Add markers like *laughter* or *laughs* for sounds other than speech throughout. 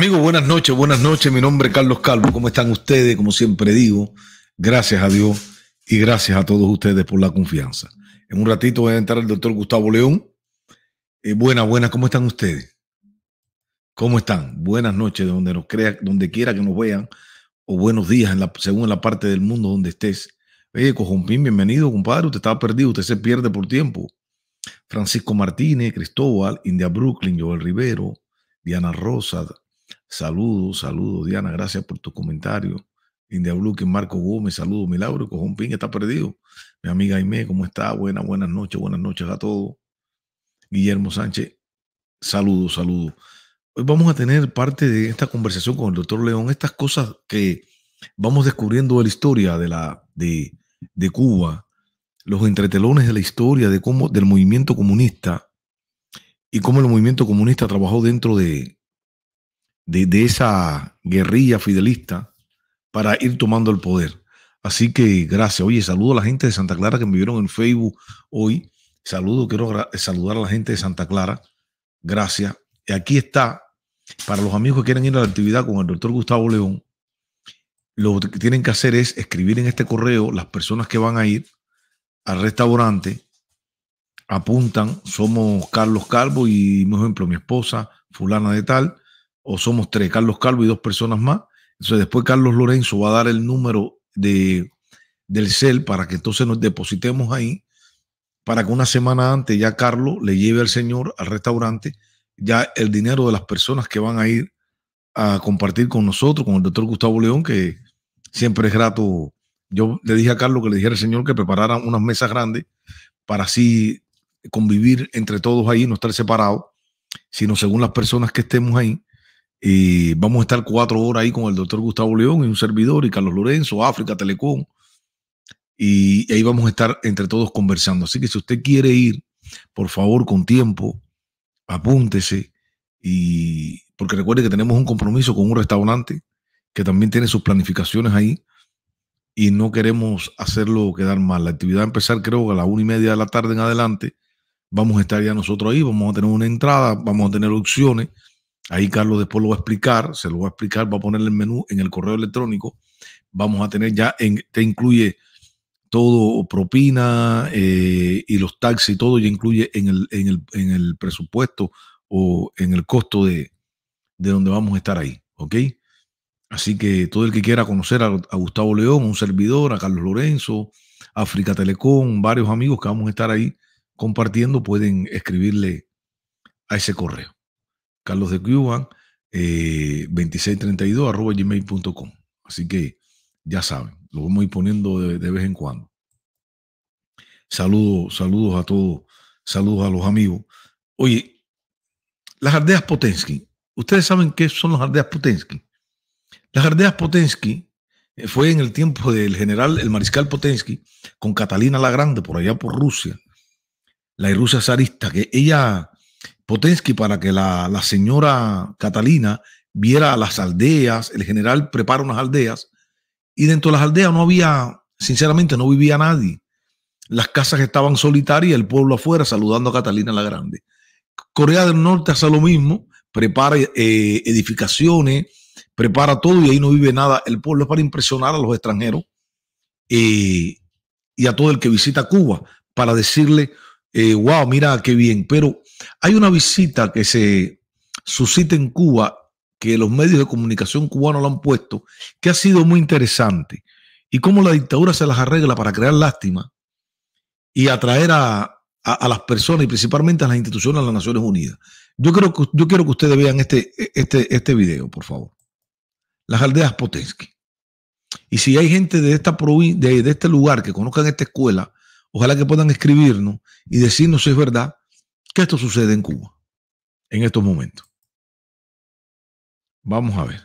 Amigos, buenas noches, buenas noches. Mi nombre es Carlos Calvo. ¿Cómo están ustedes? Como siempre digo, gracias a Dios y gracias a todos ustedes por la confianza. En un ratito va a entrar el doctor Gustavo León. Eh, buenas, buenas, ¿cómo están ustedes? ¿Cómo están? Buenas noches, donde nos crea, donde quiera que nos vean, o buenos días, según la parte del mundo donde estés. Oye, Cojompín, bienvenido, compadre. Usted estaba perdido, usted se pierde por tiempo. Francisco Martínez, Cristóbal, India Brooklyn, Joel Rivero, Diana Rosa, Saludos, saludos, Diana, gracias por tus comentarios. India Blue, Marco Gómez, saludos, Milagro, Cojón Pin, está perdido. Mi amiga Jaime, ¿cómo está? Buenas, buenas noches, buenas noches a todos. Guillermo Sánchez, saludos, saludos. Hoy vamos a tener parte de esta conversación con el doctor León, estas cosas que vamos descubriendo de la historia de, la, de, Cuba, los entretelones de la historia de cómo, del movimiento comunista y cómo el movimiento comunista trabajó dentro de, de, esa guerrilla fidelista para ir tomando el poder. Así que gracias. Oye, saludo a la gente de Santa Clara que me vieron en Facebook hoy. Saludo, quiero saludar a la gente de Santa Clara. Gracias. Y aquí está, para los amigos que quieren ir a la actividad con el doctor Gustavo León, lo que tienen que hacer es escribir en este correo las personas que van a ir al restaurante, apuntan, somos Carlos Calvo y, por ejemplo, mi esposa, fulana de tal, o somos tres, Carlos Calvo y dos personas más. Entonces después Carlos Lorenzo va a dar el número de, del CEL para que entonces nos depositemos ahí, para que una semana antes ya Carlos le lleve al señor al restaurante ya el dinero de las personas que van a ir a compartir con nosotros, con el doctor Gustavo León, que siempre es grato. Yo le dije a Carlos que le dijera al señor que preparara unas mesas grandes para así convivir entre todos ahí, no estar separados, sino según las personas que estemos ahí, y vamos a estar cuatro horas ahí con el doctor Gustavo León y un servidor y Carlos Lorenzo, África, Telecom. Y ahí vamos a estar entre todos conversando. Así que si usted quiere ir, por favor, con tiempo, apúntese. Y porque recuerde que tenemos un compromiso con un restaurante que también tiene sus planificaciones ahí y no queremos hacerlo quedar mal. La actividad va a empezar creo a las una y media de la tarde en adelante. Vamos a estar ya nosotros ahí, vamos a tener una entrada, vamos a tener opciones Ahí Carlos después lo va a explicar, se lo va a explicar, va a ponerle el menú en el correo electrónico. Vamos a tener ya, en, te incluye todo propina eh, y los taxis, todo ya incluye en el, presupuesto o en el costo de, de, donde vamos a estar ahí, ¿ok? Así que todo el que quiera conocer a, a Gustavo León, un servidor, a Carlos Lorenzo, África Telecom, varios amigos que vamos a estar ahí compartiendo, pueden escribirle a ese correo. Carlos de Cuban, eh, 2632 arroba gmail.com. Así que ya saben, lo vamos a ir poniendo de, vez en cuando. Saludos, saludos a todos, saludos a los amigos. Oye, las ardeas Potensky, ¿ustedes saben qué son las aldeas Potensky? Las ardeas Potensky eh, fue en el tiempo del general, el mariscal Potensky, con Catalina la Grande, por allá por Rusia, la Rusia zarista, que ella Potensky para que la, señora Catalina viera las aldeas, el general prepara unas aldeas, y dentro de las aldeas no había, sinceramente, no vivía nadie. Las casas estaban solitarias, el pueblo afuera saludando a Catalina la Grande. Corea del Norte hace lo mismo, prepara eh, edificaciones, prepara todo y ahí no vive nada. El pueblo es para impresionar a los extranjeros eh, y a todo el que visita Cuba, para decirle, wow, eh, mira qué bien, pero hay una visita que se suscita en Cuba que los medios de comunicación cubanos lo han puesto, que ha sido muy interesante, y cómo la dictadura se las arregla para crear lástima y atraer a, las personas y principalmente a las instituciones de las Naciones Unidas. Yo, creo que, yo quiero que ustedes vean este, este, este video, por favor. Las aldeas Potensky. Y si hay gente de, esta de este lugar que conozcan esta escuela, ojalá que puedan escribirnos y decirnos si es verdad que esto sucede en Cuba en estos momentos. Vamos a ver.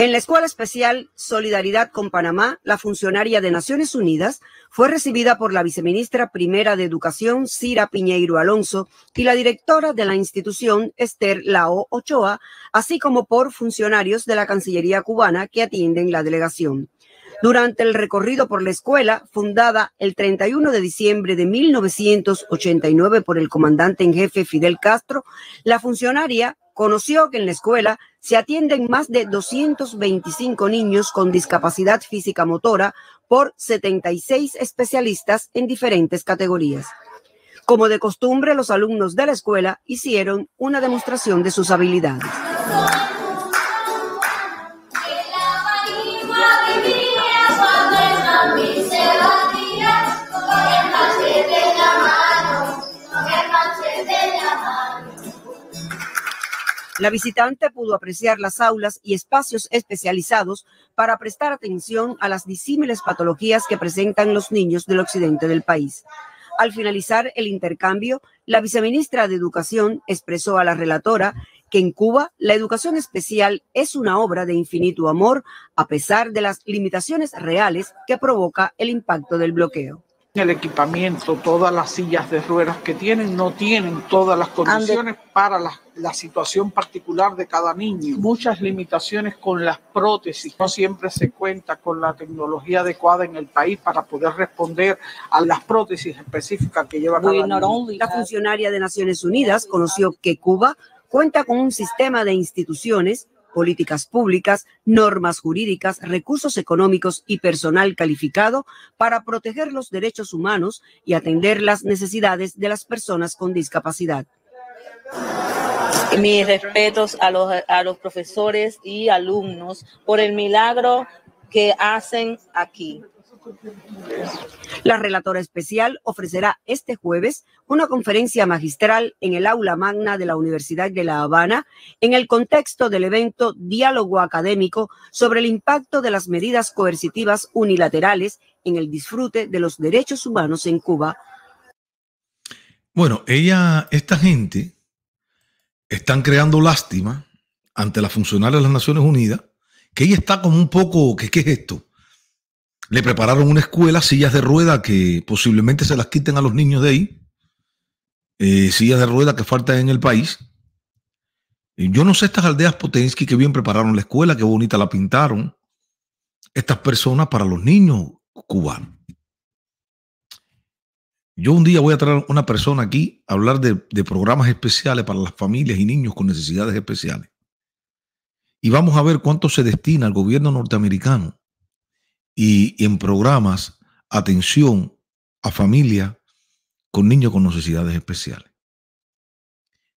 En la Escuela Especial Solidaridad con Panamá, la funcionaria de Naciones Unidas fue recibida por la viceministra primera de Educación, Cira Piñeiro Alonso, y la directora de la institución, Esther Lao Ochoa, así como por funcionarios de la Cancillería cubana que atienden la delegación durante el recorrido por la escuela, fundada el 31 de diciembre de 1989 por el comandante en jefe Fidel Castro, la funcionaria conoció que en la escuela se atienden más de 225 niños con discapacidad física motora por 76 especialistas en diferentes categorías. Como de costumbre, los alumnos de la escuela hicieron una demostración de sus habilidades. La visitante pudo apreciar las aulas y espacios especializados para prestar atención a las disímiles patologías que presentan los niños del occidente del país. Al finalizar el intercambio, la viceministra de Educación expresó a la relatora que en Cuba la educación especial es una obra de infinito amor a pesar de las limitaciones reales que provoca el impacto del bloqueo el equipamiento, todas las sillas de ruedas que tienen, no tienen todas las condiciones para la, situación particular de cada niño. Muchas limitaciones con las prótesis. No siempre se cuenta con la tecnología adecuada en el país para poder responder a las prótesis específicas que lleva cada La funcionaria de Naciones Unidas conoció que Cuba cuenta con un sistema de instituciones políticas públicas, normas jurídicas, recursos económicos y personal calificado para proteger los derechos humanos y atender las necesidades de las personas con discapacidad. Mis respetos a los, a los profesores y alumnos por el milagro que hacen aquí. La relatora especial ofrecerá este jueves una conferencia magistral en el aula magna de la Universidad de La Habana en el contexto del evento Diálogo Académico sobre el impacto de las medidas coercitivas unilaterales en el disfrute de los derechos humanos en Cuba. Bueno, ella, esta gente, están creando lástima ante las funcionaria de las Naciones Unidas, que ella está como un poco, qué es esto? Le prepararon una escuela, sillas de rueda que posiblemente se las quiten a los niños de ahí. Eh, sillas de rueda que faltan en el país. Eh, yo no sé estas aldeas Potensky que bien prepararon la escuela, qué bonita la pintaron. Estas personas para los niños cubanos. Yo un día voy a traer una persona aquí a hablar de, programas especiales para las familias y niños con necesidades especiales. Y vamos a ver cuánto se destina al gobierno norteamericano y, en programas atención a familia con niños con necesidades especiales.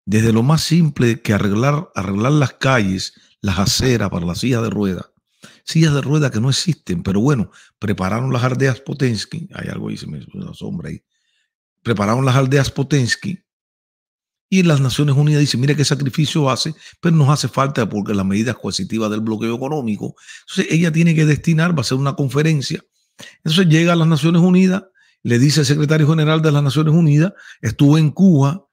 Desde lo más simple que arreglar, arreglar las calles, las aceras para las sillas de ruedas, sillas de ruedas que no existen, pero bueno, prepararon las aldeas Potensky, hay algo ahí, se me asombra sombra ahí, prepararon las aldeas Potensky y las Naciones Unidas dicen, mira qué sacrificio hace, pero nos hace falta porque las medidas coercitiva del bloqueo económico. Entonces ella tiene que destinar, va a ser una conferencia. Entonces llega a las Naciones Unidas, le dice al secretario general de las Naciones Unidas, estuvo en Cuba,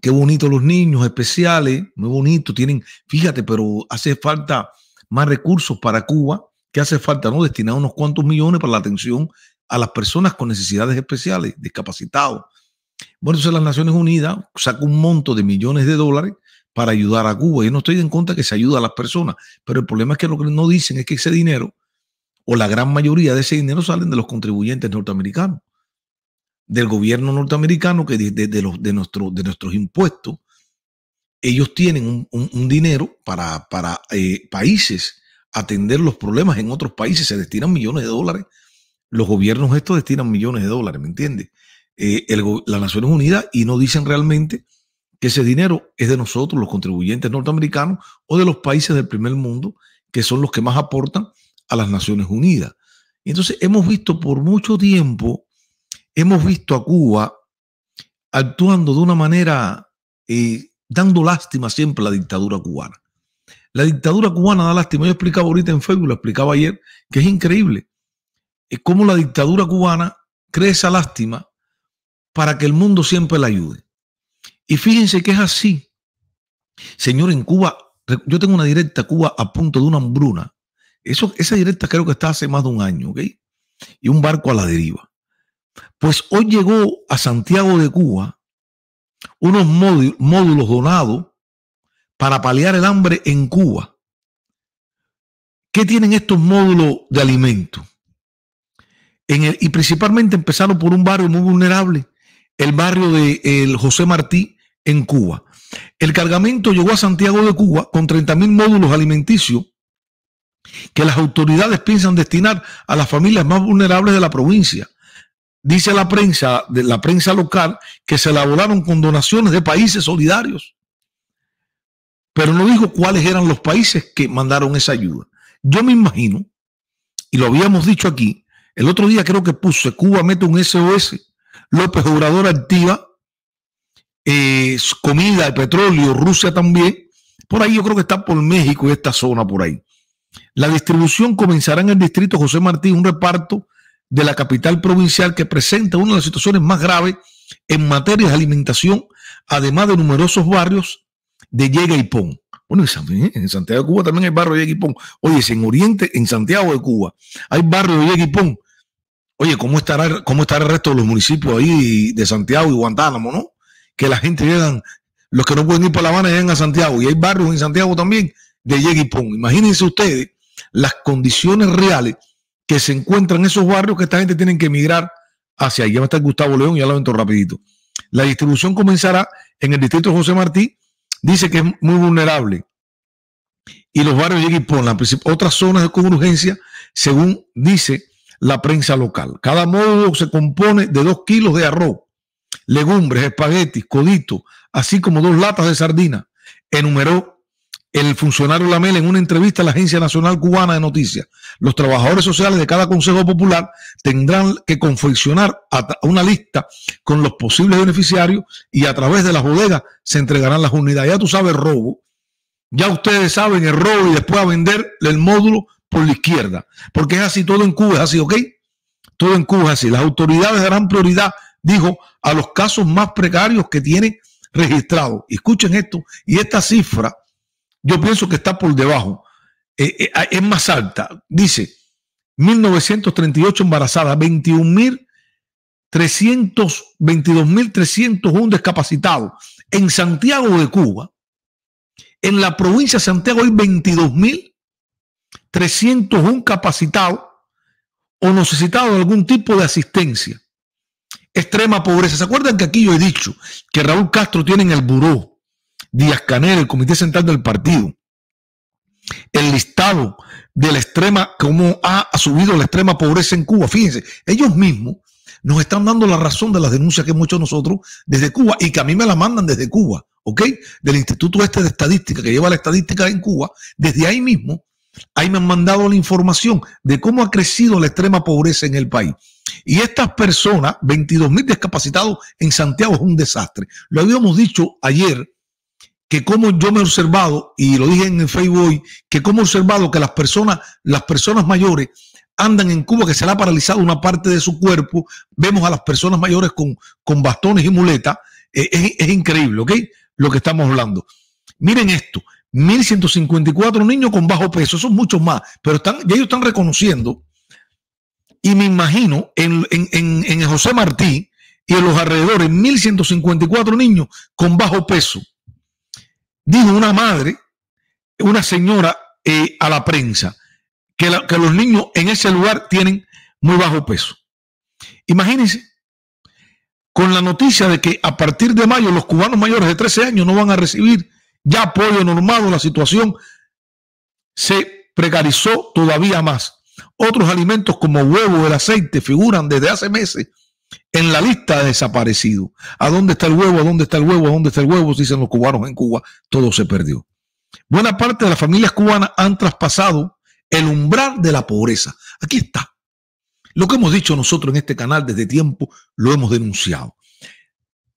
qué bonito los niños, especiales, muy bonito, tienen, fíjate, pero hace falta más recursos para Cuba, que hace falta, ¿no? Destinar unos cuantos millones para la atención a las personas con necesidades especiales, discapacitados, bueno, entonces las Naciones Unidas saca un monto de millones de dólares para ayudar a Cuba. Yo no estoy en contra que se ayuda a las personas, pero el problema es que lo que no dicen es que ese dinero, o la gran mayoría de ese dinero, salen de los contribuyentes norteamericanos, del gobierno norteamericano, que de, los, de, nuestro, de nuestros impuestos, ellos tienen un, dinero para, para eh, países atender los problemas en otros países, se destinan millones de dólares, los gobiernos estos destinan millones de dólares, ¿me entiendes? Eh, las Naciones Unidas y no dicen realmente que ese dinero es de nosotros, los contribuyentes norteamericanos o de los países del primer mundo, que son los que más aportan a las Naciones Unidas. Entonces hemos visto por mucho tiempo, hemos visto a Cuba actuando de una manera, eh, dando lástima siempre a la dictadura cubana. La dictadura cubana da lástima. Yo explicaba ahorita en Facebook, lo explicaba ayer, que es increíble. Es eh, como la dictadura cubana cree esa lástima para que el mundo siempre la ayude. Y fíjense que es así. Señor, en Cuba, yo tengo una directa Cuba a punto de una hambruna. Eso, esa directa creo que está hace más de un año, ¿ok? Y un barco a la deriva. Pues hoy llegó a Santiago de Cuba unos módulos donados para paliar el hambre en Cuba. ¿Qué tienen estos módulos de alimento? En y principalmente empezaron por un barrio muy vulnerable, el barrio de José Martí en Cuba. El cargamento llegó a Santiago de Cuba con 30.000 módulos alimenticios que las autoridades piensan destinar a las familias más vulnerables de la provincia. Dice la prensa, de la prensa local, que se elaboraron con donaciones de países solidarios. Pero no dijo cuáles eran los países que mandaron esa ayuda. Yo me imagino, y lo habíamos dicho aquí, el otro día creo que puse Cuba mete un SOS López Obrador activa eh, comida petróleo, Rusia también. Por ahí yo creo que está por México y esta zona por ahí. La distribución comenzará en el distrito José Martí, un reparto de la capital provincial que presenta una de las situaciones más graves en materia de alimentación, además de numerosos barrios de Llega y Bueno, eh, en Santiago de Cuba también hay barrio de Llega y Pon. Oye, en Oriente, en Santiago de Cuba, hay barrio de Llega Oye, ¿cómo estará, ¿cómo el resto de los municipios ahí de Santiago y Guantánamo, no? Que la gente llegan, los que no pueden ir para La Habana llegan a Santiago y hay barrios en Santiago también de Yeguipón. Imagínense ustedes las condiciones reales que se encuentran en esos barrios que esta gente tiene que emigrar hacia ahí. Ya va a estar Gustavo León, ya lo avento rapidito. La distribución comenzará en el distrito José Martí, dice que es muy vulnerable. Y los barrios de Yeguipón, las otras zonas de convergencia, según dice la prensa local. Cada módulo se compone de dos kilos de arroz, legumbres, espaguetis, coditos, así como dos latas de sardina, enumeró el funcionario Lamela en una entrevista a la Agencia Nacional Cubana de Noticias. Los trabajadores sociales de cada Consejo Popular tendrán que confeccionar una lista con los posibles beneficiarios y a través de las bodegas se entregarán las unidades. Ya tú sabes, robo. Ya ustedes saben el robo y después a vender el módulo por la izquierda, porque es así, todo en Cuba es así, ¿ok? Todo en Cuba es así. Las autoridades darán prioridad, dijo, a los casos más precarios que tiene registrado, Escuchen esto, y esta cifra yo pienso que está por debajo, eh, eh, es más alta. Dice, 1938 embarazadas, 21.322.301 discapacitados. En Santiago de Cuba, en la provincia de Santiago hay 22.000 301 capacitados o necesitado de algún tipo de asistencia. Extrema pobreza. ¿Se acuerdan que aquí yo he dicho que Raúl Castro tiene en el buró, Díaz Canel, el Comité Central del Partido, el listado de la extrema, cómo ha subido la extrema pobreza en Cuba? Fíjense, ellos mismos nos están dando la razón de las denuncias que hemos hecho nosotros desde Cuba y que a mí me las mandan desde Cuba, ¿ok? Del Instituto Este de Estadística, que lleva la estadística en Cuba, desde ahí mismo Ahí me han mandado la información de cómo ha crecido la extrema pobreza en el país. Y estas personas, 22 mil discapacitados en Santiago es un desastre. Lo habíamos dicho ayer, que como yo me he observado, y lo dije en el Facebook que como he observado que las personas, las personas mayores andan en Cuba, que se le ha paralizado una parte de su cuerpo, vemos a las personas mayores con, con bastones y muletas, eh, es, es increíble, ¿ok? Lo que estamos hablando. Miren esto, 1.154 niños con bajo peso, son muchos más, pero están, ellos están reconociendo. Y me imagino en, José Martí y en los alrededores, 1.154 niños con bajo peso. Dijo una madre, una señora eh, a la prensa, que, que los niños en ese lugar tienen muy bajo peso. Imagínense, con la noticia de que a partir de mayo los cubanos mayores de 13 años no van a recibir ya apoyo Normado, la situación se precarizó todavía más. Otros alimentos como huevo, el aceite, figuran desde hace meses en la lista de desaparecidos. ¿A dónde está el huevo? ¿A dónde está el huevo? ¿A dónde está el huevo? Dicen los cubanos en Cuba, todo se perdió. Buena parte de las familias cubanas han traspasado el umbral de la pobreza. Aquí está. Lo que hemos dicho nosotros en este canal desde tiempo lo hemos denunciado.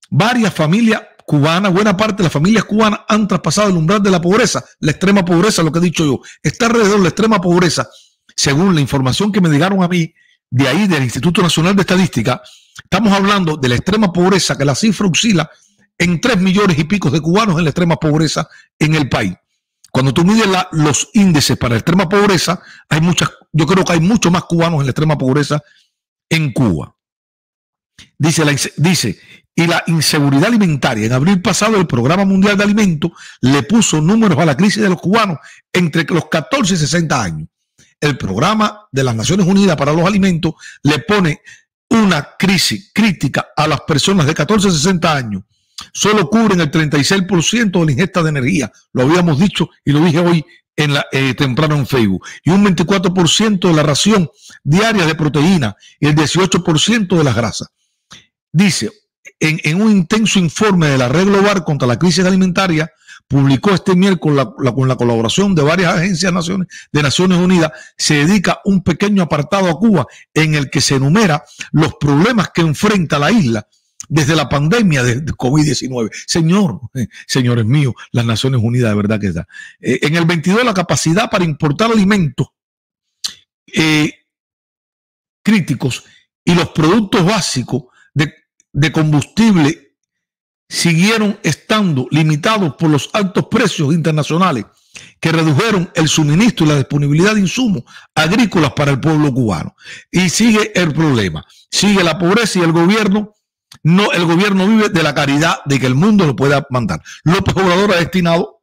Varias familias cubana, buena parte de las familias cubanas han traspasado el umbral de la pobreza, la extrema pobreza, lo que he dicho yo, está alrededor de la extrema pobreza, según la información que me llegaron a mí de ahí, del Instituto Nacional de Estadística, estamos hablando de la extrema pobreza, que la cifra oscila en tres millones y pico de cubanos en la extrema pobreza en el país. Cuando tú mides los índices para la extrema pobreza, hay muchas, yo creo que hay muchos más cubanos en la extrema pobreza en Cuba. Dice, la, dice y la inseguridad alimentaria. En abril pasado, el Programa Mundial de Alimentos le puso números a la crisis de los cubanos entre los 14 y 60 años. El Programa de las Naciones Unidas para los Alimentos le pone una crisis crítica a las personas de 14 a 60 años. Solo cubren el 36% de la ingesta de energía. Lo habíamos dicho y lo dije hoy en la, eh, temprano en Facebook. Y un 24% de la ración diaria de proteína y el 18% de las grasas. Dice, en, un intenso informe de la Red Global contra la crisis alimentaria, publicó este miércoles con la colaboración de varias agencias naciones, de Naciones Unidas, se dedica un pequeño apartado a Cuba en el que se enumera los problemas que enfrenta la isla desde la pandemia de COVID-19. Señor, eh, señores míos, las Naciones Unidas de verdad que está. Eh, en el 22 la capacidad para importar alimentos eh, críticos y los productos básicos de combustible siguieron estando limitados por los altos precios internacionales que redujeron el suministro y la disponibilidad de insumos agrícolas para el pueblo cubano. Y sigue el problema, sigue la pobreza y el gobierno no el gobierno vive de la caridad de que el mundo lo pueda mandar. López Obrador ha destinado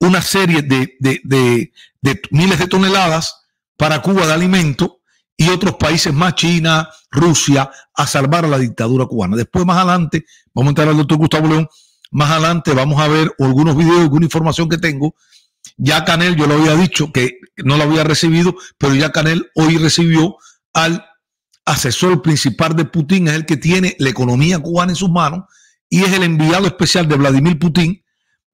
una serie de, de, de, de miles de toneladas para Cuba de alimentos y otros países más, China, Rusia, a salvar a la dictadura cubana. Después, más adelante, vamos a entrar al doctor Gustavo León, más adelante vamos a ver algunos videos, alguna información que tengo. Ya Canel, yo lo había dicho que no lo había recibido, pero ya Canel hoy recibió al asesor principal de Putin, es el que tiene la economía cubana en sus manos y es el enviado especial de Vladimir Putin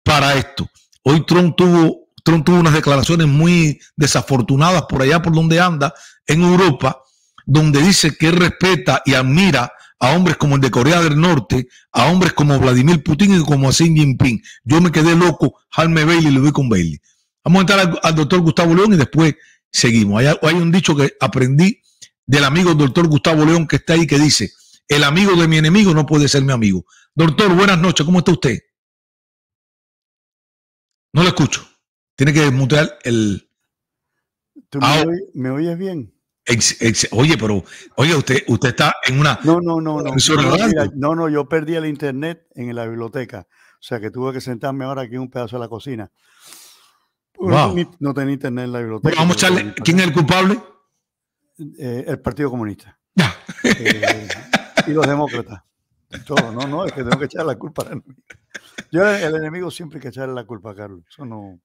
para esto. Hoy Trump tuvo, Trump tuvo unas declaraciones muy desafortunadas por allá por donde anda, en Europa, donde dice que respeta y admira a hombres como el de Corea del Norte, a hombres como Vladimir Putin y como a Xi Jinping. Yo me quedé loco, Jaime Bailey, lo vi con Bailey. Vamos a entrar al, doctor Gustavo León y después seguimos. Hay, hay, un dicho que aprendí del amigo doctor Gustavo León que está ahí que dice, el amigo de mi enemigo no puede ser mi amigo. Doctor, buenas noches, ¿cómo está usted? No lo escucho. Tiene que desmutear el, Ah, me, oyes, bien? oye, pero, oye, usted, usted está en una. No, no, no, no. No, no, yo perdí el internet en la biblioteca. O sea que tuve que sentarme ahora aquí en un pedazo de la cocina. Pues, no, tenía internet en la biblioteca. vamos a echarle. ¿Quién es el culpable? Eh, eh, el Partido Comunista. Eh, y los demócratas. no, no, es que tengo que echarle la culpa Yo, el enemigo siempre hay que echarle la culpa a Carlos.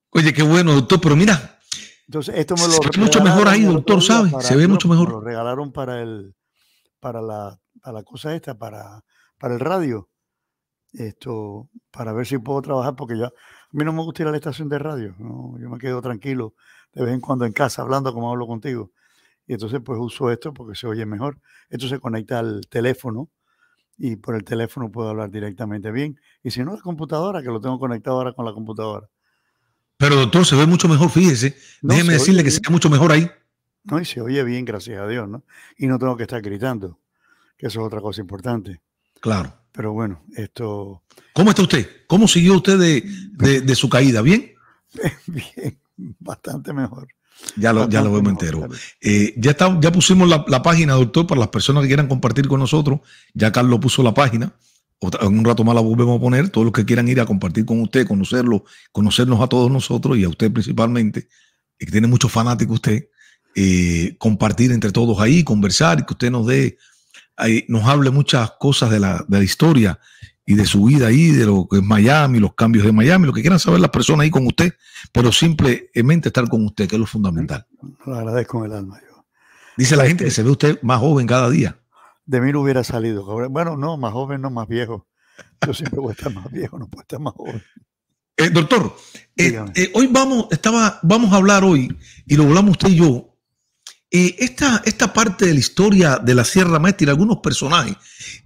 Oye, qué bueno, doctor, pero mira, entonces, esto Se ve mucho mejor ahí, doctor, ¿sabe? Se ve mucho mejor. lo regalaron para el para la, cosa esta, para, para el radio. Esto, para ver si puedo trabajar, porque ya a mí no me gusta ir a la estación de radio. ¿no? Yo me quedo tranquilo de vez en cuando en casa hablando como hablo contigo. Y entonces pues uso esto porque se oye mejor. Esto se conecta al teléfono y por el teléfono puedo hablar directamente bien. Y si no, es computadora, que lo tengo conectado ahora con la computadora. Pero doctor, se ve mucho mejor, fíjese. Déjeme decirle que se ve mucho mejor ahí. No, y se oye bien, gracias a Dios, ¿no? Y no tengo que estar gritando, que eso es otra cosa importante. Claro. Pero bueno, esto... ¿Cómo está usted? ¿Cómo siguió usted de, su caída? ¿Bien? *laughs* bien, bastante mejor. Ya lo, ya lo vemos entero. Eh, ya, está, ya pusimos la, página, doctor, para las personas que quieran compartir con nosotros. Ya Carlos puso la página en un rato más la volvemos a poner. Todos los que quieran ir a compartir con usted, conocerlo, conocernos a todos nosotros y a usted principalmente, que tiene muchos fanáticos usted, eh, compartir entre todos ahí, conversar y que usted nos dé, nos hable muchas cosas de la, de la, historia y de su vida ahí, de lo que es Miami, los cambios de Miami, lo que quieran saber las personas ahí con usted, pero simplemente estar con usted, que es lo fundamental. Lo agradezco en el alma. Dice la gente este que se ve usted más joven cada día de mí no hubiera salido. Bueno, no, más joven, no, más viejo. Yo siempre voy a estar más viejo, no puedo estar más joven. Eh, doctor, eh, eh, hoy vamos, estaba, vamos a hablar hoy, y lo hablamos usted y yo, esta, esta parte de la historia de la Sierra Maestra y algunos personajes.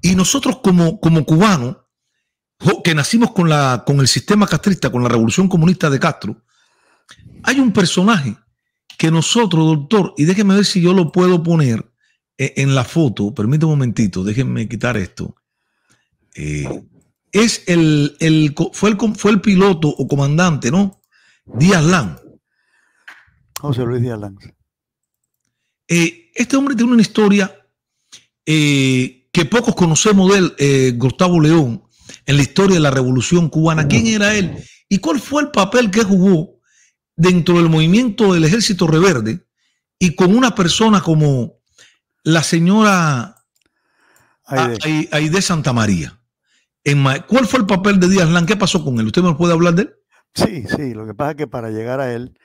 Y nosotros como, como cubanos, que nacimos con, la, con el sistema castrista, con la revolución comunista de Castro, hay un personaje que nosotros, doctor, y déjeme ver si yo lo puedo poner, e, en la foto, permítame un momentito, déjenme quitar esto. Eh, es el, el, fue el fue el piloto o comandante, ¿no? Díaz Lan. José Luis Díaz Lan. Eh, este hombre tiene una historia eh, que pocos conocemos de él, Gustavo León, en la historia de la Revolución Cubana. ¿Quién era él? ¿Y cuál fue el papel que jugó dentro del movimiento del Ejército Reverde y con una persona como la señora Aide, de Santa María. ¿Cuál fue el papel de Díaz Lan? ¿Qué pasó con él? ¿Usted me puede hablar de él? Sí, sí, lo que pasa es que para llegar a él,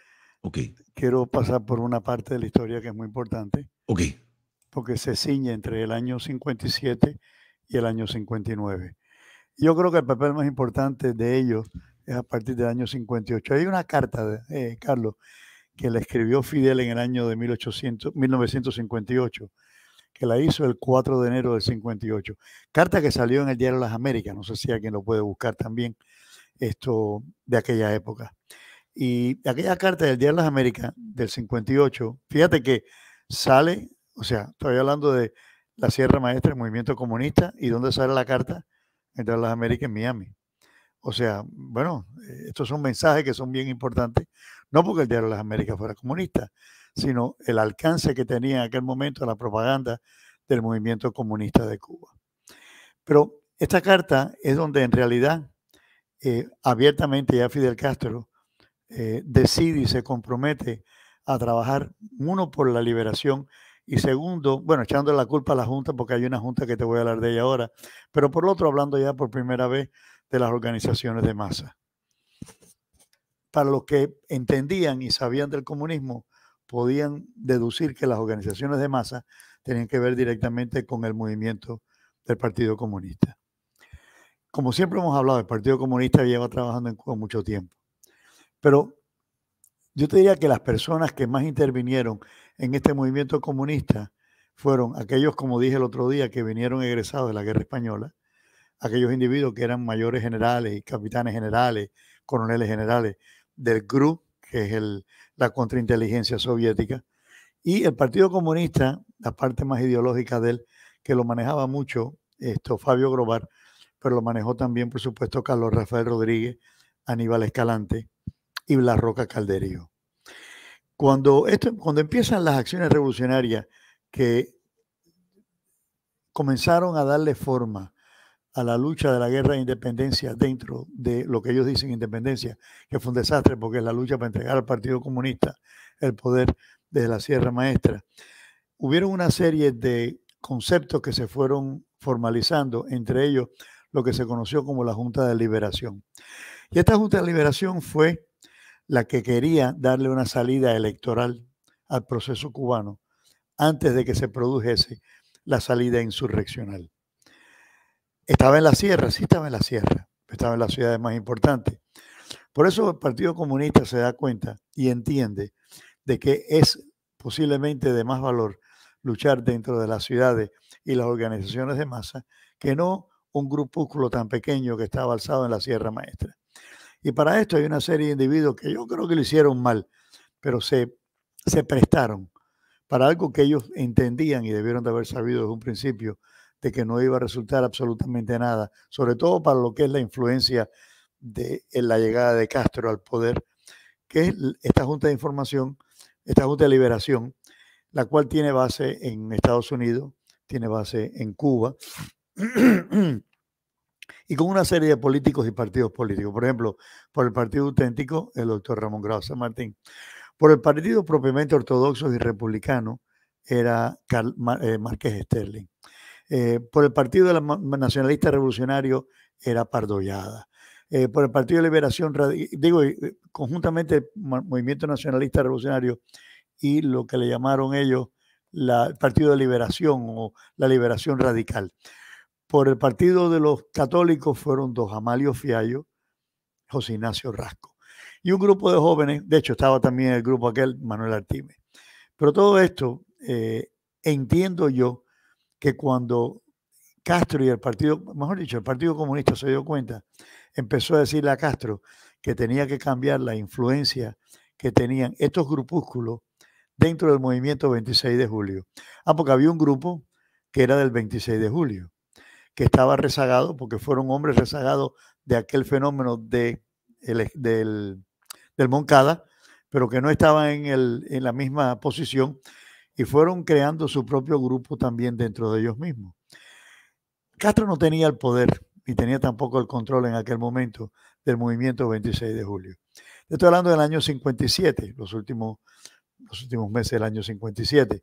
quiero pasar por una parte de la historia que es muy importante. Ok. Porque se ciñe entre el año 57 y el año 59. Yo creo que el papel más importante de ellos es a partir del año 58. Hay una carta, de, eh, Carlos, que le escribió Fidel en el año de 1800, 1958 que la hizo el 4 de enero del 58. Carta que salió en el diario Las Américas, no sé si alguien lo puede buscar también, esto de aquella época. Y aquella carta del diario Las Américas del 58, fíjate que sale, o sea, estoy hablando de la Sierra Maestra, el movimiento comunista, y dónde sale la carta el diario Las Américas en Miami. O sea, bueno, estos son mensajes que son bien importantes, no porque el diario Las Américas fuera comunista, sino el alcance que tenía en aquel momento la propaganda del movimiento comunista de Cuba. Pero esta carta es donde en realidad eh, abiertamente ya Fidel Castro eh, decide y se compromete a trabajar, uno, por la liberación y segundo, bueno, echando la culpa a la Junta, porque hay una Junta que te voy a hablar de ella ahora, pero por otro, hablando ya por primera vez de las organizaciones de masa. Para los que entendían y sabían del comunismo, podían deducir que las organizaciones de masa tenían que ver directamente con el movimiento del Partido Comunista. Como siempre hemos hablado, el Partido Comunista lleva trabajando en Cuba mucho tiempo. Pero yo te diría que las personas que más intervinieron en este movimiento comunista fueron aquellos, como dije el otro día, que vinieron egresados de la Guerra Española, aquellos individuos que eran mayores generales y capitanes generales, coroneles generales del GRU, que es el la contrainteligencia soviética. Y el Partido Comunista, la parte más ideológica de él, que lo manejaba mucho esto, Fabio Grobar, pero lo manejó también, por supuesto, Carlos Rafael Rodríguez, Aníbal Escalante y Blas Roca Calderío. Cuando, esto, cuando empiezan las acciones revolucionarias que comenzaron a darle forma a la lucha de la guerra de independencia dentro de lo que ellos dicen independencia, que fue un desastre porque es la lucha para entregar al Partido Comunista el poder desde la Sierra Maestra. Hubieron una serie de conceptos que se fueron formalizando, entre ellos lo que se conoció como la Junta de Liberación. Y esta Junta de Liberación fue la que quería darle una salida electoral al proceso cubano antes de que se produjese la salida insurreccional. Estaba en la sierra, sí estaba en la sierra, estaba en las ciudades más importantes. Por eso el Partido Comunista se da cuenta y entiende de que es posiblemente de más valor luchar dentro de las ciudades y las organizaciones de masa que no un grupúsculo tan pequeño que estaba alzado en la Sierra Maestra. Y para esto hay una serie de individuos que yo creo que lo hicieron mal, pero se, se prestaron para algo que ellos entendían y debieron de haber sabido desde un principio, de que no iba a resultar absolutamente nada, sobre todo para lo que es la influencia de eh, la llegada de Castro al poder, que es esta Junta de Información, esta Junta de Liberación, la cual tiene base en Estados Unidos, tiene base en Cuba, y con una serie de políticos y partidos políticos. Por ejemplo, por el Partido Auténtico, el doctor Ramón Grau San Martín. Por el partido propiamente ortodoxo y republicano, era Marqués eh, Márquez Sterling. Eh, por el Partido Nacionalista Revolucionario era Pardollada. Eh, por el Partido de Liberación, digo, eh, conjuntamente Movimiento Nacionalista Revolucionario y lo que le llamaron ellos la, el Partido de Liberación o la Liberación Radical. Por el Partido de los Católicos fueron dos, Amalio Fiallo, José Ignacio Rasco. Y un grupo de jóvenes, de hecho estaba también el grupo aquel, Manuel Artime. Pero todo esto, entiendo yo, que cuando Castro y el Partido, mejor dicho, el Partido Comunista se dio cuenta, empezó a decirle a Castro que tenía que cambiar la influencia que tenían estos grupúsculos dentro del movimiento 26 de julio. Ah, porque había un grupo que era del 26 de julio, que estaba rezagado, porque fueron hombres rezagados de aquel fenómeno de, del, del Moncada, pero que no estaban en, el, en la misma posición y fueron creando su propio grupo también dentro de ellos mismos. Castro no tenía el poder ni tenía tampoco el control en aquel momento del movimiento 26 de julio. Estoy hablando del año 57, los últimos, los últimos meses del año 57.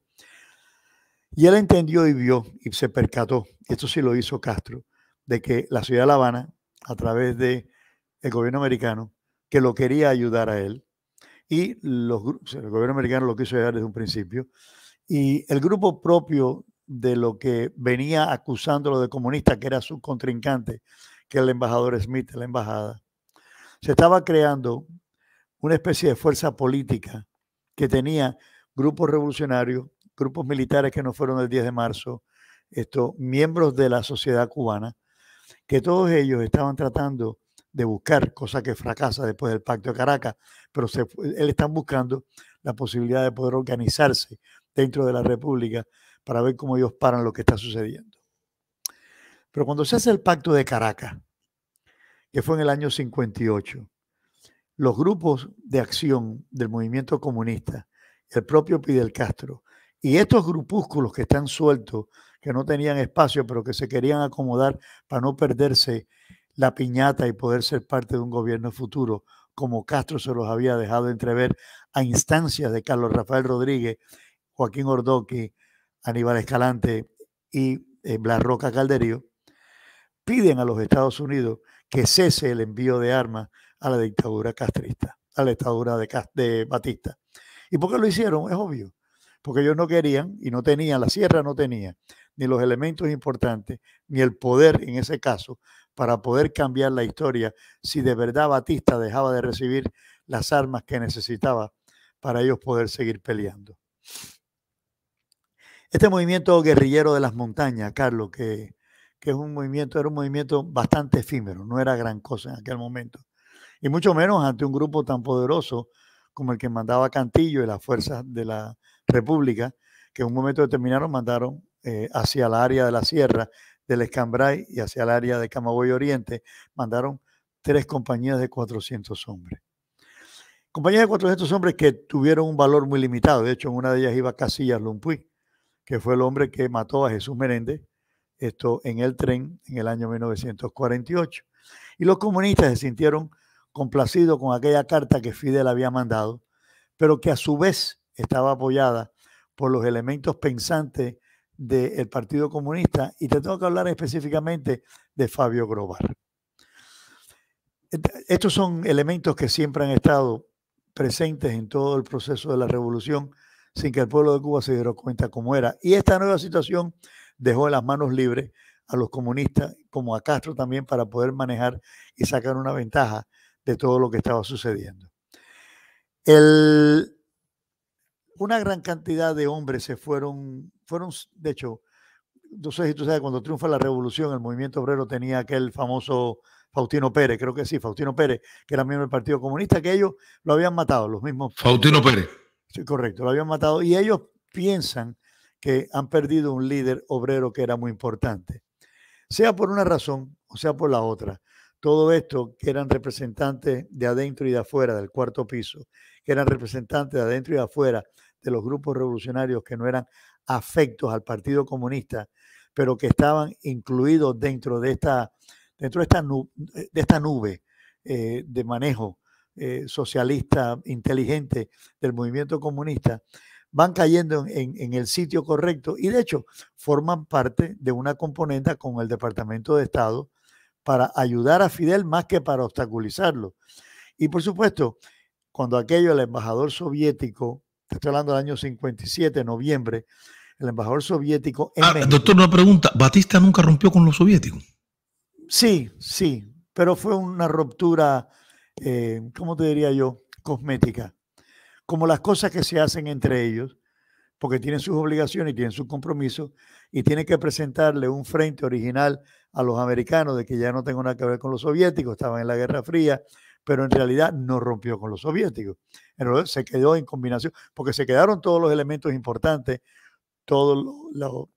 Y él entendió y vio y se percató, esto sí lo hizo Castro, de que la ciudad de La Habana, a través del gobierno americano, que lo quería ayudar a él, y los, el gobierno americano lo quiso ayudar desde un principio, y el grupo propio de lo que venía acusándolo de comunista, que era su contrincante, que era el embajador Smith, la embajada, se estaba creando una especie de fuerza política que tenía grupos revolucionarios, grupos militares que no fueron el 10 de marzo, esto, miembros de la sociedad cubana, que todos ellos estaban tratando de buscar, cosa que fracasa después del Pacto de Caracas, pero se, él están buscando la posibilidad de poder organizarse dentro de la República para ver cómo ellos paran lo que está sucediendo. Pero cuando se hace el pacto de Caracas, que fue en el año 58, los grupos de acción del movimiento comunista, el propio Pidel Castro, y estos grupúsculos que están sueltos, que no tenían espacio, pero que se querían acomodar para no perderse la piñata y poder ser parte de un gobierno futuro, como Castro se los había dejado entrever a instancias de Carlos Rafael Rodríguez Joaquín Ordoqui, Aníbal Escalante y eh, Blas Roca Calderío, piden a los Estados Unidos que cese el envío de armas a la dictadura castrista, a la dictadura de, de Batista. ¿Y por qué lo hicieron? Es obvio. Porque ellos no querían y no tenían, la sierra no tenía ni los elementos importantes, ni el poder en ese caso, para poder cambiar la historia si de verdad Batista dejaba de recibir las armas que necesitaba para ellos poder seguir peleando. Este movimiento guerrillero de las montañas, Carlos, que, es un movimiento, era un movimiento bastante efímero, no era gran cosa en aquel momento. Y mucho menos ante un grupo tan poderoso como el que mandaba Cantillo y las fuerzas de la República, que en un momento determinado mandaron eh, hacia el área de la sierra del Escambray y hacia el área de Camagüey Oriente, mandaron tres compañías de 400 hombres. Compañías de 400 hombres que tuvieron un valor muy limitado. De hecho, en una de ellas iba Casillas Lumpuy, que fue el hombre que mató a Jesús Menéndez, esto en el tren en el año 1948. Y los comunistas se sintieron complacidos con aquella carta que Fidel había mandado, pero que a su vez estaba apoyada por los elementos pensantes del Partido Comunista. Y te tengo que hablar específicamente de Fabio Grobar. Estos son elementos que siempre han estado presentes en todo el proceso de la revolución, sin que el pueblo de Cuba se diera cuenta cómo era. Y esta nueva situación dejó las manos libres a los comunistas, como a Castro también, para poder manejar y sacar una ventaja de todo lo que estaba sucediendo. una gran cantidad de hombres se fueron, fueron, de hecho, no sé si tú sabes, cuando triunfa la revolución, el movimiento obrero tenía aquel famoso Faustino Pérez, creo que sí, Faustino Pérez, que era miembro del Partido Comunista, que ellos lo habían matado, los mismos. Faustino Pérez correcto, lo habían matado. Y ellos piensan que han perdido un líder obrero que era muy importante. Sea por una razón o sea por la otra, todo esto que eran representantes de adentro y de afuera del cuarto piso, que eran representantes de adentro y de afuera de los grupos revolucionarios que no eran afectos al Partido Comunista, pero que estaban incluidos dentro de esta, dentro de esta, nube, de esta nube eh, de manejo eh, socialista inteligente del movimiento comunista, van cayendo en, el sitio correcto y de hecho forman parte de una componente con el Departamento de Estado para ayudar a Fidel más que para obstaculizarlo. Y por supuesto, cuando aquello el embajador soviético, estoy hablando del año 57, noviembre, el embajador soviético... Ah, doctor, una pregunta, ¿Batista nunca rompió con los soviéticos? Sí, sí, pero fue una ruptura eh, ¿cómo te diría yo? Cosmética. Como las cosas que se hacen entre ellos, porque tienen sus obligaciones y tienen sus compromisos y tienen que presentarle un frente original a los americanos de que ya no tengo nada que ver con los soviéticos, estaban en la Guerra Fría, pero en realidad no rompió con los soviéticos. se quedó en combinación, porque se quedaron todos los elementos importantes, todos los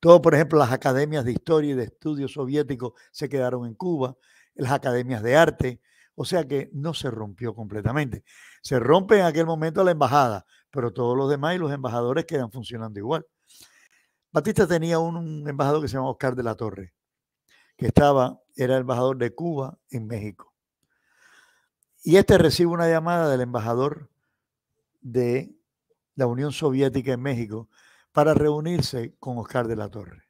todo, por ejemplo, las academias de historia y de estudios soviéticos se quedaron en Cuba las academias de arte. O sea que no se rompió completamente. Se rompe en aquel momento la embajada, pero todos los demás y los embajadores quedan funcionando igual. Batista tenía un, embajador que se llamaba Oscar de la Torre, que estaba, era embajador de Cuba en México. Y este recibe una llamada del embajador de la Unión Soviética en México para reunirse con Oscar de la Torre.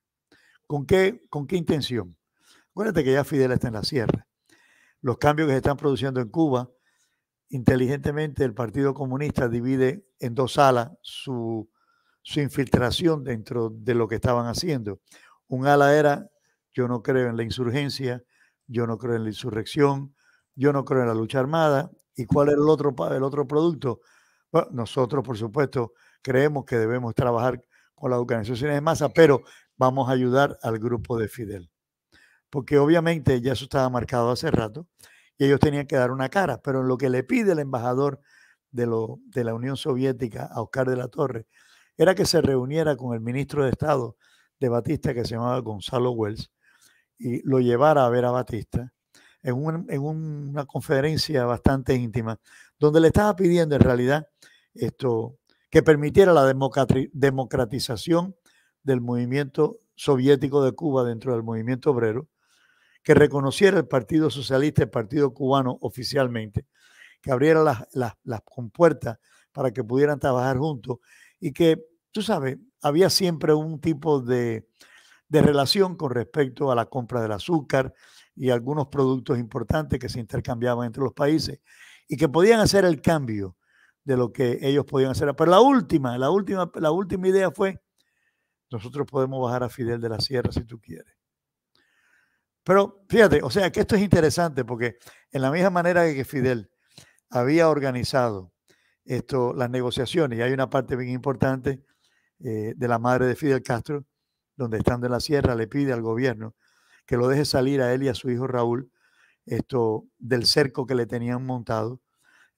¿Con qué, con qué intención? Acuérdate que ya Fidel está en la sierra. Los cambios que se están produciendo en Cuba, inteligentemente el Partido Comunista divide en dos alas su, infiltración dentro de lo que estaban haciendo. Un ala era, yo no creo en la insurgencia, yo no creo en la insurrección, yo no creo en la lucha armada. ¿Y cuál es el otro, el otro producto? nosotros, por supuesto, creemos que debemos trabajar con las organizaciones de masa, pero vamos a ayudar al grupo de Fidel porque obviamente ya eso estaba marcado hace rato y ellos tenían que dar una cara, pero en lo que le pide el embajador de, lo, de la Unión Soviética a Oscar de la Torre era que se reuniera con el ministro de Estado de Batista, que se llamaba Gonzalo Wells, y lo llevara a ver a Batista en, en una conferencia bastante íntima, donde le estaba pidiendo en realidad esto que permitiera la democratización del movimiento soviético de Cuba dentro del movimiento obrero que reconociera el Partido Socialista, el Partido Cubano oficialmente, que abriera las, compuertas para que pudieran trabajar juntos y que, tú sabes, había siempre un tipo de, de relación con respecto a la compra del azúcar y algunos productos importantes que se intercambiaban entre los países y que podían hacer el cambio de lo que ellos podían hacer. Pero la última, la última, la última idea fue, nosotros podemos bajar a Fidel de la Sierra si tú quieres. Pero fíjate, o sea que esto es interesante porque en la misma manera que Fidel había organizado esto, las negociaciones, y hay una parte bien importante eh, de la madre de Fidel Castro, donde estando en la sierra le pide al gobierno que lo deje salir a él y a su hijo Raúl esto, del cerco que le tenían montado.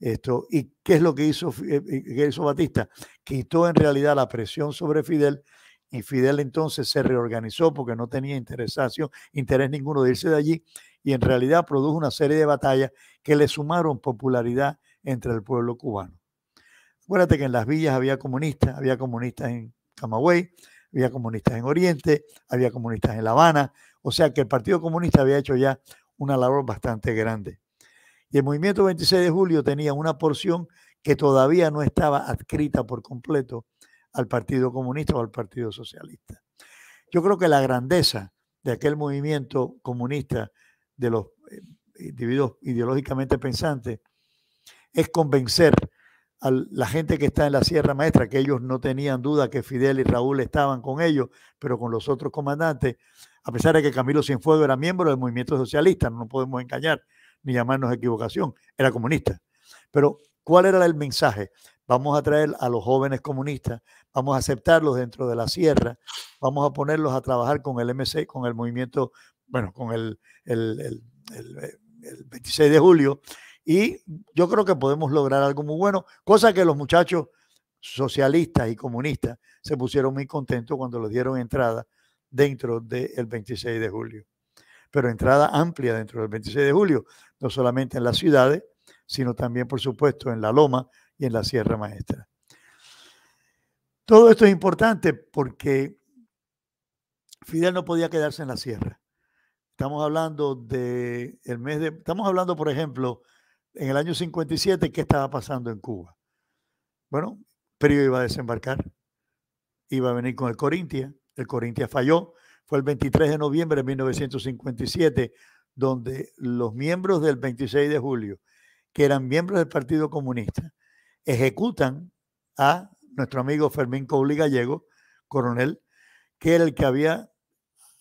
Esto, ¿Y qué es lo que hizo, eh, eh, que hizo Batista? Quitó en realidad la presión sobre Fidel y Fidel entonces se reorganizó porque no tenía interesación, interés ninguno de irse de allí y en realidad produjo una serie de batallas que le sumaron popularidad entre el pueblo cubano. Acuérdate que en las villas había comunistas, había comunistas en Camagüey, había comunistas en Oriente, había comunistas en La Habana, o sea que el Partido Comunista había hecho ya una labor bastante grande. Y el movimiento 26 de julio tenía una porción que todavía no estaba adscrita por completo al Partido Comunista o al Partido Socialista. Yo creo que la grandeza de aquel movimiento comunista de los eh, individuos ideológicamente pensantes es convencer a la gente que está en la Sierra Maestra, que ellos no tenían duda que Fidel y Raúl estaban con ellos, pero con los otros comandantes, a pesar de que Camilo Cienfuegos era miembro del movimiento socialista, no podemos engañar ni llamarnos equivocación, era comunista. Pero, ¿cuál era el mensaje? vamos a traer a los jóvenes comunistas, vamos a aceptarlos dentro de la sierra, vamos a ponerlos a trabajar con el MC, con el movimiento, bueno, con el, 26 de julio, y yo creo que podemos lograr algo muy bueno, cosa que los muchachos socialistas y comunistas se pusieron muy contentos cuando les dieron entrada dentro del 26 de julio. Pero entrada amplia dentro del 26 de julio, no solamente en las ciudades, sino también, por supuesto, en la loma, y en la Sierra Maestra. Todo esto es importante porque Fidel no podía quedarse en la sierra. Estamos hablando de el mes de estamos hablando por ejemplo en el año 57 qué estaba pasando en Cuba. Bueno, Perio iba a desembarcar, iba a venir con el Corintia, el Corintia falló, fue el 23 de noviembre de 1957 donde los miembros del 26 de julio, que eran miembros del Partido Comunista, ejecutan a nuestro amigo Fermín Couli Gallego, coronel, que era el que había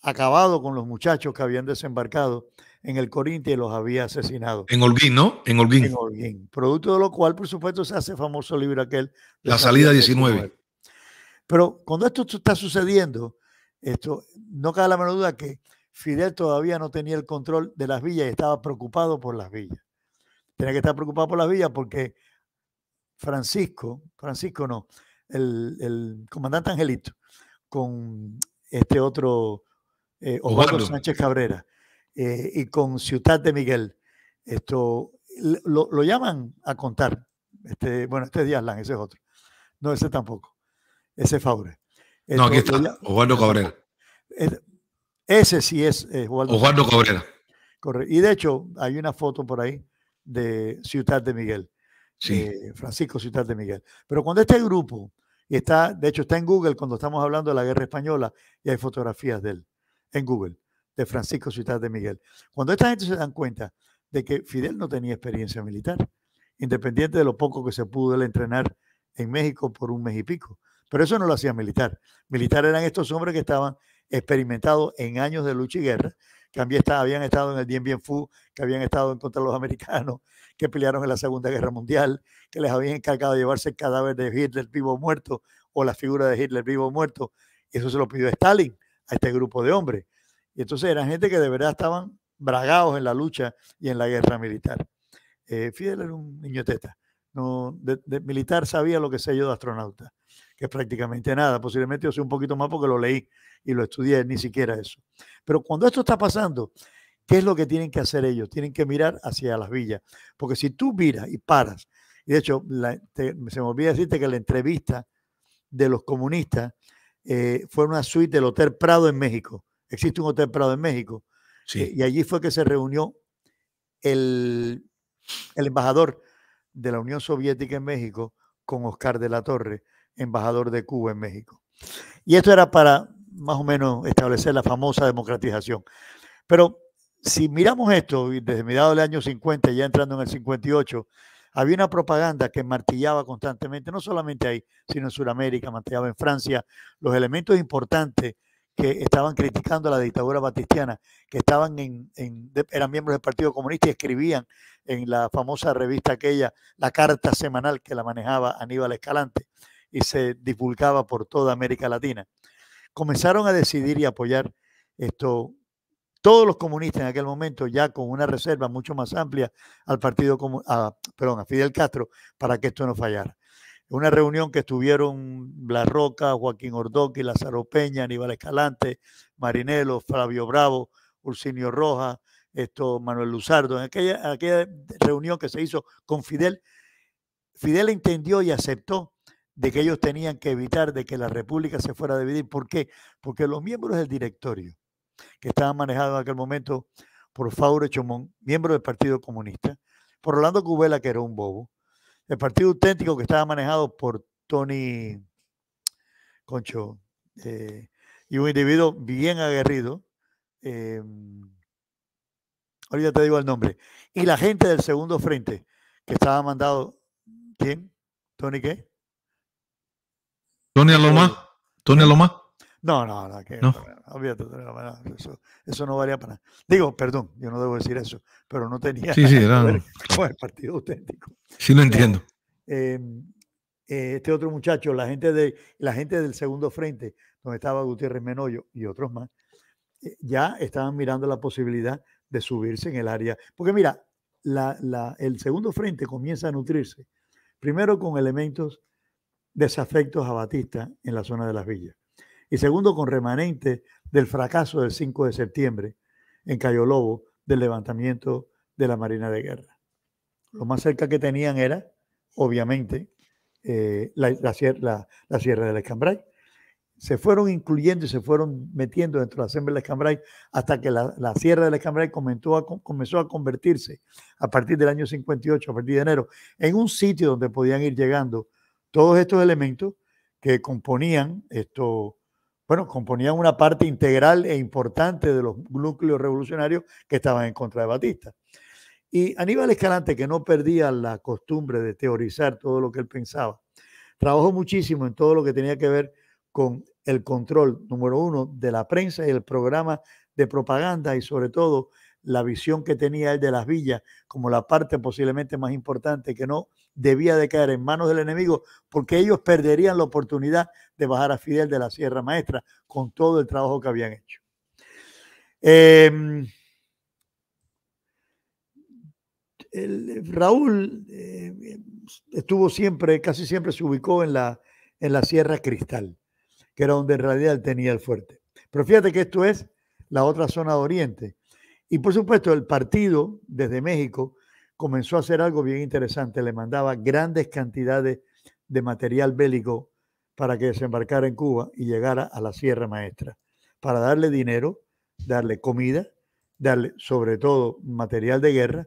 acabado con los muchachos que habían desembarcado en el Corintia y los había asesinado. En Holguín, ¿no? En Holguín. En Holguín. Producto de lo cual, por supuesto, se hace famoso el libro aquel. La salida 19. Pero cuando esto está sucediendo, esto no cabe la menor duda que Fidel todavía no tenía el control de las villas y estaba preocupado por las villas. Tenía que estar preocupado por las villas porque Francisco, Francisco no, el, comandante Angelito, con este otro eh, Osvaldo Sánchez Cabrera eh, y con Ciudad de Miguel. Esto lo, llaman a contar. Este, bueno, este es Díaz ese es otro. No, ese tampoco. Ese es Faure. no, aquí está, Cabrera. ese sí es eh, Osvaldo, Cabrera. Y de hecho, hay una foto por ahí de Ciudad de Miguel sí. Eh, Francisco Ciudad de Miguel. Pero cuando este grupo, y está, de hecho está en Google cuando estamos hablando de la guerra española, y hay fotografías de él en Google, de Francisco Ciudad de Miguel. Cuando esta gente se dan cuenta de que Fidel no tenía experiencia militar, independiente de lo poco que se pudo él entrenar en México por un mes y pico. Pero eso no lo hacía militar. Militar eran estos hombres que estaban experimentados en años de lucha y guerra que habían estado en el Dien Bien Fu, que habían estado en contra de los americanos, *laughs* que pelearon en la Segunda Guerra Mundial, que les habían encargado de llevarse el cadáver de Hitler vivo o muerto o la figura de Hitler vivo o muerto. Y eso se lo pidió Stalin a este grupo de hombres. Y entonces eran gente que de verdad estaban bragados en la lucha y en la guerra militar. Eh, Fidel era un niño teta. No, militar sabía lo que sé yo de astronauta que es prácticamente nada. Posiblemente yo sé un poquito más porque lo leí y lo estudié, ni siquiera eso. Pero cuando esto está pasando, ¿qué es lo que tienen que hacer ellos? Tienen que mirar hacia las villas. Porque si tú miras y paras, y de hecho se me olvidó decirte que la entrevista de los comunistas eh, fue una suite del Hotel Prado en México. Existe un Hotel Prado en México. Eh, y allí fue que se reunió el, el embajador de la Unión Soviética en México con Oscar de la Torre embajador de Cuba en México. Y esto era para más o menos establecer la famosa democratización. Pero si miramos esto, desde mediados del año 50, ya entrando en el 58, había una propaganda que martillaba constantemente, no solamente ahí, sino en Sudamérica, martillaba en Francia, los elementos importantes que estaban criticando la dictadura batistiana, que estaban en, en, eran miembros del Partido Comunista y escribían en la famosa revista aquella, la carta semanal que la manejaba Aníbal Escalante, y se divulgaba por toda América Latina. Comenzaron a decidir y apoyar esto todos los comunistas en aquel momento, ya con una reserva mucho más amplia al partido, a, perdón, a Fidel Castro, para que esto no fallara. Una reunión que estuvieron La Roca, Joaquín Ordoqui, Lázaro Peña, Aníbal Escalante, Marinelo, Flavio Bravo, Ursinio Rojas, esto, Manuel Luzardo. En aquella, aquella reunión que se hizo con Fidel, Fidel entendió y aceptó de que ellos tenían que evitar de que la República se fuera a dividir. ¿Por qué? Porque los miembros del directorio, que estaban manejados en aquel momento por Faure Chomón, miembro del Partido Comunista, por Orlando Cubela, que era un bobo, el Partido Auténtico, que estaba manejado por Tony Concho, eh, y un individuo bien aguerrido, em, ahorita te digo el nombre, y la gente del segundo frente, que estaba mandado, ¿quién? ¿Tony qué? ¿Tony Aloma? ¿Tony Aloma? No, no, no, que, no. eso, no valía para nada. Digo, perdón, yo no debo decir eso, pero no tenía sí, sí, era. el partido auténtico. Sí, lo entiendo. Em, eh, este otro muchacho, la gente, de, la gente del segundo frente, donde estaba Gutiérrez Menoyo y otros más, eh, ya estaban mirando la posibilidad de subirse en el área. Porque mira, la, el segundo frente comienza a nutrirse, primero con elementos desafectos a Batista en la zona de las villas. Y segundo, con remanente del fracaso del 5 de septiembre en Cayo Lobo del levantamiento de la Marina de Guerra. Lo más cerca que tenían era, obviamente, eh, la, la, la, Sierra del Escambray. Se fueron incluyendo y se fueron metiendo dentro de la Sierra del Escambray hasta que la, Sierra del Escambray comenzó a, comenzó a convertirse a partir del año 58, a partir de enero, en un sitio donde podían ir llegando todos estos elementos que componían esto, bueno, componían una parte integral e importante de los núcleos revolucionarios que estaban en contra de Batista. Y Aníbal Escalante, que no perdía la costumbre de teorizar todo lo que él pensaba, trabajó muchísimo en todo lo que tenía que ver con el control, número uno, de la prensa y el programa de propaganda y sobre todo la visión que tenía él de las villas como la parte posiblemente más importante que no debía de caer en manos del enemigo, porque ellos perderían la oportunidad de bajar a Fidel de la Sierra Maestra con todo el trabajo que habían hecho. Em, Raúl eh, estuvo siempre, casi siempre se ubicó en la, en la Sierra Cristal, que era donde en realidad tenía el fuerte. Pero fíjate que esto es la otra zona de Oriente, y por supuesto, el partido desde México comenzó a hacer algo bien interesante. Le mandaba grandes cantidades de material bélico para que desembarcara en Cuba y llegara a la Sierra Maestra, para darle dinero, darle comida, darle sobre todo material de guerra.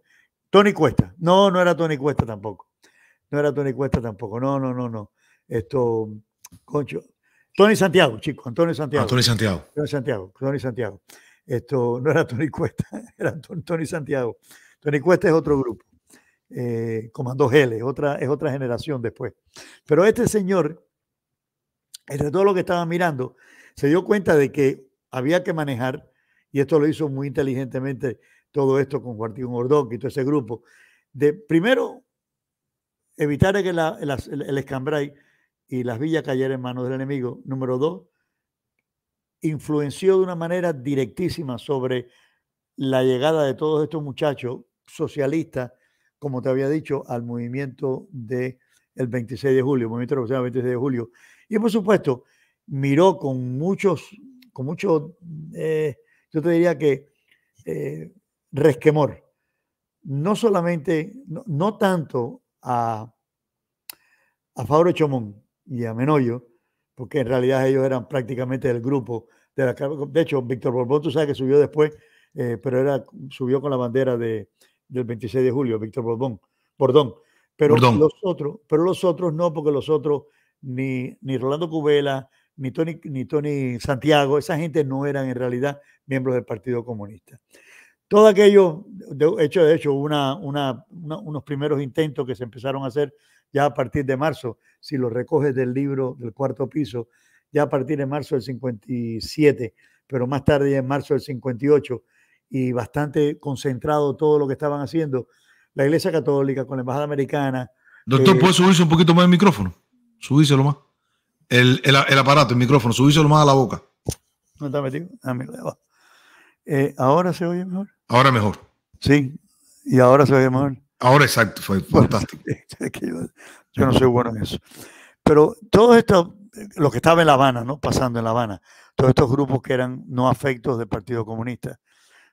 Tony Cuesta, no, no era Tony Cuesta tampoco. No era Tony Cuesta tampoco, no, no, no, no. Esto, concho. Tony Santiago, chico, Antonio Santiago. Antonio Santiago. Antonio Santiago, Tony Santiago. Esto no era Tony Cuesta, *laughs* era Tony Santiago. Tony Cuesta es otro grupo. Eh, Comando es otra, es otra generación después. Pero este señor, entre todo lo que estaba mirando, se dio cuenta de que había que manejar, y esto lo hizo muy inteligentemente todo esto con un Ordóñez y todo ese grupo, de primero evitar que el, el, escambray y las villas cayeran en manos del enemigo. Número dos, influenció de una manera directísima sobre la llegada de todos estos muchachos socialistas, como te había dicho, al movimiento del el 26 de julio, movimiento revolucionario del 26 de julio. Y por supuesto, miró con muchos, con mucho, eh, yo te diría que eh, resquemor, no solamente, no, tanto a, a Chomón y a Menoyo, porque en realidad ellos eran prácticamente del grupo. De, la, de hecho, Víctor Borbón, tú sabes que subió después, eh, pero era, subió con la bandera de, del 26 de julio, Víctor Borbón, Bordón. Pero los otros, pero los otros no, porque los otros, ni, ni Rolando Cubela, ni Tony, ni Tony Santiago, esa gente no eran en realidad miembros del Partido Comunista. Todo aquello, de hecho, de hecho, una, una, unos primeros intentos que se empezaron a hacer ya a partir de marzo, si lo recoges del libro del cuarto piso, ya a partir de marzo del 57, pero más tarde en marzo del 58, y bastante concentrado todo lo que estaban haciendo, la Iglesia Católica con la Embajada Americana. Doctor, eh, ¿puede subirse un poquito más el micrófono? Subíselo más. El, el, aparato, el micrófono, subíselo más a la boca. ¿No está ah, metido? Eh, ¿Ahora se oye mejor? Ahora mejor. Sí, y ahora se oye mejor. Ahora exacto, fue fantástico. *laughs* yo no soy bueno en eso. Pero todo esto lo que estaba en La Habana, ¿no? Pasando en La Habana, todos estos grupos que eran no afectos del Partido Comunista,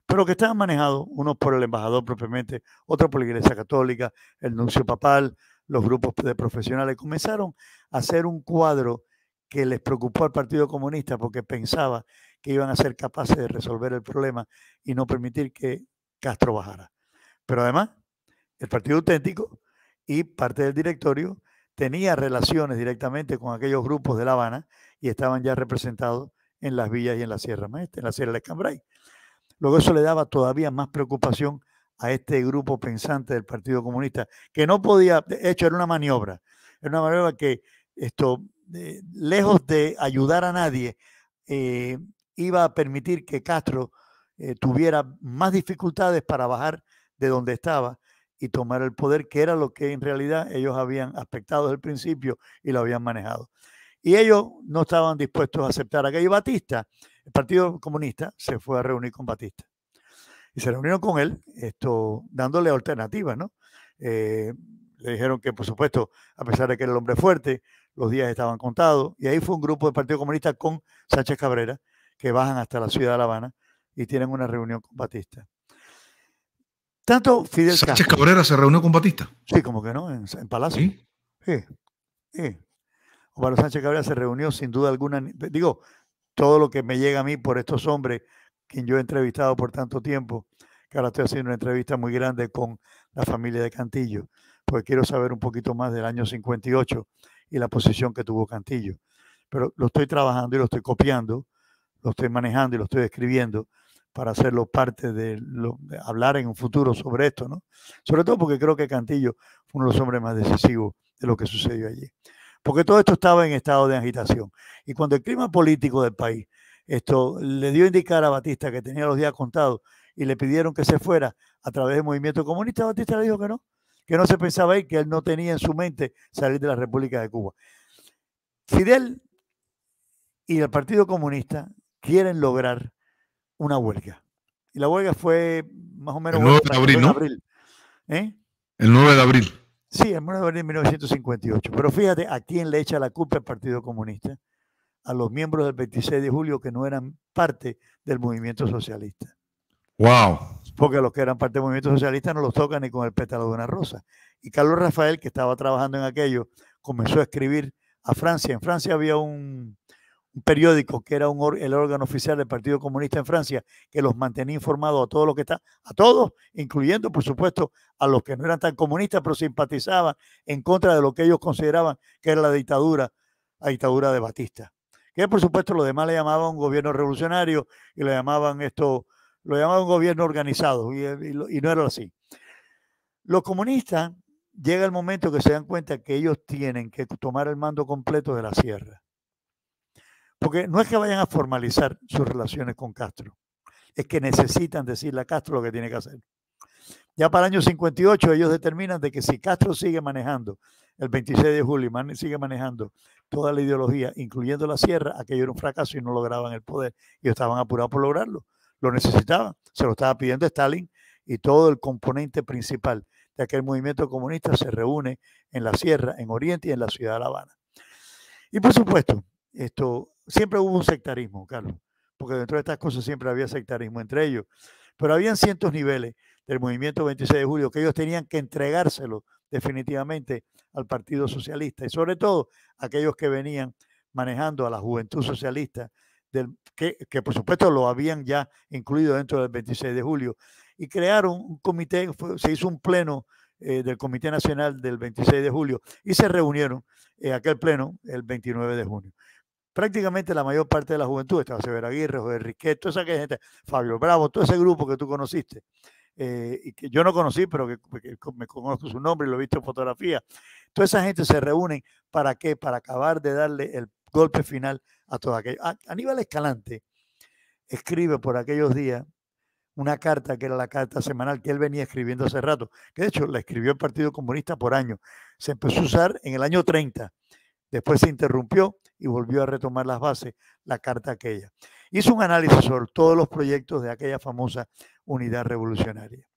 pero que estaban manejados, unos por el embajador propiamente, otros por la Iglesia Católica, el nuncio papal, los grupos de profesionales, comenzaron a hacer un cuadro que les preocupó al Partido Comunista porque pensaba que iban a ser capaces de resolver el problema y no permitir que Castro bajara. Pero además el Partido Auténtico y parte del directorio tenía relaciones directamente con aquellos grupos de La Habana y estaban ya representados en las villas y en la Sierra Maestra, en la Sierra de Cambrai. Luego eso le daba todavía más preocupación a este grupo pensante del Partido Comunista, que no podía, de hecho era una maniobra, era una maniobra que esto, eh, lejos de ayudar a nadie, eh, iba a permitir que Castro eh, tuviera más dificultades para bajar de donde estaba y tomar el poder, que era lo que en realidad ellos habían aspectado desde el principio y lo habían manejado. Y ellos no estaban dispuestos a aceptar a aquello. Batista, el Partido Comunista, se fue a reunir con Batista. Y se reunieron con él, esto, dándole alternativas, ¿no? Eh, le dijeron que, por supuesto, a pesar de que era el hombre fuerte, los días estaban contados. Y ahí fue un grupo del Partido Comunista con Sánchez Cabrera, que bajan hasta la ciudad de La Habana y tienen una reunión con Batista tanto, Fidel Sánchez Cabrera se reunió con Batista. Sí, como que no, en, Palacio. ¿Sí? Sí, sí. Sánchez Cabrera se reunió sin duda alguna. Digo, todo lo que me llega a mí por estos hombres, quien yo he entrevistado por tanto tiempo, que ahora estoy haciendo una entrevista muy grande con la familia de Cantillo, porque quiero saber un poquito más del año 58 y la posición que tuvo Cantillo. Pero lo estoy trabajando y lo estoy copiando, lo estoy manejando y lo estoy escribiendo para hacerlo parte de, hablar en un futuro sobre esto, ¿no? Sobre todo porque creo que Cantillo fue uno de los hombres más decisivos de lo que sucedió allí. Porque todo esto estaba en estado de agitación. Y cuando el clima político del país esto le dio a indicar a Batista que tenía los días contados y le pidieron que se fuera a través del movimiento comunista, Batista le dijo que no, que no se pensaba ir, que él no tenía en su mente salir de la República de Cuba. Fidel y el Partido Comunista quieren lograr una huelga. Y la huelga fue más o menos... El 9 de abril, ¿Eh? El 9 de abril. Sí, el 9 de abril de 1958. Pero fíjate a quién le echa la culpa el Partido Comunista. A los miembros del 26 de julio que no eran parte del movimiento socialista. ¡Wow! Porque los que eran parte del movimiento socialista no los tocan ni con el pétalo de una rosa. Y Carlos Rafael, que estaba trabajando en aquello, comenzó a escribir a Francia. En Francia había un, un periódico que era un el órgano oficial del Partido Comunista en Francia, que los mantenía informados a todos los que están, a todos, incluyendo por supuesto a los que no eran tan comunistas, pero simpatizaban en contra de lo que ellos consideraban que era la dictadura, la dictadura de Batista. Que por supuesto los demás le llamaban un gobierno revolucionario y le llamaban esto, lo llamaban un gobierno organizado y, eh, y no era así. Los comunistas llega el momento que se dan cuenta que ellos tienen que tomar el mando completo de la sierra porque no es que vayan a formalizar sus relaciones con Castro, es que necesitan decirle a Castro lo que tiene que hacer. Ya para el año 58 ellos determinan de que si Castro sigue manejando el 26 de julio y sigue manejando toda la ideología, incluyendo la sierra, aquello era un fracaso y no lograban el poder. Y estaban apurados por lograrlo. Lo necesitaban. Se lo estaba pidiendo Stalin y todo el componente principal de aquel movimiento comunista se reúne en la sierra, en Oriente y en la ciudad de La Habana. Y por supuesto, esto siempre hubo un sectarismo, Carlos, porque dentro de estas cosas siempre había sectarismo entre ellos. Pero habían cientos niveles del movimiento 26 de julio que ellos tenían que entregárselo definitivamente al Partido Socialista y sobre todo aquellos que venían manejando a la juventud socialista, del, que, por supuesto lo habían ya incluido dentro del 26 de julio, y crearon un comité, se hizo un pleno eh, del Comité Nacional del 26 de julio y se reunieron en eh, aquel pleno el 29 de junio prácticamente la mayor parte de la juventud, estaba Severo Aguirre, José Riquet, toda esa gente, Fabio Bravo, todo ese grupo que tú conociste, eh, y que yo no conocí, pero que, me conozco su nombre y lo he visto en fotografía, toda esa gente se reúne para qué, para acabar de darle el golpe final a todo aquello. Aníbal Escalante escribe por aquellos días una carta que era la carta semanal que él venía escribiendo hace rato, que de hecho la escribió el Partido Comunista por año. Se empezó a usar en el año 30 Después se interrumpió y volvió a retomar las bases, la carta aquella. Hizo un análisis sobre todos los proyectos de aquella famosa unidad revolucionaria.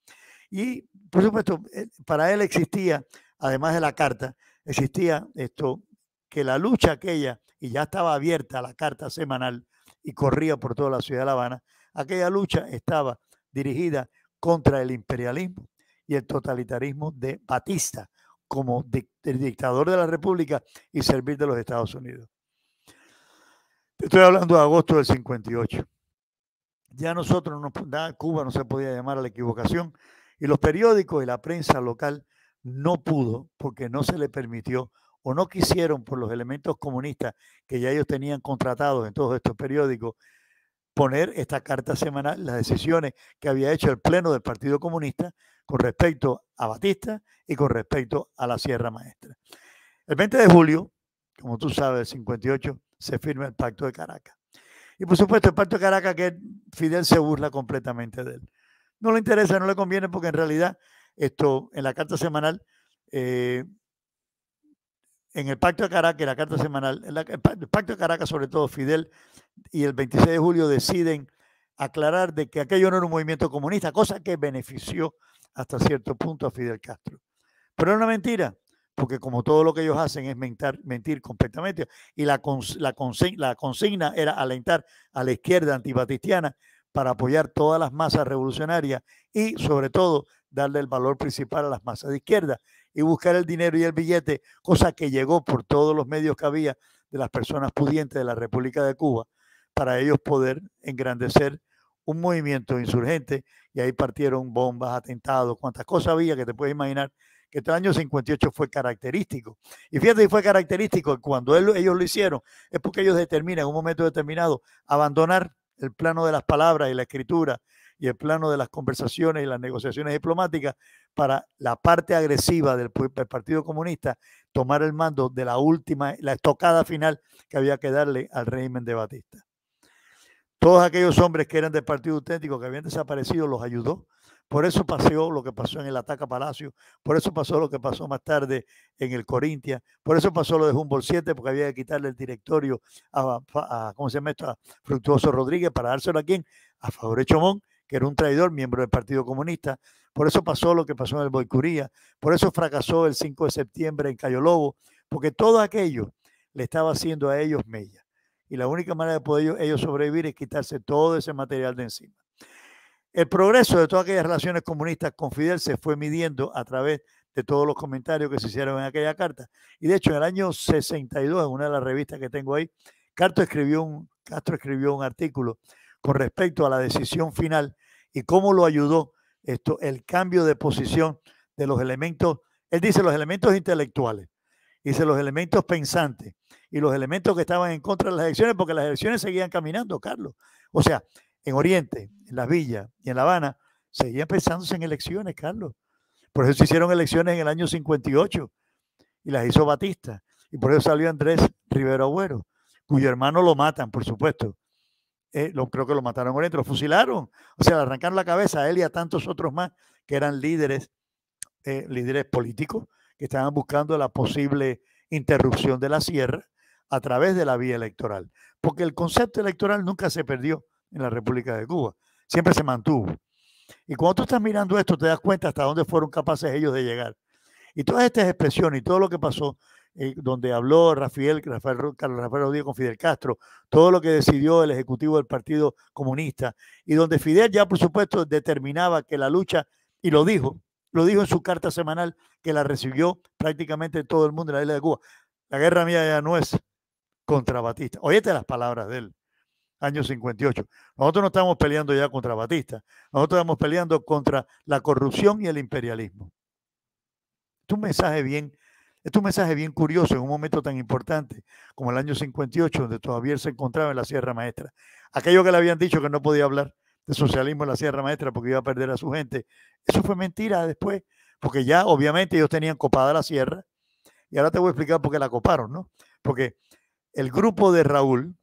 Y, por supuesto, eh, para él existía, además de la carta, existía esto, que la lucha aquella, y ya estaba abierta la carta semanal y corría por toda la ciudad de La Habana, aquella lucha estaba dirigida contra el imperialismo y el totalitarismo de Batista, como el dictador de la República y servir de los Estados Unidos. Te estoy hablando de agosto del 58. Ya nosotros, nos, Cuba no se podía llamar a la equivocación y los periódicos y la prensa local no pudo porque no se le permitió o no quisieron por los elementos comunistas que ya ellos tenían contratados en todos estos periódicos poner esta carta semanal, las decisiones que había hecho el Pleno del Partido Comunista con respecto a Batista y con respecto a la Sierra Maestra. El 20 de julio, como tú sabes, el 58, se firma el Pacto de Caracas. Y por supuesto, el Pacto de Caracas, que Fidel se burla completamente de él. No le interesa, no le conviene, porque en realidad, esto en la carta semanal, eh, en el Pacto de Caracas, la carta semanal, Pacto de Caracas, sobre todo Fidel y el 26 de julio deciden aclarar de que aquello no era un movimiento comunista, cosa que benefició hasta cierto punto a Fidel Castro. Pero era una mentira, porque como todo lo que ellos hacen es mentar, mentir completamente, y la, consigna, la, consigna, era alentar a la izquierda antibatistiana para apoyar todas las masas revolucionarias y sobre todo darle el valor principal a las masas de izquierda, y buscar el dinero y el billete, cosa que llegó por todos los medios que había de las personas pudientes de la República de Cuba, para ellos poder engrandecer un movimiento insurgente y ahí partieron bombas, atentados, cuantas cosas había que te puedes imaginar que este año 58 fue característico. Y fíjate, y fue característico cuando ellos lo hicieron, es porque ellos determinan en un momento determinado abandonar el plano de las palabras y la escritura y el plano de las conversaciones y las negociaciones diplomáticas para la parte agresiva del, Partido Comunista tomar el mando de la última, la estocada final que había que darle al régimen de Batista. Todos aquellos hombres que eran del Partido Auténtico, que habían desaparecido, los ayudó. Por eso pasó lo que pasó en el Ataca Palacio, por eso pasó lo que pasó más tarde en el Corintia, por eso pasó lo de Humboldt 7, porque había que quitarle el directorio a, ¿cómo se llama esto? Fructuoso Rodríguez para dárselo a quién? A Favore Chomón, que era un traidor, miembro del Partido Comunista. Por eso pasó lo que pasó en el Boicuría, por eso fracasó el 5 de septiembre en Cayo Lobo, porque todo aquello le estaba haciendo a ellos mella. Y la única manera de poder ellos sobrevivir es quitarse todo ese material de encima. El progreso de todas aquellas relaciones comunistas con Fidel se fue midiendo a través de todos los comentarios que se hicieron en aquella carta. Y de hecho, en el año 62, en una de las revistas que tengo ahí, Castro escribió un, Castro escribió un artículo con respecto a la decisión final y cómo lo ayudó esto, el cambio de posición de los elementos. Él dice los elementos intelectuales, dice los elementos pensantes y los elementos que estaban en contra de las elecciones, porque las elecciones seguían caminando, Carlos. O sea, en Oriente, en las villas y en La Habana, seguían pensándose en elecciones, Carlos. Por eso se hicieron elecciones en el año 58 y las hizo Batista. Y por eso salió Andrés Rivero Agüero, cuyo hermano lo matan, por supuesto, eh, creo que lo mataron Oriente, lo fusilaron. O sea, le arrancaron la cabeza a él y a tantos otros más que eran líderes, eh, líderes políticos, que estaban buscando la posible interrupción de la sierra a través de la vía electoral. Porque el concepto electoral nunca se perdió en la República de Cuba, siempre se mantuvo. Y cuando tú estás mirando esto, te das cuenta hasta dónde fueron capaces ellos de llegar. Y todas estas expresiones y todo lo que pasó eh, donde habló Rafael, Rafael, Carlos Rafael Rodríguez con Fidel Castro, todo lo que decidió el Ejecutivo del Partido Comunista, y donde Fidel ya, por supuesto, determinaba que la lucha, y lo dijo, lo dijo en su carta semanal, que la recibió prácticamente todo el mundo en la isla de Cuba. La guerra mía ya no es contra Batista. oíste las palabras de él, año 58. Nosotros no estamos peleando ya contra Batista, nosotros estamos peleando contra la corrupción y el imperialismo. Es un mensaje bien este es un mensaje bien curioso en un momento tan importante como el año 58, donde todavía se encontraba en la Sierra Maestra. Aquello que le habían dicho que no podía hablar de socialismo en la Sierra Maestra porque iba a perder a su gente, eso fue mentira después, porque ya obviamente ellos tenían copada la Sierra. Y ahora te voy a explicar por qué la coparon, ¿no? Porque el grupo de Raúl,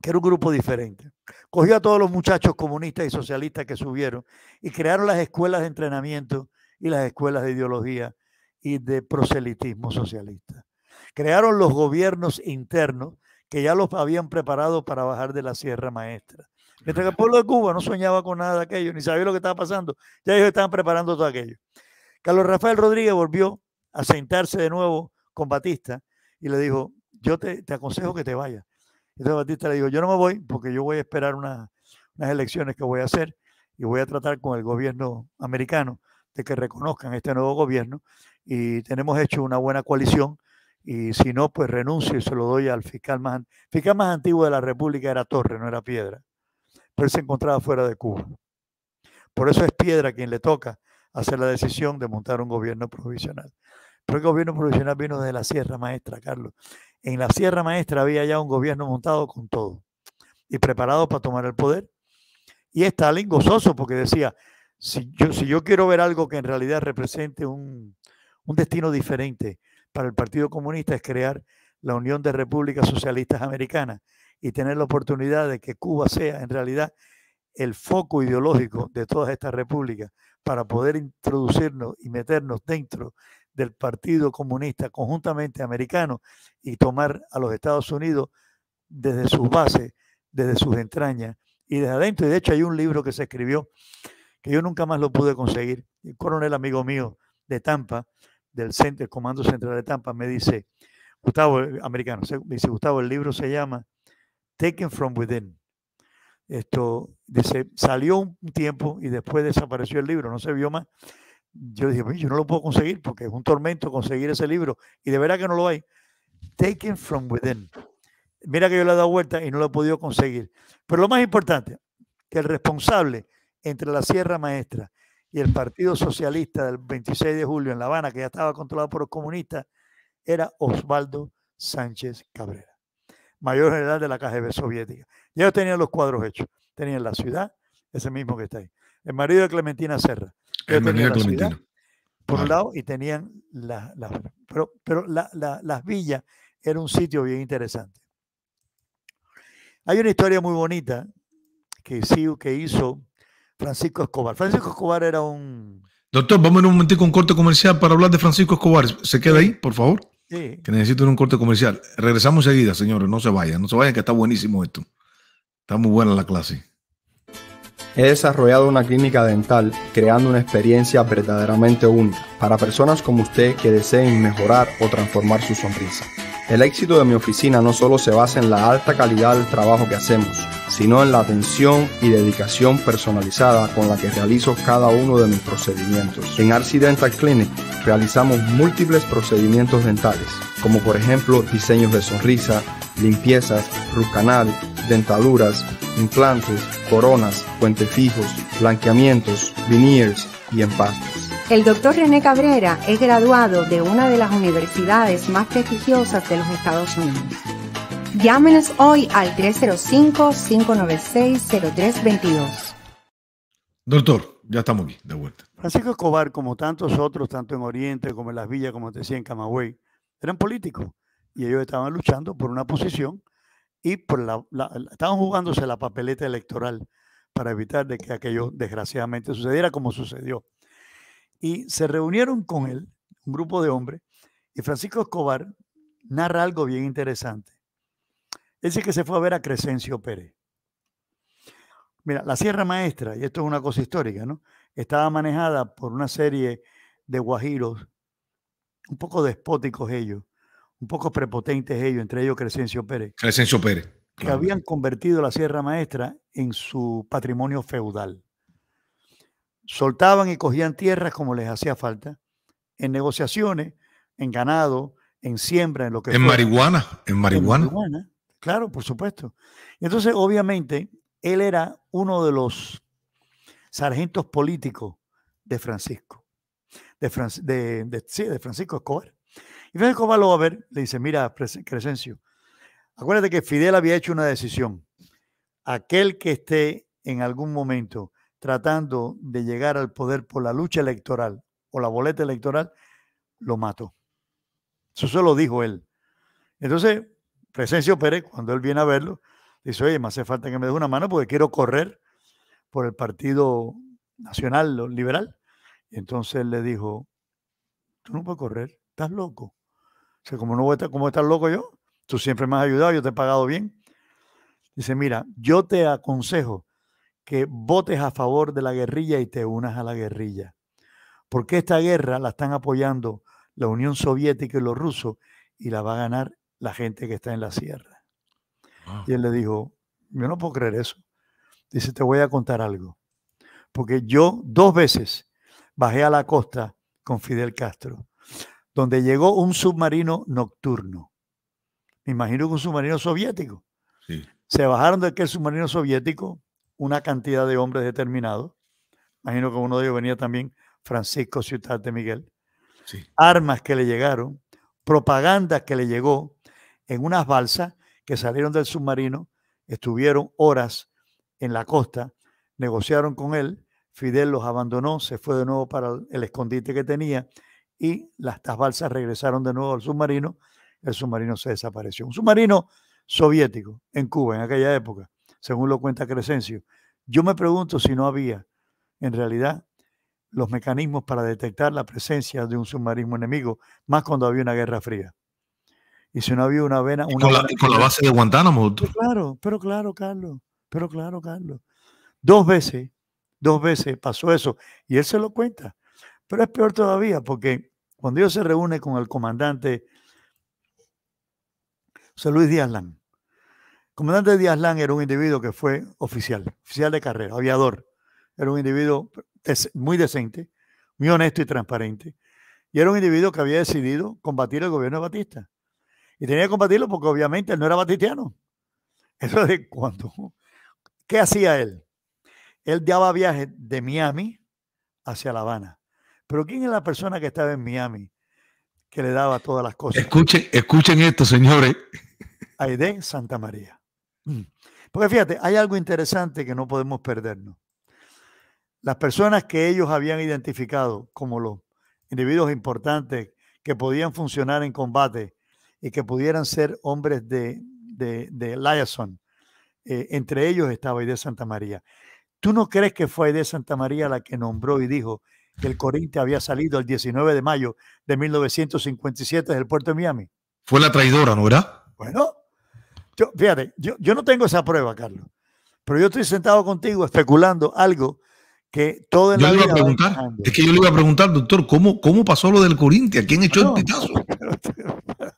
que era un grupo diferente, cogió a todos los muchachos comunistas y socialistas que subieron y crearon las escuelas de entrenamiento y las escuelas de ideología y de proselitismo socialista. Crearon los gobiernos internos que ya los habían preparado para bajar de la Sierra Maestra. Mientras que el pueblo de Cuba no soñaba con nada de aquello, ni sabía lo que estaba pasando, ya ellos estaban preparando todo aquello. Carlos Rafael Rodríguez volvió a sentarse de nuevo con Batista y le dijo, yo te, aconsejo que te vayas. Entonces Batista le dijo, yo no me voy porque yo voy a esperar una, unas elecciones que voy a hacer y voy a tratar con el gobierno americano de que reconozcan este nuevo gobierno y tenemos hecho una buena coalición y si no, pues renuncio y se lo doy al fiscal más, más antiguo de la República, era Torre, no era Piedra, pero él se encontraba fuera de Cuba. Por eso es Piedra quien le toca hacer la decisión de montar un gobierno provisional. Pero el gobierno provisional vino desde la Sierra Maestra, Carlos. En la Sierra Maestra había ya un gobierno montado con todo y preparado para tomar el poder. Y Stalin gozoso porque decía, si yo, si yo quiero ver algo que en realidad represente un, un destino diferente para el Partido Comunista es crear la Unión de Repúblicas Socialistas Americanas y tener la oportunidad de que Cuba sea en realidad el foco ideológico de todas estas repúblicas para poder introducirnos y meternos dentro del Partido Comunista conjuntamente americano y tomar a los Estados Unidos desde sus bases, desde sus entrañas y desde adentro. Y de hecho hay un libro que se escribió que yo nunca más lo pude conseguir, el coronel amigo mío de Tampa, del, centro, Comando Central de Tampa, me dice, Gustavo, eh, americano, me dice, Gustavo, el libro se llama Taken from Within. Esto, dice, salió un tiempo y después desapareció el libro, no se vio más. Yo dije, yo no lo puedo conseguir porque es un tormento conseguir ese libro y de verdad que no lo hay. Taken from Within. Mira que yo le he dado vuelta y no lo he podido conseguir. Pero lo más importante, que el responsable entre la Sierra Maestra y el Partido Socialista del 26 de julio en La Habana, que ya estaba controlado por los comunistas, era Osvaldo Sánchez Cabrera, mayor general de la KGB soviética. Ya tenían los cuadros hechos. Tenían la ciudad, ese mismo que está ahí. El marido de Clementina Serra. El Clementina. por un lado, y tenían las... pero las villas era un sitio bien interesante. Hay una historia muy bonita que, que hizo Francisco Escobar. Francisco Escobar era un... Doctor, vamos en un momento con un corte comercial para hablar de Francisco Escobar. ¿Se queda ahí, por favor? Sí. Que necesito un corte comercial. Regresamos enseguida, señores. No se vayan, no se vayan, que está buenísimo esto. Está muy buena la clase. He desarrollado una clínica dental creando una experiencia verdaderamente única para personas como usted que deseen mejorar o transformar su sonrisa. El éxito de mi oficina no solo se basa en la alta calidad del trabajo que hacemos, sino en la atención y dedicación personalizada con la que realizo cada uno de mis procedimientos. En Arci Dental Clinic realizamos múltiples procedimientos dentales, como por ejemplo diseños de sonrisa, limpiezas, root canal, dentaduras, implantes, coronas, puentes fijos, blanqueamientos, veneers y empastes. El doctor René Cabrera es graduado de una de las universidades más prestigiosas de los Estados Unidos. Llámenos hoy al 305-596-0322. Doctor, ya estamos aquí, de vuelta. Francisco Escobar, como tantos otros, tanto en Oriente como en Las Villas, como te decía en Camagüey, eran políticos y ellos estaban luchando por una posición y por la, estaban jugándose la papeleta electoral para evitar que aquello desgraciadamente sucediera como sucedió y se reunieron con él, un grupo de hombres, y Francisco Escobar narra algo bien interesante. Dice que se fue a ver a Crescencio Pérez. Mira, la Sierra Maestra, y esto es una cosa histórica, ¿no? Estaba manejada por una serie de guajiros, un poco despóticos ellos, un poco prepotentes ellos, entre ellos Crescencio Pérez. Crescencio Pérez. Que habían convertido la Sierra Maestra en su patrimonio feudal soltaban y cogían tierras como les hacía falta, en negociaciones, en ganado, en siembra, en lo que En marihuana, en marihuana. En marihuana, claro, por supuesto. Entonces, obviamente, él era uno de los sargentos políticos de Francisco, de, de, de Francisco Escobar. Y Francisco Escobar lo a ver, le dice, mira, Crescencio, acuérdate que Fidel había hecho una decisión. Aquel que esté en algún momento tratando de llegar al poder por la lucha electoral o la boleta electoral, lo mató. Eso se lo dijo él. Entonces, Presencio Pérez, cuando él viene a verlo, dice, oye, me hace falta que me des una mano porque quiero correr por el Partido Nacional Liberal. entonces él le dijo, tú no puedes correr, estás loco. O sea, como no voy a estar, estar loco yo? Tú siempre me has ayudado, yo te he pagado bien. Dice, mira, yo te aconsejo que votes a favor de la guerrilla y te unas a la guerrilla. Porque esta guerra la están apoyando la Unión Soviética y los rusos y la va a ganar la gente que está en la sierra. Y él le dijo, yo no puedo creer eso. Dice, te voy a contar algo. Porque yo dos veces bajé a la costa con Fidel Castro, donde llegó un submarino nocturno. Me imagino que un submarino soviético. Se bajaron de aquel submarino soviético, una cantidad de hombres determinados. Imagino que uno de ellos venía también Francisco Ciudad de Miguel. Armas que le llegaron, propaganda que le llegó en unas balsas que salieron del submarino, estuvieron horas en la costa, negociaron con él, Fidel los abandonó, se fue de nuevo para el escondite que tenía y las balsas regresaron de nuevo al submarino, el submarino se desapareció. Un submarino soviético en Cuba en aquella época, según lo cuenta Crescencio. Yo me pregunto si no había, en realidad, los mecanismos para detectar la presencia de un submarino enemigo, más cuando había una guerra fría. Y si no había una vena... Una con, la, base de Guantánamo. claro, pero claro, Carlos, pero claro, Carlos. Dos veces, dos veces pasó eso. Y él se lo cuenta. Pero es peor todavía, porque cuando ellos se reúne con el comandante José Luis Díaz Lán. Comandante Díaz Lán era un individuo que fue oficial, oficial de carrera, aviador. Era un individuo muy decente, muy honesto y transparente. Y era un individuo que había decidido combatir el gobierno de Batista. Y tenía que combatirlo porque obviamente él no era batistiano. Eso de cuando. ¿Qué hacía él? Él daba viajes de Miami hacia La Habana. Pero ¿quién es la persona que estaba en Miami que le daba todas las cosas? Escuchen, escuchen esto, señores. Aide Santa María. *clears throat* Porque fíjate, hay algo interesante que no podemos perdernos. Las personas que ellos habían identificado como los individuos importantes que podían funcionar en combate y que pudieran ser hombres de, de, eh, entre ellos estaba Aide Santa María. ¿Tú no crees que fue Aide Santa María la que nombró y dijo que el Corintia había salido el 19 de mayo de 1957 del puerto de Miami? Fue la traidora, ¿no era? Bueno, fíjate, yo, yo no tengo esa prueba, Carlos, pero yo estoy sentado contigo especulando algo que todo en yo iba a preguntar, es que yo le iba a preguntar, doctor, ¿cómo, cómo pasó lo del Corintia? ¿Quién echó el ah, pitazo? *laughs*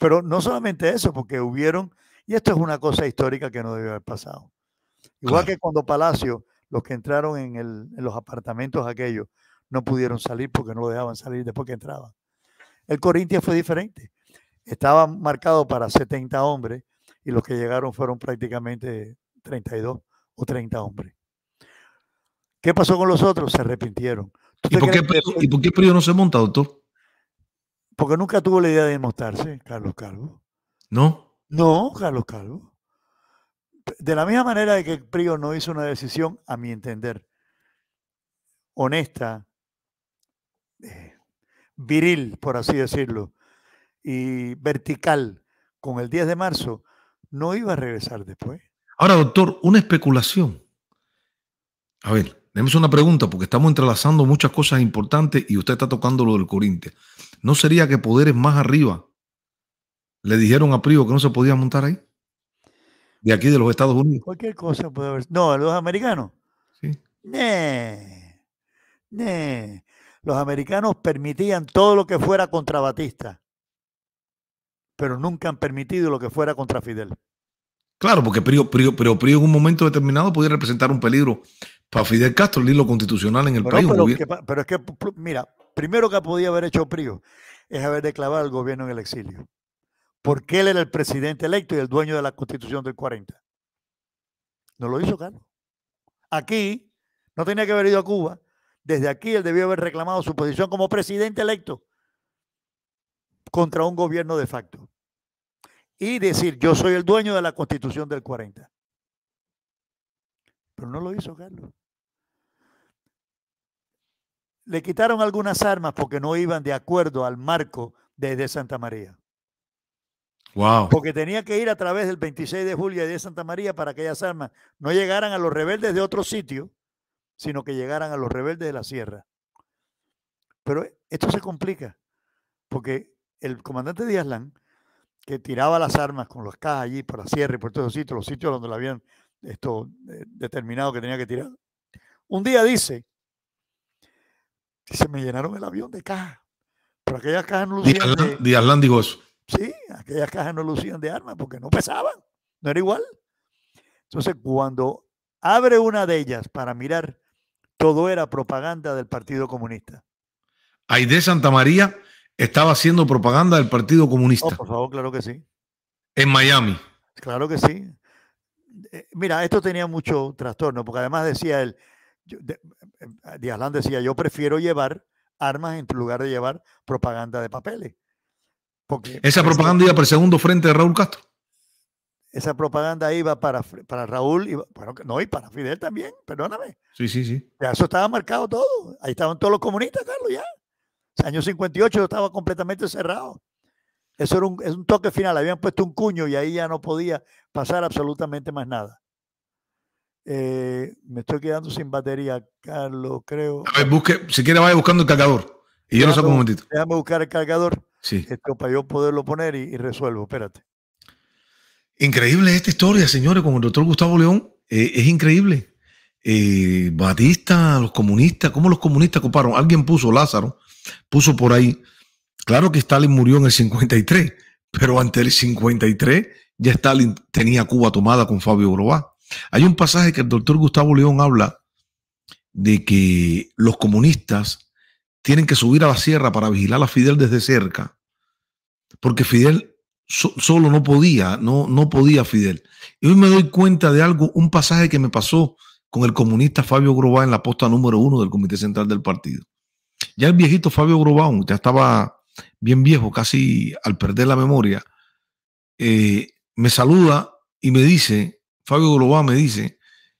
Pero, no solamente eso, porque hubieron, y esto es una cosa histórica que no debió haber pasado. Igual que cuando Palacio, los que entraron en, en los apartamentos aquellos, no pudieron salir porque no lo dejaban salir después que entraban. El Corintia fue diferente. Estaba marcado para 70 hombres, y los que llegaron fueron prácticamente 32 o 30 hombres. ¿Qué pasó con los otros? Se arrepintieron. ¿Y por, qué, el no se monta, doctor? Porque nunca tuvo la idea de montarse, Carlos Calvo. ¿No? No, Carlos Calvo. De la misma manera de que Prio no hizo una decisión, a mi entender, honesta, eh, viril, por así decirlo, y vertical con el 10 de marzo, no iba a regresar después. Ahora, doctor, una especulación. A ver, tenemos una pregunta porque estamos entrelazando muchas cosas importantes y usted está tocando lo del Corinthians. ¿No sería que poderes más arriba le dijeron a Privo que no se podía montar ahí? De aquí de los Estados Unidos. Cualquier cosa puede haber. No, los americanos. Sí. Nee, Los americanos permitían todo lo que fuera contra Batista pero nunca han permitido lo que fuera contra Fidel. Claro, porque Prío, pero en un momento determinado podía representar un peligro para Fidel Castro, el hilo constitucional en el país. Pero, es que, mira, primero que podía haber hecho Prío es haber declarado al gobierno en el exilio. Porque él era el presidente electo y el dueño de la constitución del 40. No lo hizo, Carlos. Aquí no tenía que haber ido a Cuba. Desde aquí él debió haber reclamado su posición como presidente electo contra un gobierno de facto. Y decir, yo soy el dueño de la constitución del 40. Pero no lo hizo Carlos. Le quitaron algunas armas porque no iban de acuerdo al marco de, Santa María. Wow. Porque tenía que ir a través del 26 de julio de Santa María para que aquellas armas no llegaran a los rebeldes de otro sitio, sino que llegaran a los rebeldes de la sierra. Pero esto se complica, porque el comandante Díaz lán que tiraba las armas con los cajas allí por la sierra y por todos los sitios, los sitios donde lo habían esto, eh, determinado que tenía que tirar, un día dice, se me llenaron el avión de cajas, pero aquellas cajas no lucían Díaz, de... Díaz dijo eso. Sí, aquellas cajas no lucían de armas porque no pesaban, no era igual. Entonces, cuando abre una de ellas para mirar, todo era propaganda del Partido Comunista. Aide Santa María estaba haciendo propaganda del Partido Comunista. por favor, claro que sí. En Miami. Claro que sí. Eh, mira, esto tenía mucho trastorno, porque además decía él, Díaz Díaz eh, eh, decía, yo prefiero llevar armas en lugar de llevar propaganda de papeles. esa propaganda iba para el segundo frente de Raúl Castro. Esa propaganda iba para, para Raúl, y, bueno, no, y para Fidel también, perdóname. Sí, sí, sí. Ya eso estaba marcado todo. Ahí estaban todos los comunistas, Carlos, ya año 58 estaba completamente cerrado. Eso era un, es un toque final, habían puesto un cuño y ahí ya no podía pasar absolutamente más nada. Eh, me estoy quedando sin batería, Carlos, creo. A busque, si quiere vaya buscando el cargador. Y yo lo saco un momentito. Déjame buscar el cargador. Sí. Esto para yo poderlo poner y, resuelvo. Espérate. Increíble esta historia, señores, con el doctor Gustavo León. Eh, es increíble. Eh, Batista, los comunistas, ¿cómo los comunistas ocuparon? Alguien puso Lázaro puso por ahí, claro que Stalin murió en el 53, pero ante el 53 ya Stalin tenía Cuba tomada con Fabio Grobá. Hay un pasaje que el doctor Gustavo León habla de que los comunistas tienen que subir a la sierra para vigilar a Fidel desde cerca, porque Fidel solo no podía, no, no podía Fidel. Y hoy me doy cuenta de algo, un pasaje que me pasó con el comunista Fabio Grobá en la posta número uno del Comité Central del Partido. Ya el viejito Fabio que ya estaba bien viejo, casi al perder la memoria. Eh, me saluda y me dice, Fabio Grobaun me dice,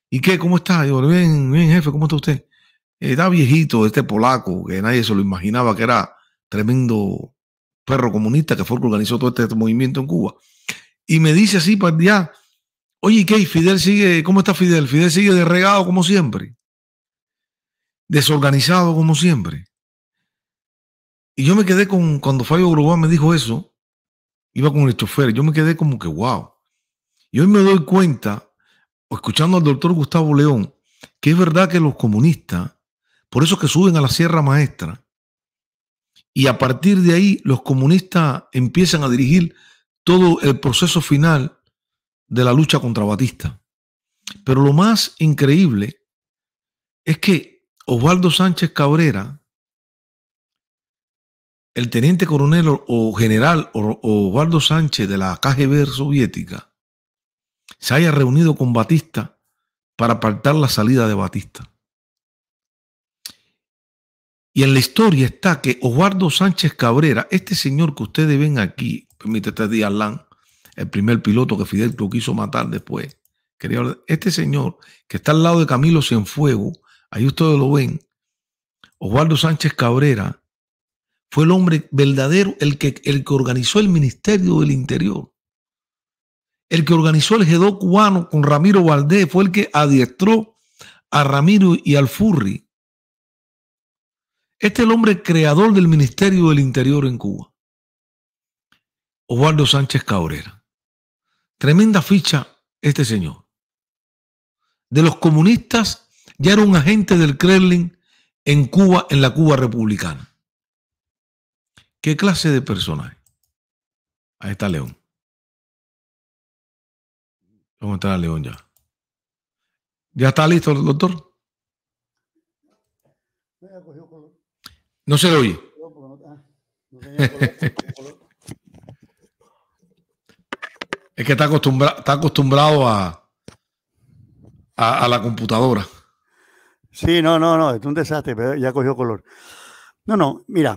¿y qué? ¿Cómo está? yo, bien, bien, jefe, ¿cómo está usted? Era eh, viejito este polaco, que nadie se lo imaginaba que era tremendo perro comunista que fue el que organizó todo este movimiento en Cuba. Y me dice así para día, oye, ¿qué? Fidel sigue, ¿cómo está Fidel? Fidel sigue derregado como siempre, desorganizado como siempre. Y yo me quedé con, cuando Fabio Groboa me dijo eso, iba con el chofer, yo me quedé como que, wow. Y hoy me doy cuenta, escuchando al doctor Gustavo León, que es verdad que los comunistas, por eso que suben a la Sierra Maestra, y a partir de ahí los comunistas empiezan a dirigir todo el proceso final de la lucha contra Batista. Pero lo más increíble es que Osvaldo Sánchez Cabrera, el teniente coronel o, general Osvaldo Sánchez de la KGB soviética se haya reunido con Batista para apartar la salida de Batista. Y en la historia está que Osvaldo Sánchez Cabrera, este señor que ustedes ven aquí, permite este día el primer piloto que Fidel lo quiso matar después, este señor que está al lado de Camilo Cienfuego, ahí ustedes lo ven, Osvaldo Sánchez Cabrera, fue el hombre verdadero el que, el que organizó el Ministerio del Interior. El que organizó el GEDO cubano con Ramiro Valdés fue el que adiestró a Ramiro y al Furri. Este es el hombre creador del Ministerio del Interior en Cuba. Osvaldo Sánchez Cabrera. Tremenda ficha este señor. De los comunistas ya era un agente del Kremlin en Cuba, en la Cuba republicana. ¿Qué clase de personaje? Ahí está León. Vamos entrar está León ya? ¿Ya está listo el doctor? No se le oye. es que está acostumbrado, está acostumbrado a, a la computadora. Sí, no, no, no, es un desastre, pero ya cogió color. No, no, mira,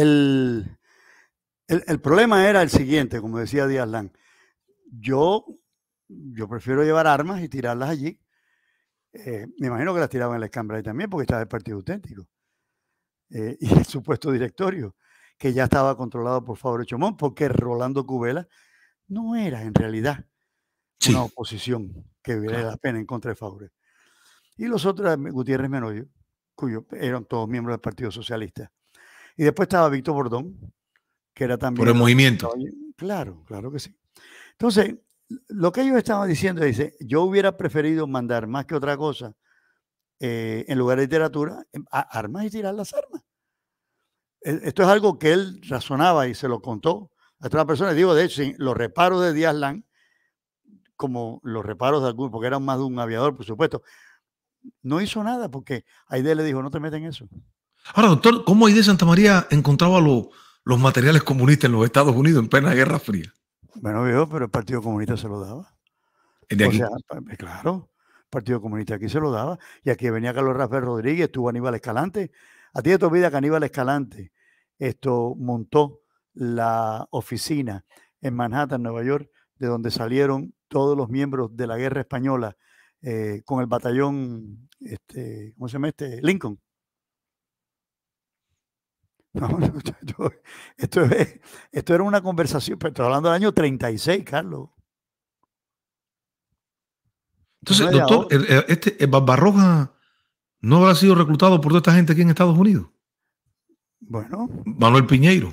el, problema era el siguiente, como decía Díaz Lán, Yo, yo prefiero llevar armas y tirarlas allí. Eh, me imagino que las tiraban en la escambra ahí también, porque estaba el Partido Auténtico. Eh, y el supuesto directorio, que ya estaba controlado por Fabio Chomón, porque Rolando Cubela no era en realidad una oposición que hubiera la pena en contra de Faure. Y los otros, Gutiérrez Menoyo, cuyos eran todos miembros del Partido Socialista. Y después estaba Víctor Bordón, que era también... Por el movimiento. Claro, claro que sí. Entonces, lo que ellos estaban diciendo, dice, yo hubiera preferido mandar más que otra cosa, eh, en lugar de literatura, a armas y tirar las armas. E, esto es algo que él razonaba y se lo contó a otras personas Digo, de hecho, los reparos de Díaz Lan, como los reparos de algún, porque eran más de un aviador, por supuesto, no hizo nada porque Aide le dijo, no te meten en eso. Ahora, doctor, ¿cómo de Santa María encontraba los materiales comunistas en los Estados Unidos en plena Guerra Fría? Bueno, veo, pero el Partido Comunista se lo daba. ¿De aquí? Eh, claro, el Partido Comunista aquí se lo daba. Y aquí venía Carlos Rafael Rodríguez, estuvo Aníbal Escalante. A ti de tu vida que Aníbal Escalante esto, montó la oficina en Manhattan, Nueva York, de donde salieron todos los miembros de la Guerra Española eh, con el batallón, este, ¿cómo se llama este? Lincoln. *laughs* esto, esto, era una conversación, pero estoy hablando del año 36, Carlos. Entonces, doctor, este, no habrá sido reclutado por toda esta gente aquí en Estados Unidos. Bueno. Manuel Piñeiro.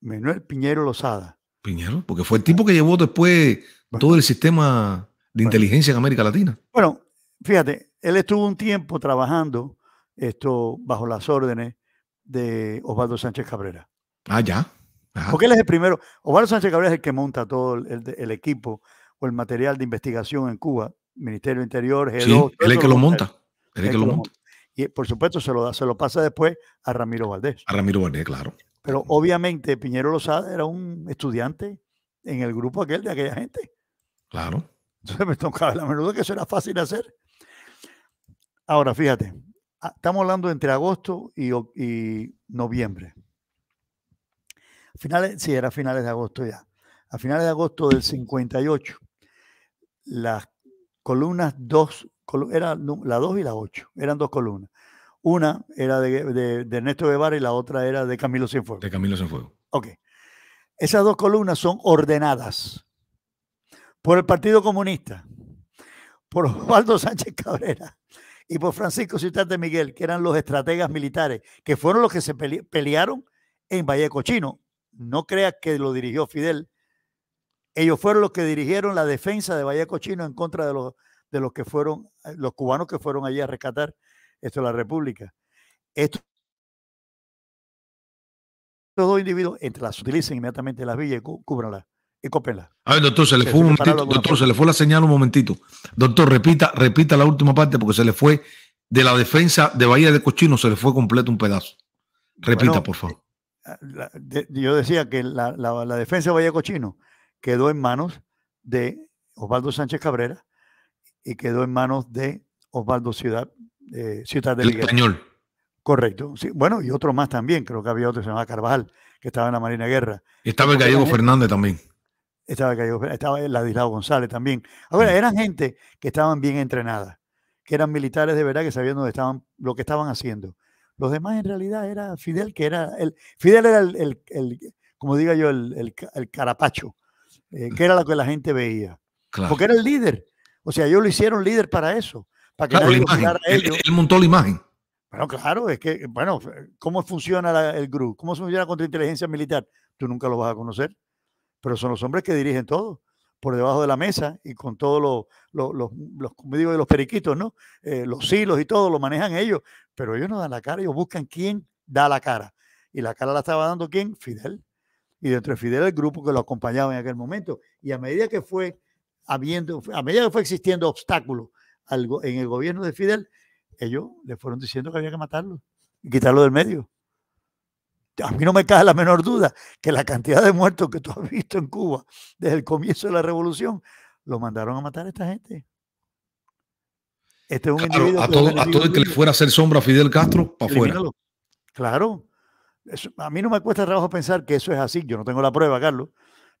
Manuel Piñero Lozada. Piñero, porque fue el tipo que llevó después todo el sistema de inteligencia en América Latina. Bueno, fíjate, él estuvo un tiempo trabajando esto bajo las órdenes de Osvaldo Sánchez Cabrera. Ah, ya. Porque él es el primero. Osvaldo Sánchez Cabrera es el que monta todo el, equipo o el material de investigación en Cuba, Ministerio Interior, g Sí, él es que lo monta. Él es que lo monta. Y por supuesto se lo, da, se lo pasa después a Ramiro Valdés. A Ramiro Valdés, claro. Pero obviamente Piñero Lozada era un estudiante en el grupo aquel de aquella gente. Claro. Entonces me tocaba la menudo que eso era fácil de hacer. Ahora, fíjate, Ah, estamos hablando entre agosto y, noviembre. Finales, sí, era finales de agosto ya. A finales de agosto del 58, las columnas 2, era la 2 y la 8, eran dos columnas. Una era de, de, Ernesto Guevara y la otra era de Camilo Cienfuegos. De Camilo Cienfuegos. Ok. Esas dos columnas son ordenadas por el Partido Comunista, por Osvaldo *laughs* Sánchez Cabrera, y por Francisco y Miguel, que eran los estrategas militares, que fueron los que se pelearon en Valle Cochino No creas que lo dirigió Fidel. Ellos fueron los que dirigieron la defensa de Valleco Cochino en contra de los, de los que fueron, eh, los cubanos que fueron allí a rescatar esto la República. estos dos individuos, entre las utilicen inmediatamente las villas y cúbranlas. A ver, doctor, se le fue un Doctor, se le fue la señal un momentito. Doctor, repita, repita la última parte porque se le fue de la defensa de Bahía de Cochino, se le fue completo un pedazo. Repita, por favor. Eh, eh, yo decía que la, defensa de Bahía de Cochino quedó en manos de Osvaldo Sánchez Cabrera y quedó en manos de Osvaldo Ciudad, eh, Ciudad de español. Correcto. Sí, bueno, y otro más también, creo que había otro que se llamaba Carvajal, que estaba en la Marina Guerra. Y estaba el gallego Fernández también. Estaba Cayo, estaba Ladislao González también. Ahora, eran gente que estaban bien entrenadas que eran militares de verdad que sabían dónde estaban, lo que estaban haciendo. Los demás en realidad era Fidel, que era el, Fidel era el, como diga yo, el, carapacho, eh, que era lo que la gente veía. Porque era el líder. O sea, ellos lo hicieron líder para eso, para que Él, montó la imagen. Bueno, claro, es que, bueno, ¿cómo funciona el GRU? ¿Cómo funciona la inteligencia militar? Tú nunca lo vas a conocer pero son los hombres que dirigen todo, por debajo de la mesa y con todos los, los, los periquitos, ¿no? Eh, los hilos y todo lo manejan ellos, pero ellos no dan la cara, ellos buscan quién da la cara. Y la cara la estaba dando quién? Fidel. Y dentro de Fidel el grupo que lo acompañaba en aquel momento. Y a medida que fue habiendo, a medida que fue existiendo obstáculos en el gobierno de Fidel, ellos le fueron diciendo que había que matarlo y quitarlo del medio a mí no me cae la menor duda que la cantidad de muertos que tú has visto en Cuba desde el comienzo de la revolución, lo mandaron a matar a esta gente. Este es un individuo a, todo, el que le fuera a hacer sombra a Fidel Castro, para fuera Claro. a mí no me cuesta trabajo pensar que eso es así. Yo no tengo la prueba, Carlos.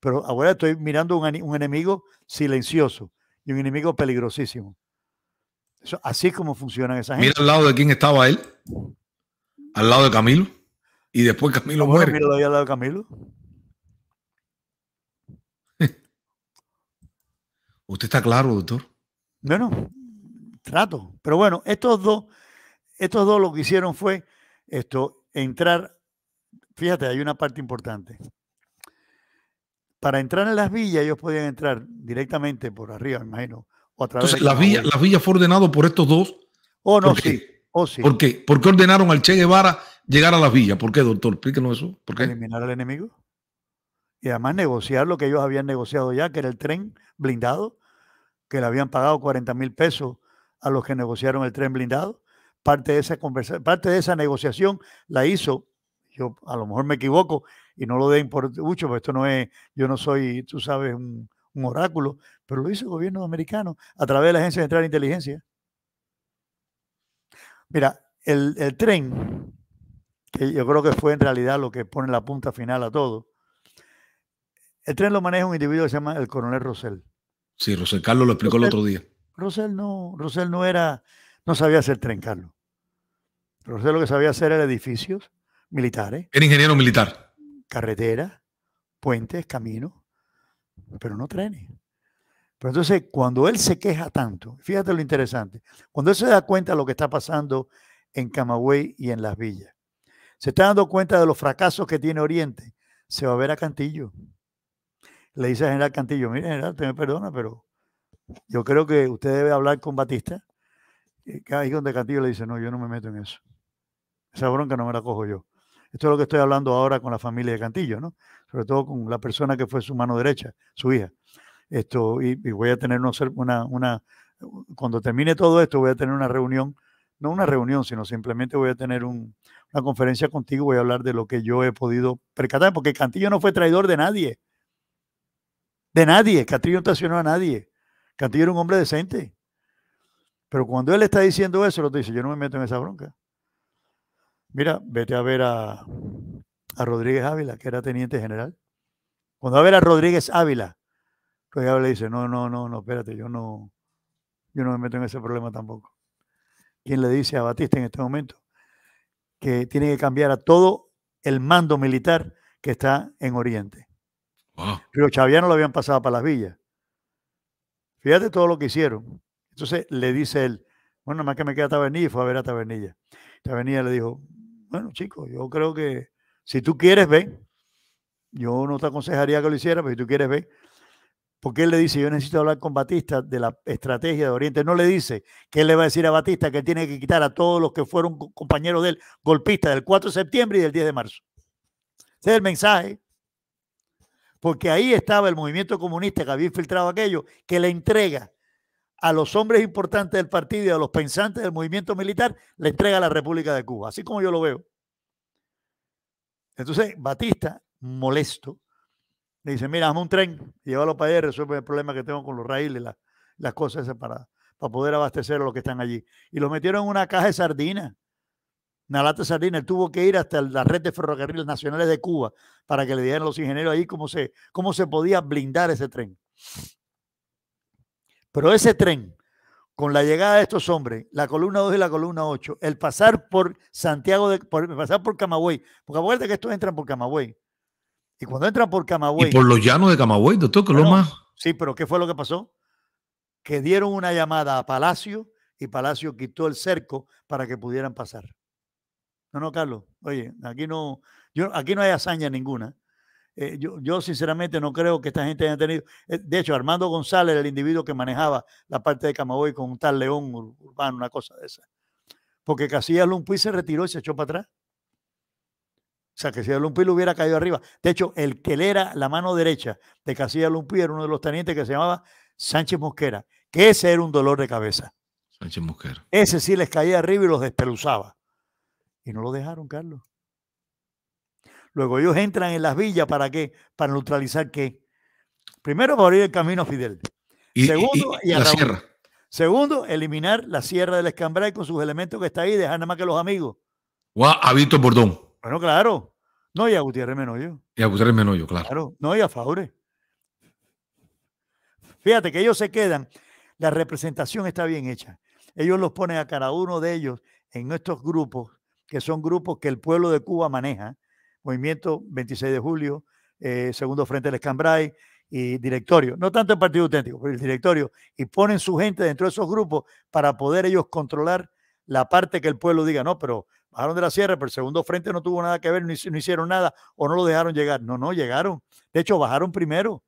Pero ahora estoy mirando un, enemigo silencioso y un enemigo peligrosísimo. así es como funcionan esas gente. Mira al lado de quién estaba él. Al lado de Camilo. Y después Camilo ah, muere. Camilo lo *laughs* Camilo. ¿Usted está claro, doctor? Bueno, trato. Pero bueno, estos dos, estos dos lo que hicieron fue esto, entrar. Fíjate, hay una parte importante. Para entrar en las villas, ellos podían entrar directamente por arriba, imagino. O a través Entonces, las villas la fue ordenado por estos dos. Oh, no, sí. Oh, sí. ¿Por qué? Porque ordenaron al Che Guevara llegar a la villa, ¿Por qué, doctor? Explíquenos eso. ¿Por qué? Eliminar al enemigo. Y además negociar lo que ellos habían negociado ya, que era el tren blindado, que le habían pagado 40 mil pesos a los que negociaron el tren blindado. Parte de esa parte de esa negociación la hizo, yo a lo mejor me equivoco y no lo de por mucho, porque esto no es, yo no soy, tú sabes, un, oráculo, pero lo hizo el gobierno americano a través de la Agencia Central de Inteligencia. Mira, el, el tren que yo creo que fue en realidad lo que pone la punta final a todo. El tren lo maneja un individuo que se llama el coronel Rosell. Sí, Rosell Carlos lo explicó el otro día. Rosell no, Rosell no era, no sabía hacer tren, Carlos. Rosell lo que sabía hacer era edificios militares. Era ingeniero militar. Carreteras, puentes, caminos, pero no trenes. Pero entonces, cuando él se queja tanto, fíjate lo interesante, cuando él se da cuenta de lo que está pasando en Camagüey y en las villas, se está dando cuenta de los fracasos que tiene Oriente. Se va a ver a Cantillo. Le dice al general Cantillo, mire general, te me perdona, pero yo creo que usted debe hablar con Batista. Y eh, ahí donde Cantillo le dice, no, yo no me meto en eso. Esa bronca no me la cojo yo. Esto es lo que estoy hablando ahora con la familia de Cantillo, ¿no? Sobre todo con la persona que fue su mano derecha, su hija. Esto, y, voy a tener una, una, cuando termine todo esto, voy a tener una reunión, no una reunión, sino simplemente voy a tener un, la conferencia contigo, voy a hablar de lo que yo he podido percatar, porque Cantillo no fue traidor de nadie. De nadie. Cantillo no traicionó a nadie. Cantillo era un hombre decente. Pero cuando él está diciendo eso, lo dice, yo no me meto en esa bronca. Mira, vete a ver a, Rodríguez Ávila, que era teniente general. Cuando va a ver a Rodríguez Ávila, Rodríguez pues Ávila dice, no, no, no, no, espérate, yo no, yo no me meto en ese problema tampoco. ¿Quién le dice a Batista en este momento? que tiene que cambiar a todo el mando militar que está en Oriente. Pero Chaviano lo habían pasado para las villas. Fíjate todo lo que hicieron. Entonces le dice él, bueno, más que me queda Tabernilla y fue a ver a Tabernilla. Tabernilla le dijo, bueno, chico, yo creo que si tú quieres, ven. Yo no te aconsejaría que lo hicieras, pero si tú quieres, ven porque él le dice, yo necesito hablar con Batista de la estrategia de Oriente. No le dice que él le va a decir a Batista que tiene que quitar a todos los que fueron compañeros de él, golpistas, del 4 de septiembre y del 10 de marzo. Ese es el mensaje. Porque ahí estaba el movimiento comunista que había infiltrado aquello, que le entrega a los hombres importantes del partido y a los pensantes del movimiento militar, le entrega a la República de Cuba, así como yo lo veo. Entonces, Batista, molesto, le dice, mira, hazme un tren, llévalo para allá y resuelve el problema que tengo con los raíles, las cosas esas para, poder abastecer a los que están allí. Y lo metieron en una caja de sardinas, una lata de sardinas. Él tuvo que ir hasta la red de ferrocarriles nacionales de Cuba para que le dieran los ingenieros ahí cómo se, cómo se podía blindar ese tren. Pero ese tren, con la llegada de estos hombres, la columna 2 y la columna 8, el pasar por Santiago, de, pasar por Camagüey, porque acuérdate que estos entran por Camagüey, y cuando entran por Camagüey. Y por los llanos de Camagüey, doctor, que lo más. Sí, pero ¿qué fue lo que pasó? Que dieron una llamada a Palacio y Palacio quitó el cerco para que pudieran pasar. No, no, Carlos, oye, aquí no, yo, aquí no hay hazaña ninguna. Eh, yo, sinceramente no creo que esta gente haya tenido. Eh, de hecho, Armando González, el individuo que manejaba la parte de Camagüey con un tal León Urbano, una cosa de esa. Porque Casillas Lumpuy se retiró y se echó para atrás. O sea, que si le hubiera caído arriba. De hecho, el que le era la mano derecha de Casilla Lumpi era uno de los tenientes que se llamaba Sánchez Mosquera, que ese era un dolor de cabeza. Sánchez Mosquera. Ese sí les caía arriba y los despeluzaba. Y no lo dejaron, Carlos. Luego ellos entran en las villas para qué? Para neutralizar qué? Primero, para abrir el camino a Fidel. Y, Segundo, y, a la sierra. Segundo, eliminar la sierra del Escambray con sus elementos que está ahí, dejar nada más que los amigos. Guau, a Víctor Bordón. Bueno, claro. No, y a Gutiérrez Menoyo. Y a Gutiérrez Menoyo, claro. claro. No, y a Faure. Fíjate que ellos se quedan. La representación está bien hecha. Ellos los ponen a cada uno de ellos en estos grupos, que son grupos que el pueblo de Cuba maneja. Movimiento 26 de julio, eh, Segundo Frente del Escambray y Directorio. No tanto el Partido Auténtico, pero el Directorio. Y ponen su gente dentro de esos grupos para poder ellos controlar la parte que el pueblo diga, no, pero bajaron de la sierra, pero el segundo frente no tuvo nada que ver, no, hicieron nada o no lo dejaron llegar. No, no, llegaron. De hecho, bajaron primero.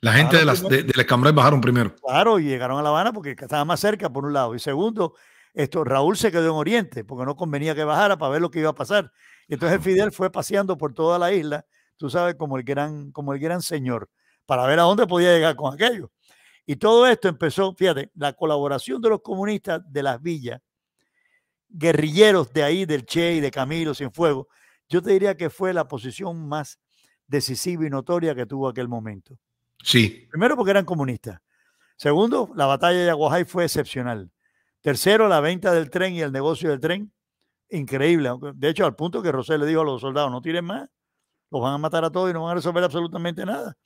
La gente de, las, de, la bajaron primero. Claro, y llegaron a La Habana porque estaba más cerca, por un lado. Y segundo, esto, Raúl se quedó en Oriente porque no convenía que bajara para ver lo que iba a pasar. Entonces Fidel fue paseando por toda la isla, tú sabes, como el gran, como el gran señor, para ver a dónde podía llegar con aquello. Y todo esto empezó, fíjate, la colaboración de los comunistas de las villas guerrilleros de ahí, del Che y de Camilo Sin Fuego, yo te diría que fue la posición más decisiva y notoria que tuvo aquel momento. Sí. Primero porque eran comunistas. Segundo, la batalla de Aguajay fue excepcional. Tercero, la venta del tren y el negocio del tren, increíble. De hecho, al punto que Rosé le dijo a los soldados, no tiren más, los van a matar a todos y no van a resolver absolutamente nada.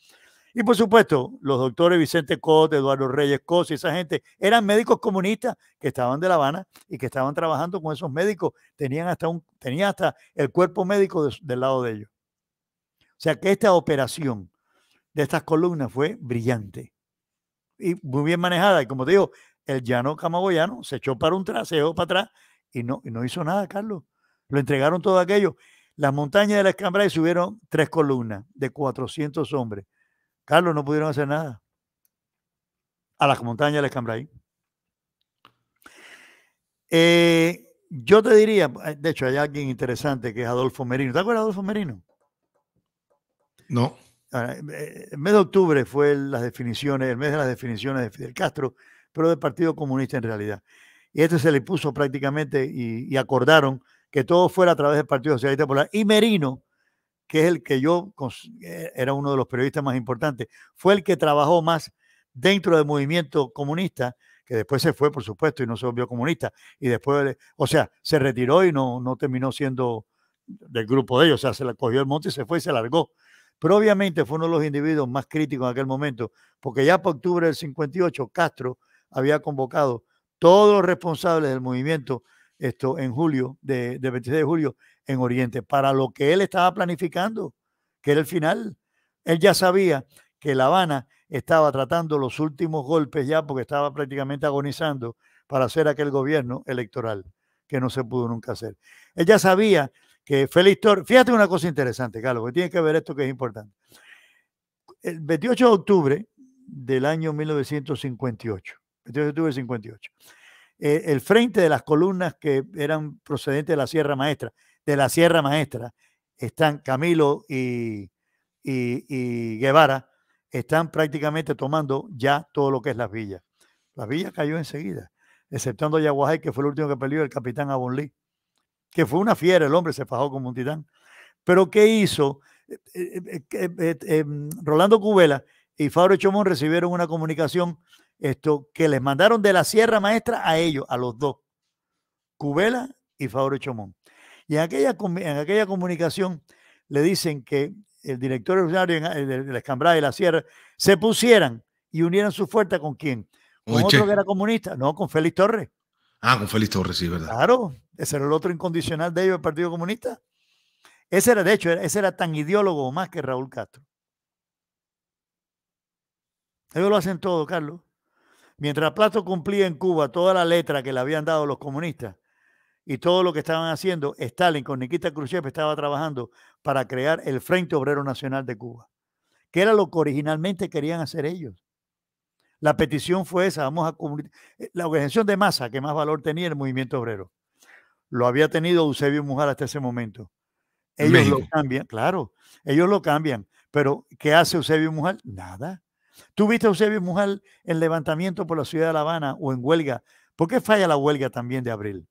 Y por supuesto, los doctores Vicente Cot, Eduardo Reyes Cos y esa gente eran médicos comunistas que estaban de La Habana y que estaban trabajando con esos médicos. Tenían hasta, un, tenían hasta el cuerpo médico del lado de ellos. O sea que esta operación de estas columnas fue brillante y muy bien manejada. Y como te digo, el llano camagoyano se echó para un traseo para atrás y no, no hizo nada, Carlos. Lo entregaron todo aquello. Las montañas de la y subieron tres columnas de 400 hombres. Carlos, no pudieron hacer nada. A las montañas les cambia Eh, yo te diría, eh, de hecho, hay alguien interesante que es Adolfo Merino. ¿Te acuerdas de Adolfo Merino? No. Eh, eh, el mes de octubre fue las definiciones, el mes de las definiciones de Fidel Castro, pero del Partido Comunista en realidad. Y este se le puso prácticamente y, y acordaron que todo fuera a través del Partido Socialista Popular. Y Merino, que es el que yo eh, era uno de los periodistas más importantes, fue el que trabajó más dentro del movimiento comunista, que después se fue, por supuesto, y no se volvió comunista, y después, o sea, se retiró y no, no terminó siendo del grupo de ellos, o sea, se la cogió el monte y se fue y se largó. Pero obviamente fue uno de los individuos más críticos en aquel momento, porque ya por octubre del 58 Castro había convocado todos los responsables del movimiento esto en julio, de, de 26 de julio, en Oriente, para lo que él estaba planificando, que era el final. Él ya sabía que La Habana estaba tratando los últimos golpes ya porque estaba prácticamente agonizando para hacer aquel gobierno electoral que no se pudo nunca hacer. Él ya sabía que Félix Torres, fíjate una cosa interesante, Carlos, que tiene que ver esto que es importante. El 28 de octubre del año 1958, 28 eh, el frente de las columnas que eran procedentes de la Sierra Maestra, de la Sierra Maestra, están Camilo y, y, y Guevara, están prácticamente tomando ya todo lo que es las villas. Las villas cayó enseguida, exceptando Yaguajay, que fue el último que perdió el capitán Abonlí, que fue una fiera, el hombre se fajó como un titán. Pero ¿qué hizo? Eh, eh, eh, em, Rolando Cubela y Fabio Chomón recibieron una comunicación esto, que les mandaron de la Sierra Maestra a ellos, a los dos, Cubela y Fabio Chomón. Y en aquella, en aquella comunicación le dicen que el director de la Escambrada y la Sierra se pusieran y unieran su fuerza con quién? Con otro que era comunista, no, con Félix Torres. Ah, con Félix Torres, sí, ¿verdad? Claro, ese era el otro incondicional de ellos, el Partido Comunista. Ese era, de hecho, ese era tan ideólogo más que Raúl Castro. Ellos lo hacen todo, Carlos. Mientras Plato cumplía en Cuba toda la letra que le habían dado los comunistas, y todo lo que estaban haciendo, Stalin con Nikita Khrushchev estaba trabajando para crear el Frente Obrero Nacional de Cuba, que era lo que originalmente querían hacer ellos. La petición fue esa, vamos a eh, la organización de masa que más valor tenía el movimiento obrero. Lo había tenido Eusebio Mujal hasta ese momento. Ellos lo cambian, claro, ellos lo cambian, pero ¿qué hace Eusebio Mujal? Nada. ¿Tú viste a Eusebio Mujal en levantamiento por la ciudad de La Habana o en huelga? ¿Por qué falla la huelga también de abril?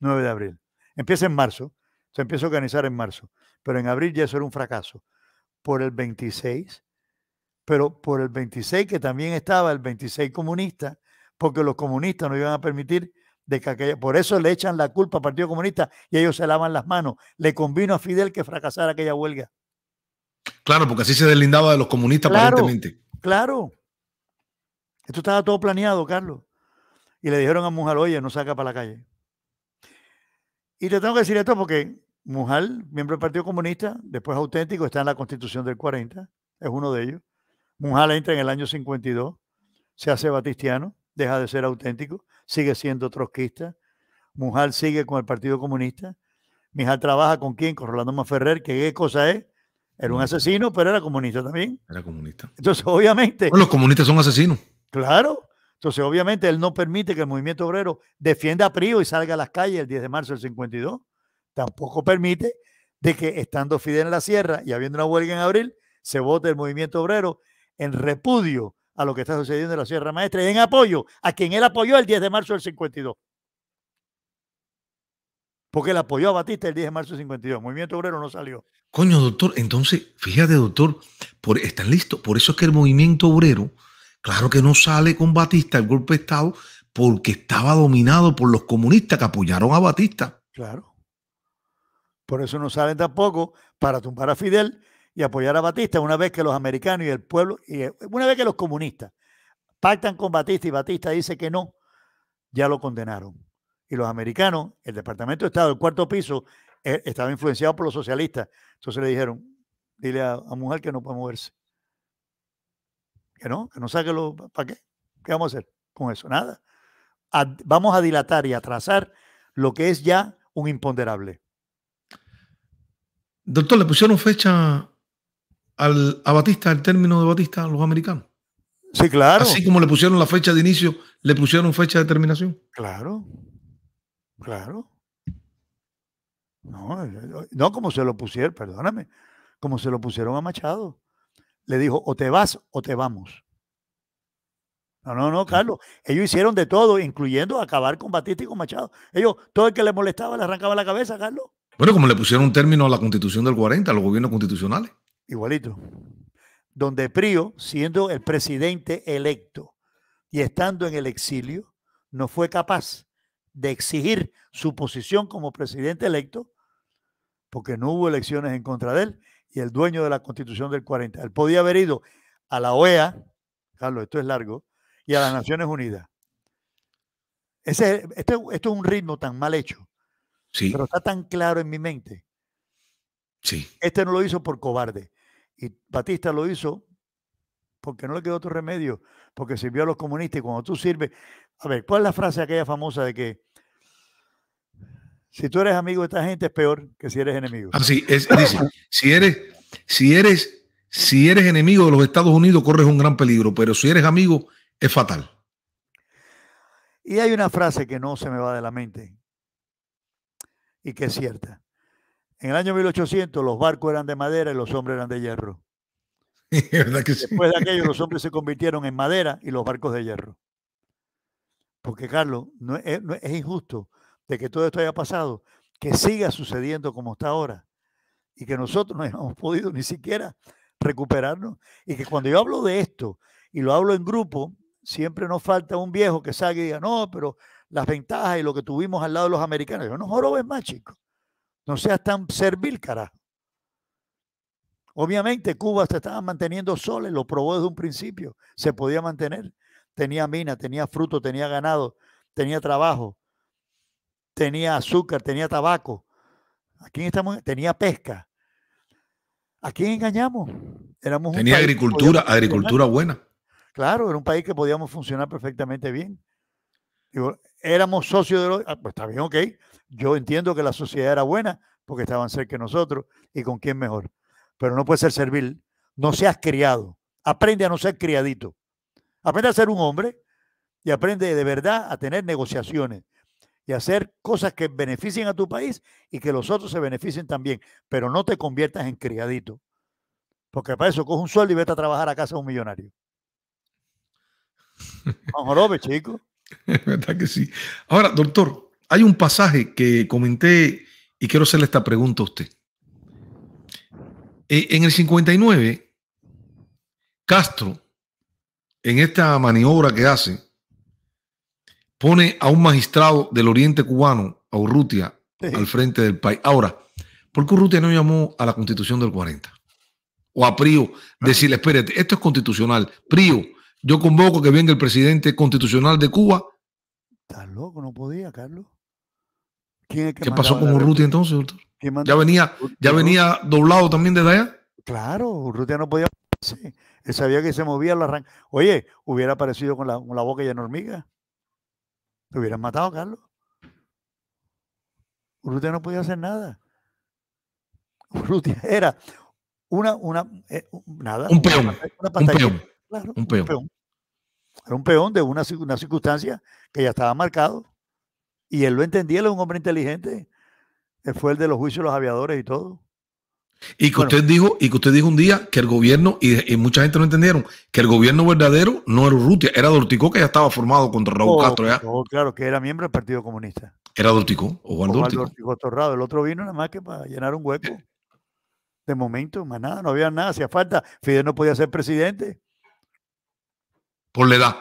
9 de abril. Empieza en marzo, se empieza a organizar en marzo, pero en abril ya eso era un fracaso. Por el 26, pero por el 26 que también estaba el 26 comunista, porque los comunistas no iban a permitir de que aquella, por eso le echan la culpa al Partido Comunista y ellos se lavan las manos. Le convino a Fidel que fracasara aquella huelga. Claro, porque así se deslindaba de los comunistas claro, aparentemente. Claro. Esto estaba todo planeado, Carlos. Y le dijeron a Mujal, oye, no saca para la calle. Y te tengo que decir esto porque Mujal, miembro del Partido Comunista, después auténtico, está en la Constitución del 40, es uno de ellos. Mujal entra en el año 52, se hace batistiano, deja de ser auténtico, sigue siendo trotskista. Mujal sigue con el Partido Comunista. Mujal trabaja con quién? Con Rolando Maferrer, que qué cosa es. Era un asesino, pero era comunista también. Era comunista. Entonces, obviamente. Bueno, los comunistas son asesinos. Claro. Entonces, obviamente, él no permite que el movimiento obrero defienda a Prío y salga a las calles el 10 de marzo del 52. Tampoco permite de que, estando Fidel en la sierra y habiendo una huelga en abril, se vote el movimiento obrero en repudio a lo que está sucediendo en la Sierra Maestra y en apoyo a quien él apoyó el 10 de marzo del 52. Porque él apoyó a Batista el 10 de marzo del 52. El movimiento obrero no salió. Coño, doctor, entonces, fíjate, doctor, por, están listos. Por eso es que el movimiento obrero Claro que no sale con Batista el golpe de Estado porque estaba dominado por los comunistas que apoyaron a Batista. Claro. Por eso no salen tampoco para tumbar a Fidel y apoyar a Batista una vez que los americanos y el pueblo, y eh, una vez que los comunistas pactan con Batista y Batista dice que no, ya lo condenaron. Y los americanos, el Departamento de Estado, el cuarto piso, eh, estaba influenciado por los socialistas. Entonces le dijeron, dile a, a mujer que no puede moverse. Que no, que no saque los. ¿Para qué? ¿Qué vamos a hacer con eso? Nada. vamos a dilatar y atrasar lo que es ya un imponderable. Doctor, ¿le pusieron fecha al, a Batista, el término de Batista, a los americanos? Sí, claro. Así como le pusieron la fecha de inicio, le pusieron fecha de terminación. Claro, claro. No, eh, no como se lo pusieron, perdóname, como se lo pusieron a Machado le dijo, o te vas o te vamos. No, no, no, Carlos. Ellos hicieron de todo, incluyendo acabar con Batista y con Machado. Ellos, todo el que le molestaba le arrancaba la cabeza, Carlos. Bueno, como le pusieron un término a la constitución del 40, a los gobiernos constitucionales. Igualito. Donde Prío, siendo el presidente electo y estando en el exilio, no fue capaz de exigir su posición como presidente electo porque no hubo elecciones en contra de él y el dueño de la constitución del 40. Él podía haber ido a la OEA, Carlos, esto es largo, y a las Naciones Unidas. Ese, este, esto es un ritmo tan mal hecho, sí. pero está tan claro en mi mente. Sí. Este no lo hizo por cobarde. Y Batista lo hizo porque no le quedó otro remedio, porque sirvió a los comunistas. Y cuando tú sirves, a ver, ¿cuál es la frase aquella famosa de que si tú eres amigo de esta gente es peor que si eres enemigo. Así ah, es, dice, si eres, si eres, si eres enemigo de los Estados Unidos corres un gran peligro, pero si eres amigo es fatal. Y hay una frase que no se me va de la mente y que es cierta. En el año 1800 los barcos eran de madera y los hombres eran de hierro. *laughs* ¿verdad que Después de aquello los hombres se convirtieron en madera y los barcos de hierro. Porque Carlos, no es eh, injusto de que todo esto haya pasado, que siga sucediendo como está ahora y que nosotros no hayamos podido ni siquiera recuperarnos. Y que cuando yo hablo de esto y lo hablo en grupo, siempre nos falta un viejo que salga y diga, no, pero las ventajas y lo que tuvimos al lado de los americanos. Yo no jorobes más, chicos. No seas tan servil, carajo. Obviamente Cuba se estaba manteniendo sola, y lo probó desde un principio, se podía mantener. Tenía mina, tenía fruto, tenía ganado, tenía trabajo, tenía azúcar, tenía tabaco. aquí estamos? Tenía pesca. ¿A quién engañamos? Éramos tenía agricultura, agricultura buena. Claro, era un país que podíamos funcionar perfectamente bien. éramos socios de los... Ah, pues está bien, ok. Yo entiendo que la sociedad era buena porque estaban cerca de nosotros y con quién mejor. Pero no puede ser servil. No seas criado. Aprende a no ser criadito. Aprende a ser un hombre y aprende de verdad a tener negociaciones y hacer cosas que beneficien a tu país y que los otros se beneficien también, pero no te conviertas en criadito. Porque para eso coge un sueldo y vete a trabajar a casa de un millonario. Juan Jorobe, chico. *laughs* verdad que sí. Ahora, doctor, hay un pasaje que comenté y quiero hacerle esta pregunta a usted. Eh, en el 59, Castro, en esta maniobra que hace, pone a un magistrado del oriente cubano, a Urrutia, al frente del país. Ahora, ¿por qué Urrutia no llamó a la constitución del 40? O a Prío, decirle, espérate, esto es constitucional. Prío, yo convoco que venga el presidente constitucional de Cuba. Estás loco, no podía, Carlos. ¿Qué pasó con Urrutia entonces, doctor? ¿Ya venía, ya venía doblado también desde allá? Claro, Urrutia no podía. Él sabía que se movía la arranque. Oye, hubiera aparecido con la, con la boca llena de hormigas hubieran matado, Carlos. Urrutia no podía hacer nada. *laughs* Urrutia era una, una, eh, nada. Un peón. un, peón. un, peón. Era un peón de una, una circunstancia que ya estaba marcado. Y él lo entendía, él es un hombre inteligente. Él fue el de los juicios de los aviadores y todo. Y que usted dijo, y que usted dijo un día que el gobierno, y, mucha gente no entendieron, que el gobierno verdadero no era Urrutia, era Dorticó que ya estaba formado contra Raúl oh, Castro. Oh, claro, que era miembro del Partido Comunista. Era Dorticó, o Juan Torrado. El otro vino nada más que para llenar un hueco. De momento, más nada, no había nada, hacía falta. Fidel no podía ser presidente. Por la edad.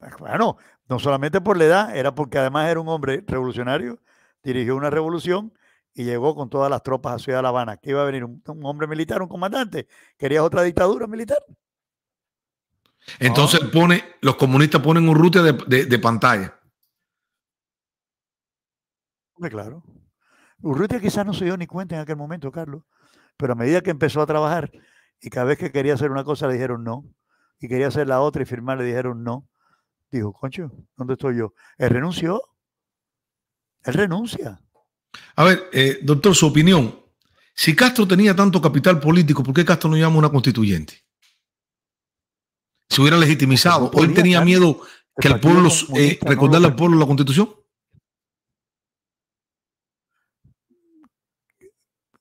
Ah, bueno, no solamente por la edad, era porque además era un hombre revolucionario, dirigió una revolución y llegó con todas las tropas a Ciudad de La Habana. que iba a venir? ¿Un, hombre militar, un comandante? ¿Querías otra dictadura militar? Entonces ah. pone, los comunistas ponen un rute de, de, pantalla. Claro. Urrutia quizás no se dio ni cuenta en aquel momento, Carlos, pero a medida que empezó a trabajar y cada vez que quería hacer una cosa le dijeron no, y quería hacer la otra y firmar le dijeron no, dijo, concho, ¿dónde estoy yo? Él renunció, él renuncia, a ver, eh, doctor, su opinión. Si Castro tenía tanto capital político, ¿por qué Castro no llamó a una constituyente? Se hubiera legitimizado. ¿O él tenía miedo que el pueblo, eh, recordarle al pueblo la constitución?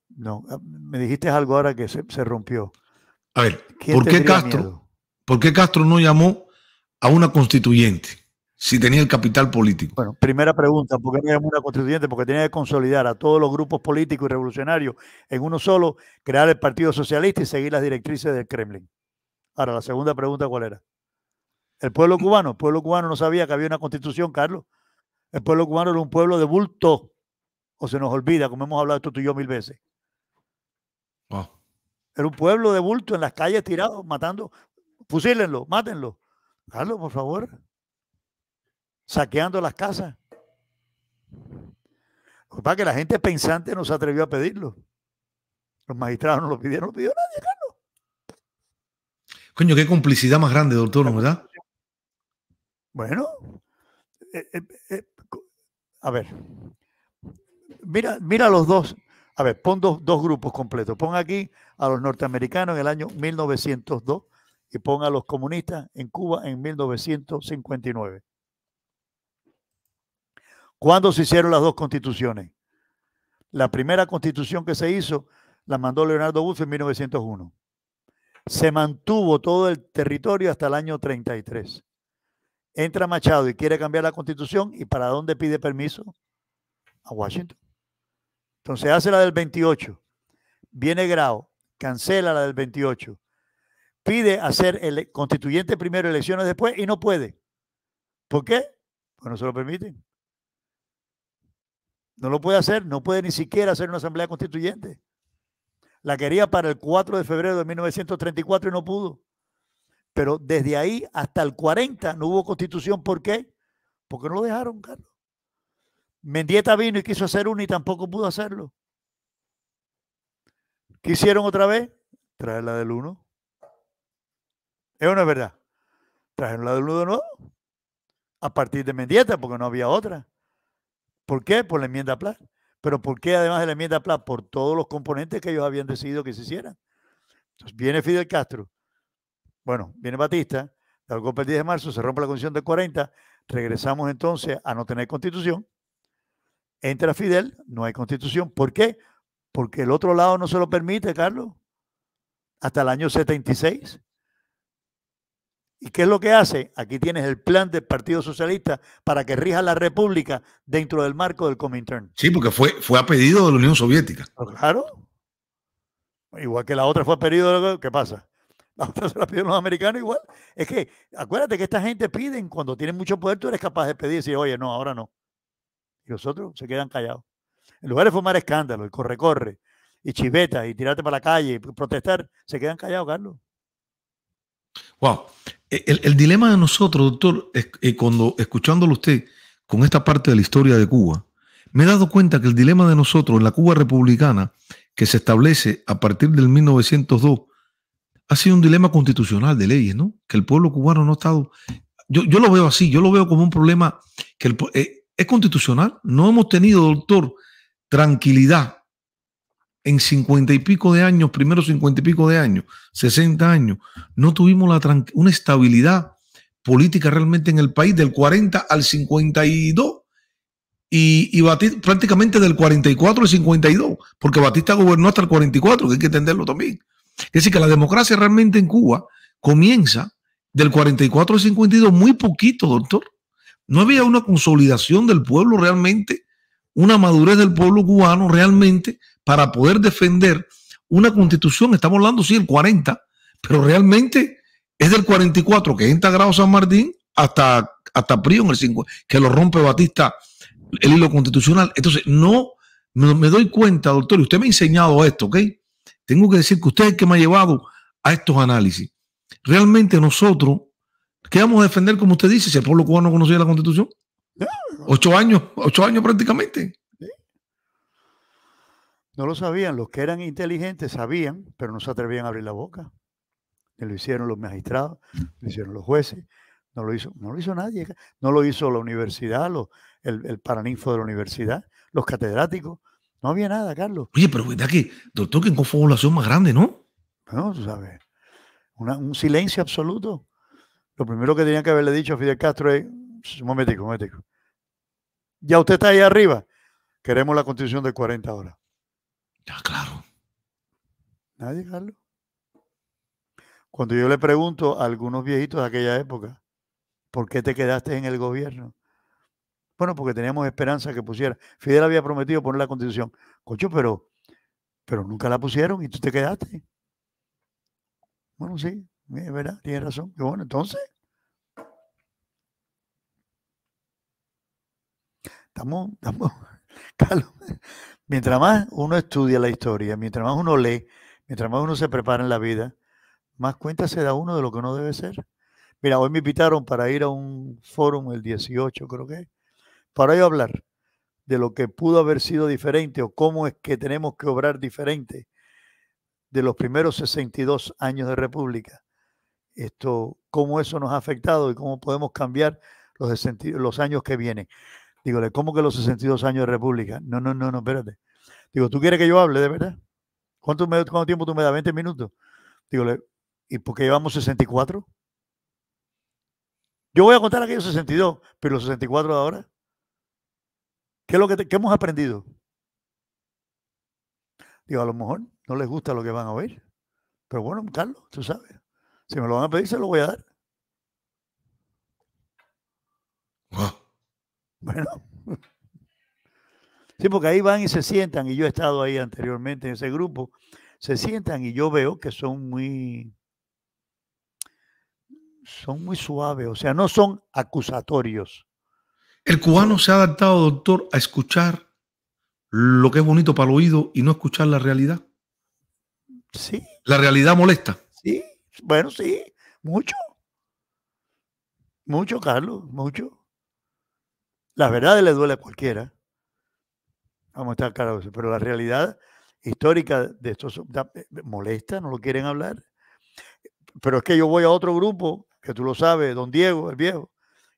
No, eh, me dijiste algo ahora que se, se rompió. A ver, ¿por qué, Castro, ¿por qué Castro no llamó a una constituyente? si tenía el capital político. Bueno, primera pregunta, ¿por qué no una constituyente? Porque tenía que consolidar a todos los grupos políticos y revolucionarios en uno solo, crear el Partido Socialista y seguir las directrices del Kremlin. Ahora, la segunda pregunta, ¿cuál era? El pueblo cubano, el pueblo cubano no sabía que había una constitución, Carlos. El pueblo cubano era un pueblo de bulto, o se nos olvida, como hemos hablado esto tú y yo mil veces. Era un pueblo de bulto en las calles tirado, matando, fusílenlo, mátenlo. Carlos, por favor saqueando las casas. para que la gente pensante no se atrevió a pedirlo. Los magistrados no lo pidieron, no lo pidió nadie, Carlos. Coño, qué complicidad más grande, doctor, ¿no, verdad? Bueno, eh, eh, eh, a ver, mira, mira los dos. A ver, pon dos, dos grupos completos. Pon aquí a los norteamericanos en el año 1902 y pon a los comunistas en Cuba en 1959. ¿Cuándo se hicieron las dos constituciones? La primera constitución que se hizo la mandó Leonardo buff en 1901. Se mantuvo todo el territorio hasta el año 33. Entra Machado y quiere cambiar la constitución y ¿para dónde pide permiso? A Washington. Entonces hace la del 28. Viene Grau, cancela la del 28. Pide hacer el constituyente primero, elecciones después y no puede. ¿Por qué? Pues no se lo permiten. No lo puede hacer, no puede ni siquiera hacer una asamblea constituyente. La quería para el 4 de febrero de 1934 y no pudo. Pero desde ahí hasta el 40 no hubo constitución. ¿Por qué? Porque no lo dejaron, Carlos. Mendieta vino y quiso hacer uno y tampoco pudo hacerlo. ¿Qué hicieron otra vez? Traer la del 1. ¿Es no es verdad? Trajeron la del 1 de nuevo. A partir de Mendieta, porque no había otra. ¿Por qué? Por la enmienda plan. Pero ¿por qué además de la enmienda pla Por todos los componentes que ellos habían decidido que se hicieran. Entonces viene Fidel Castro, bueno, viene Batista, la golpe el 10 de marzo, se rompe la constitución del 40, regresamos entonces a no tener constitución, entra Fidel, no hay constitución. ¿Por qué? Porque el otro lado no se lo permite, Carlos. Hasta el año 76. ¿Y qué es lo que hace? Aquí tienes el plan del Partido Socialista para que rija la República dentro del marco del Comintern. Sí, porque fue, fue a pedido de la Unión Soviética. Pues claro. Igual que la otra fue a pedido de la... ¿Qué pasa? *laughs* La otra se la pidieron los americanos igual. Es que, acuérdate que esta gente piden, cuando tienen mucho poder, tú eres capaz de pedir y decir, oye, no, ahora no. Y los otros se quedan callados. En lugar de formar escándalo, el corre-corre, y chiveta, y tirarte para la calle, y protestar, se quedan callados, Carlos. Wow. E, el, dilema de nosotros, doctor, eh, cuando escuchándolo usted con esta parte de la historia de Cuba, me he dado cuenta que el dilema de nosotros en la Cuba republicana, que se establece a partir del 1902, ha sido un dilema constitucional de leyes, ¿no? Que el pueblo cubano no ha estado... Yo, yo lo veo así, yo lo veo como un problema que eh, es constitucional. No hemos tenido, doctor, tranquilidad en cincuenta y pico de años, primero cincuenta y pico de años, 60 años, no tuvimos la una estabilidad política realmente en el país del 40 al 52 y, y prácticamente del 44 al 52, porque Batista gobernó hasta el 44, que hay que entenderlo también. Es decir, que la democracia realmente en Cuba comienza del 44 al 52, muy poquito, doctor. No había una consolidación del pueblo realmente, una madurez del pueblo cubano realmente para poder defender una constitución. Estamos hablando, sí, el 40, pero realmente es del 44 que entra Grado San Martín hasta, hasta Prío en el 5, que lo rompe Batista el hilo constitucional. Entonces, no me, doy cuenta, doctor, y usted me ha enseñado esto, ¿ok? Tengo que decir que usted es el que me ha llevado a estos análisis. Realmente nosotros, ¿qué vamos a defender, como usted dice, si el pueblo cubano conocía la constitución? Ocho años, ocho años prácticamente. No lo sabían, los que eran inteligentes sabían, pero no se atrevían a abrir la boca. lo hicieron los magistrados, lo hicieron los jueces, no lo hizo, no lo hizo nadie, no lo hizo la universidad, el, paraninfo de la universidad, los catedráticos, no había nada, Carlos. Oye, pero verdad que, doctor, que en confabulación más grande, ¿no? No, tú sabes. un silencio absoluto. Lo primero que tenían que haberle dicho a Fidel Castro es, un momentico, un momentico. Ya usted está ahí arriba. Queremos la constitución de 40 horas. Ya, claro. Nadie, Carlos. Cuando yo le pregunto a algunos viejitos de aquella época, ¿por qué te quedaste en el gobierno? Bueno, porque teníamos esperanza que pusiera. Fidel había prometido poner la constitución. Cocho, pero, pero nunca la pusieron y tú te quedaste. Bueno, sí, es verdad, tienes razón. bueno, entonces. estamos, Carlos, mientras más uno estudia la historia, mientras más uno lee, mientras más uno se prepara en la vida, más cuenta se da uno de lo que no debe ser. Mira, hoy me invitaron para ir a un foro el 18, creo que, para yo hablar de lo que pudo haber sido diferente o cómo es que tenemos que obrar diferente de los primeros 62 años de república. Esto, cómo eso nos ha afectado y cómo podemos cambiar los años que vienen. Digo, ¿cómo que los 62 años de República? No, no, no, no, espérate. Digo, ¿tú quieres que yo hable de verdad? ¿Cuánto, tiempo tú me das? 20 minutos. Digo, ¿y por qué llevamos 64? Yo voy a contar aquellos 62, pero los 64 de ahora. ¿Qué es lo que, hemos aprendido? Digo, a lo mejor no les gusta lo que van a oír. Pero bueno, Carlos, tú sabes. Si me lo van a pedir, se lo voy a dar. Ah. Bueno. Sí, porque ahí van y se sientan, y yo he estado ahí anteriormente en ese grupo, se sientan y yo veo que son muy, son muy suaves, o sea, no son acusatorios. El cubano se ha adaptado, doctor, a escuchar lo que es bonito para el oído y no escuchar la realidad. Sí. La realidad molesta. Sí, bueno, sí, mucho. Mucho, Carlos, mucho. Las verdades les duele a cualquiera. Vamos a estar claros, pero la realidad histórica de estos eh, molesta, no lo quieren hablar. Pero es que yo voy a otro grupo, que tú lo sabes, don Diego, el viejo,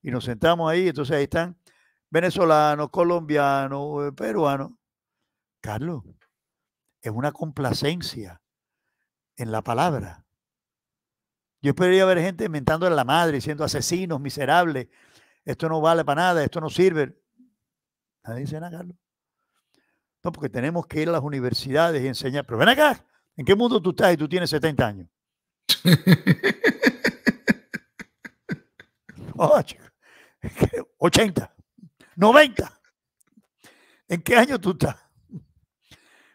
y nos sentamos ahí, entonces ahí están venezolanos, colombianos, eh, peruanos. Carlos, es una complacencia en la palabra. Yo esperaría ver gente inventando a la madre, siendo asesinos, miserables, esto no vale para nada, esto no sirve. Nadie dice nada, Carlos. No, porque tenemos que ir a las universidades y enseñar. Pero ven acá, ¿en qué mundo tú estás y tú tienes 70 años? 80, *laughs* 90. ¿En qué año tú estás?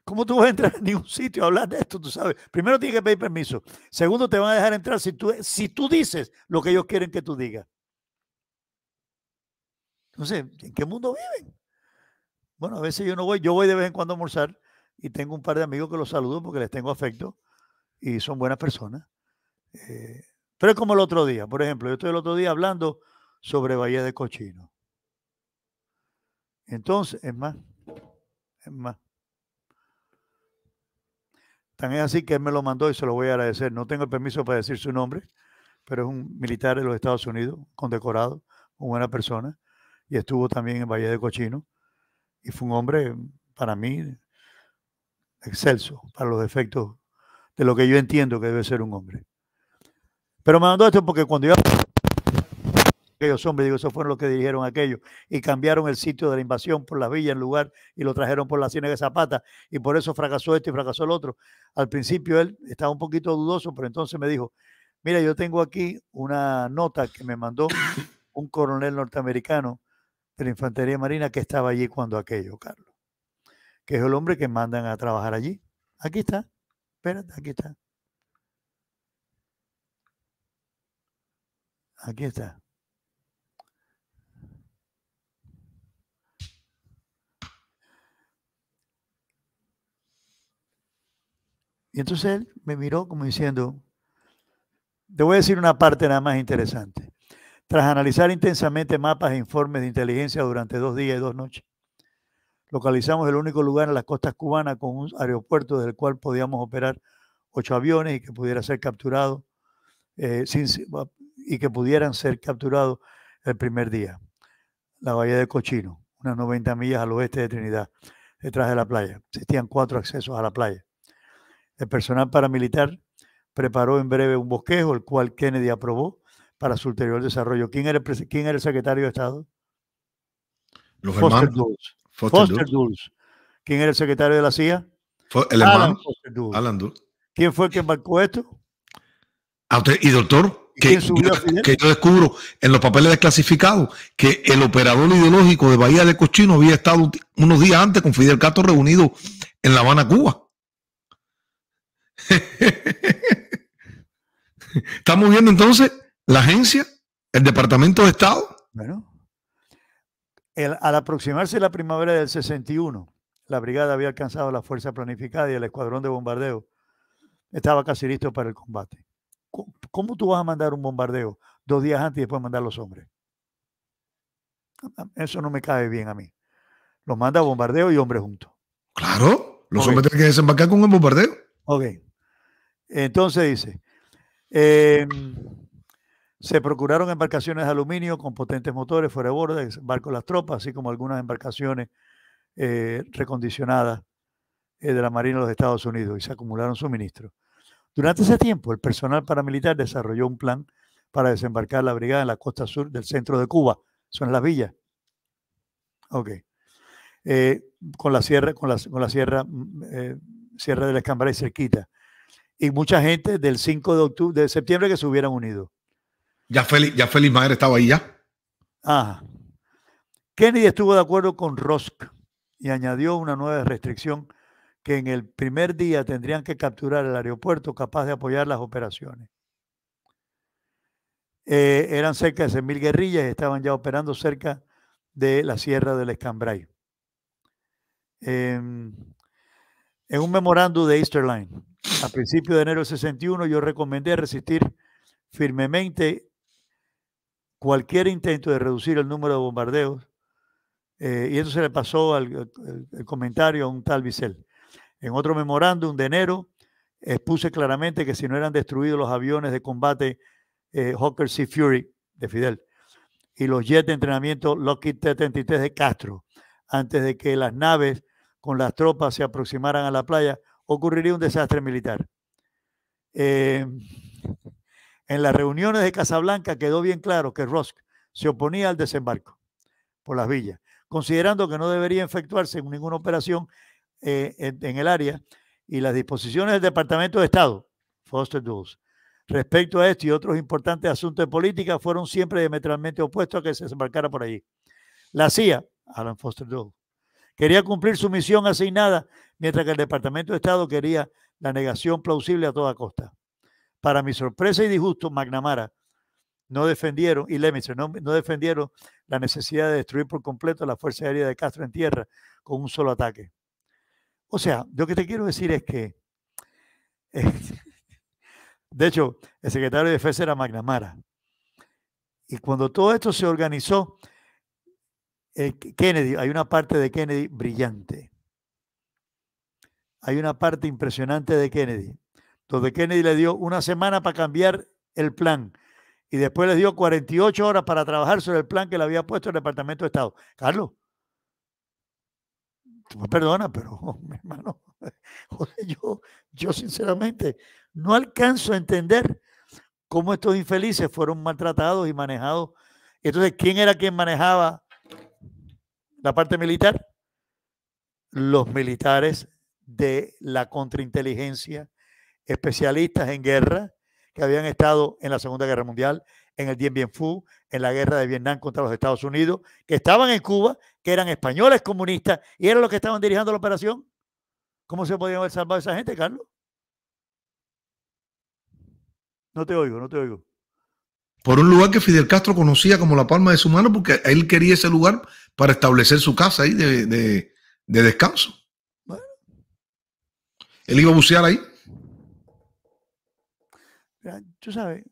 ¿Cómo tú vas a entrar en ningún sitio a hablar de esto? Tú sabes. Primero tienes que pedir permiso. Segundo, te van a dejar entrar si tú, si tú dices lo que ellos quieren que tú digas. Entonces, ¿en qué mundo viven? Bueno, a veces yo no voy, yo voy de vez en cuando a almorzar y tengo un par de amigos que los saludo porque les tengo afecto y son buenas personas. Eh, pero es como el otro día, por ejemplo, yo estoy el otro día hablando sobre Bahía de Cochino. Entonces, es más, es más. También es así que él me lo mandó y se lo voy a agradecer. No tengo el permiso para decir su nombre, pero es un militar de los Estados Unidos, condecorado, una buena persona y estuvo también en Valle de Cochino. Y fue un hombre, para mí, excelso para los efectos de lo que yo entiendo que debe ser un hombre. Pero me mandó esto porque cuando yo aquellos hombres, digo, esos fueron los que dirigieron aquello, y cambiaron el sitio de la invasión por la villa en lugar y lo trajeron por la Ciénaga de Zapata, y por eso fracasó este y fracasó el otro. Al principio él estaba un poquito dudoso, pero entonces me dijo, mira, yo tengo aquí una nota que me mandó un coronel norteamericano de la Infantería Marina que estaba allí cuando aquello, Carlos, que es el hombre que mandan a trabajar allí. Aquí está, espérate, aquí está. Aquí está. Y entonces él me miró como diciendo, te voy a decir una parte nada más interesante. Tras analizar intensamente mapas e informes de inteligencia durante dos días y dos noches, localizamos el único lugar en las costas cubanas con un aeropuerto desde el cual podíamos operar ocho aviones y que pudiera ser capturado eh, y que pudieran ser capturados el primer día. La bahía de Cochino, unas 90 millas al oeste de Trinidad, detrás de la playa. Existían cuatro accesos a la playa. El personal paramilitar preparó en breve un bosquejo, el cual Kennedy aprobó para su ulterior desarrollo. ¿Quién era el, secretario de Estado? Los Foster Dulles. Foster, ¿Quién era el secretario de la CIA? el Alan ¿Quién fue el que embarcó esto? ¿Y doctor? que, yo, que yo descubro en los papeles desclasificados que el operador ideológico de Bahía de Cochino había estado unos días antes con Fidel Castro reunido en La Habana, Cuba. *laughs* Estamos viendo entonces la agencia, el Departamento de Estado. Bueno, al aproximarse la primavera del 61, la brigada había alcanzado la fuerza planificada y el escuadrón de bombardeo estaba casi listo para el combate. ¿Cómo, tú vas a mandar un bombardeo dos días antes y después mandar los hombres? Eso no me cae bien a mí. Los manda bombardeo y hombres juntos. Claro, los hombres tienen que desembarcar con un bombardeo. Ok. Entonces dice, em, se procuraron embarcaciones de aluminio con potentes motores fuera de borda, barcos las tropas, así como algunas embarcaciones eh, recondicionadas eh, de la Marina de los Estados Unidos y se acumularon suministros. Durante ese tiempo, el personal paramilitar desarrolló un plan para desembarcar la brigada en la costa sur del centro de Cuba, son las villas. Ok. Eh, con la sierra, con la, con la sierra, mm, sierra de la Escambray cerquita. Y mucha gente del 5 de, octubre, de septiembre que se hubieran unido. Ya Félix, ya estaba ahí ya. Ajá. Kennedy estuvo de acuerdo con Rosk y añadió una nueva restricción que en el primer día tendrían que capturar el aeropuerto capaz de apoyar las operaciones. Eh, eran cerca de 100.000 guerrillas y estaban ya operando cerca de la sierra del Escambray. Em, en un memorando de Easterline, a principios de enero del 61, yo recomendé resistir firmemente cualquier intento de reducir el número de bombardeos, eh, y eso se le pasó al comentario a un tal Bissell. En otro memorándum de enero expuse claramente que si no eran destruidos los aviones de combate eh, Hawker Sea Fury de Fidel y los jets de entrenamiento Lockheed T-33 de Castro, antes de que las naves con las tropas se aproximaran a la playa, ocurriría un desastre militar. Eh, en las reuniones de Casablanca quedó bien claro que Rosk se oponía al desembarco por las villas, considerando que no debería efectuarse ninguna operación eh, en, el área y las disposiciones del Departamento de Estado, Foster Dulles, respecto a esto y otros importantes asuntos de política fueron siempre diametralmente opuestos a que se desembarcara por allí. La CIA, Alan Foster Dulles, quería cumplir su misión asignada, mientras que el Departamento de Estado quería la negación plausible a toda costa. Para mi sorpresa y disgusto, McNamara no defendieron, y Lemitzer no, defendieron la necesidad de destruir por completo la Fuerza Aérea de Castro en tierra con un solo ataque. O sea, lo que te quiero decir es que, eh, *laughs* de hecho, el secretario de Defensa era McNamara. Y cuando todo esto se organizó, eh, Kennedy, hay una parte de Kennedy brillante. Hay una parte impresionante de Kennedy donde Kennedy le dio una semana para cambiar el plan y después les dio 48 horas para trabajar sobre el plan que le había puesto el Departamento de Estado. Carlos, tú me perdonas, pero *laughs* mi hermano, *laughs* yo, yo sinceramente no alcanzo a entender cómo estos infelices fueron maltratados y manejados. Entonces, ¿quién era quien manejaba la parte militar? Los militares de la contrainteligencia especialistas en guerra que habían estado en la Segunda Guerra Mundial, en el Dien Bien Phu, en la guerra de Vietnam contra los Estados Unidos, que estaban en Cuba, que eran españoles comunistas y eran los que estaban dirigiendo la operación. ¿Cómo se podían haber salvado esa gente, Carlos? No te oigo, no te oigo. Por un lugar que Fidel Castro conocía como la palma de su mano, porque él quería ese lugar para establecer su casa ahí de, descanso. Bueno. Él iba a bucear ahí tú sabes,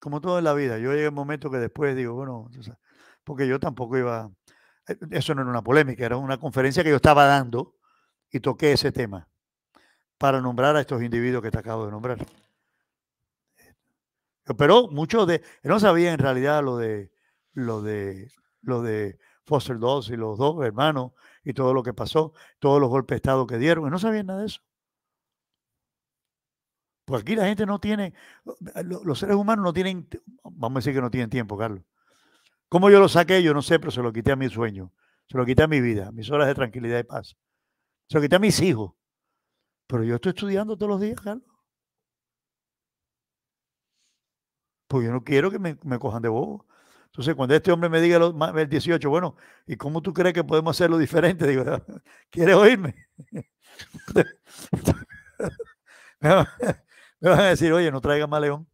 como todo en la vida, yo llegué a un momento que después digo, bueno, porque yo tampoco iba, eh, eso no era una polémica, era una conferencia que yo estaba dando y toqué ese tema para nombrar a estos individuos que te acabo de nombrar. Eh, pero muchos de, no sabía en realidad lo de, lo de, lo de Foster dos y los dos hermanos y todo lo que pasó, todos los golpes de Estado que dieron, no sabían nada de eso. Pues aquí la gente no tiene, los seres humanos no tienen, vamos a decir que no tienen tiempo, Carlos. ¿Cómo yo lo saqué? Yo no sé, pero se lo quité a mi sueño, se lo quité a mi vida, mis horas de tranquilidad y paz. Se lo quité a mis hijos. Pero yo estoy estudiando todos los días, Carlos. Pues yo no quiero que me, cojan de bobo. Entonces, cuando este hombre me diga el 18, bueno, ¿y cómo tú crees que podemos hacerlo diferente? Digo, *laughs* ¿quieres oírme? *laughs* *laughs* Me van a decir, oye, no traiga más león.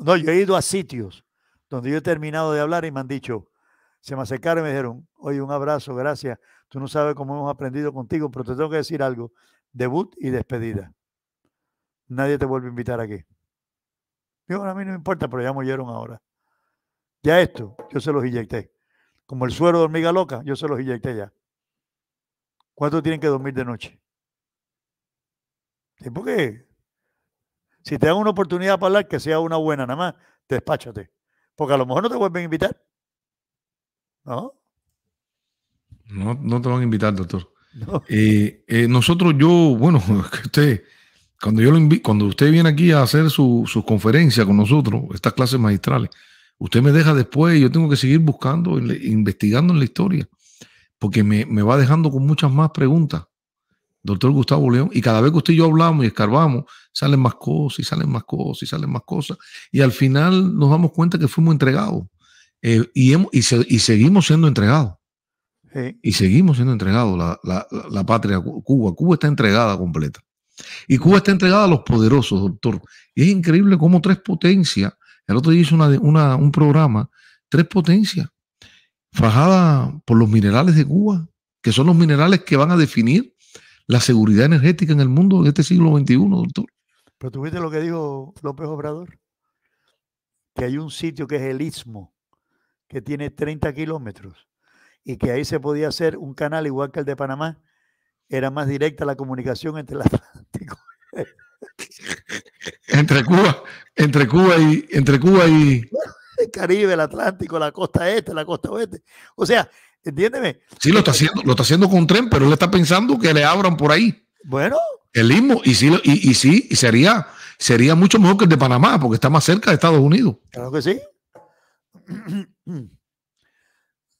No, yo he ido a sitios donde yo he terminado de hablar y me han dicho, se me acercaron y me dijeron, oye, un abrazo, gracias. Tú no sabes cómo hemos aprendido contigo, pero te tengo que decir algo. Debut y despedida. Nadie te vuelve a invitar aquí. Digo, a mí no me importa, pero ya me oyeron ahora. Ya esto, yo se los inyecté. Como el suero de hormiga loca, yo se los inyecté ya. ¿Cuánto tienen que dormir de noche? ¿Y por qué? Si te dan una oportunidad para hablar, que sea una buena nada más, despáchate. Porque a lo mejor no te vuelven a invitar. ¿No? No, no te van a invitar, doctor. Eh, eh, nosotros, yo, bueno, *laughs* usted, cuando yo cuando usted viene aquí a hacer su, su conferencia con nosotros, estas clases magistrales, usted me deja después y yo tengo que seguir buscando, investigando en la historia, porque me va dejando con muchas más preguntas doctor Gustavo León, y cada vez que usted y yo hablamos y escarbamos, salen más cosas y salen más cosas y salen más cosas, y al final nos damos cuenta que fuimos entregados eh, y, y, seguimos siendo entregados. Y seguimos siendo entregados, la, patria Cuba. Cuba está entregada completa. Y Cuba está entregada a los poderosos, doctor. Y es increíble cómo tres potencias, el otro día hice una, un programa, tres potencias, fajadas por los minerales de Cuba, que son los minerales que van a definir la seguridad energética en el mundo en este siglo XXI, doctor. Pero tuviste lo que dijo López Obrador, que hay un sitio que es el Istmo, que tiene 30 kilómetros, y que ahí se podía hacer un canal igual que el de Panamá, era más directa la comunicación entre el Atlántico. *laughs* entre Cuba, entre Cuba y entre Cuba y *laughs* el Caribe, el Atlántico, la costa este, la costa oeste. O sea, Entiéndeme. Sí, lo está haciendo, lo está haciendo con un tren, pero él está pensando que le abran por ahí. Bueno. El mismo, y sí, y, y sería, sería mucho mejor que el de Panamá, porque está más cerca de Estados Unidos. Claro que sí.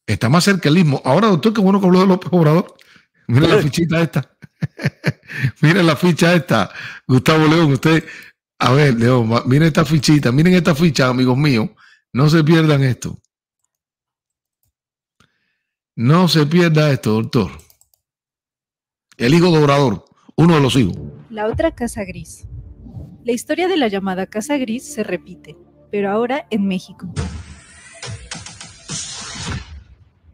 Está más cerca el mismo Ahora, doctor, qué bueno que habló de López Obrador. miren la fichita esta. *laughs* miren la ficha esta. Gustavo León, usted. A ver, León, miren esta fichita. Miren esta ficha, amigos míos. No se pierdan esto. No se pierda esto, doctor. El hijo Dobrador, uno de los hijos. La otra casa gris. La historia de la llamada casa gris se repite, pero ahora en México.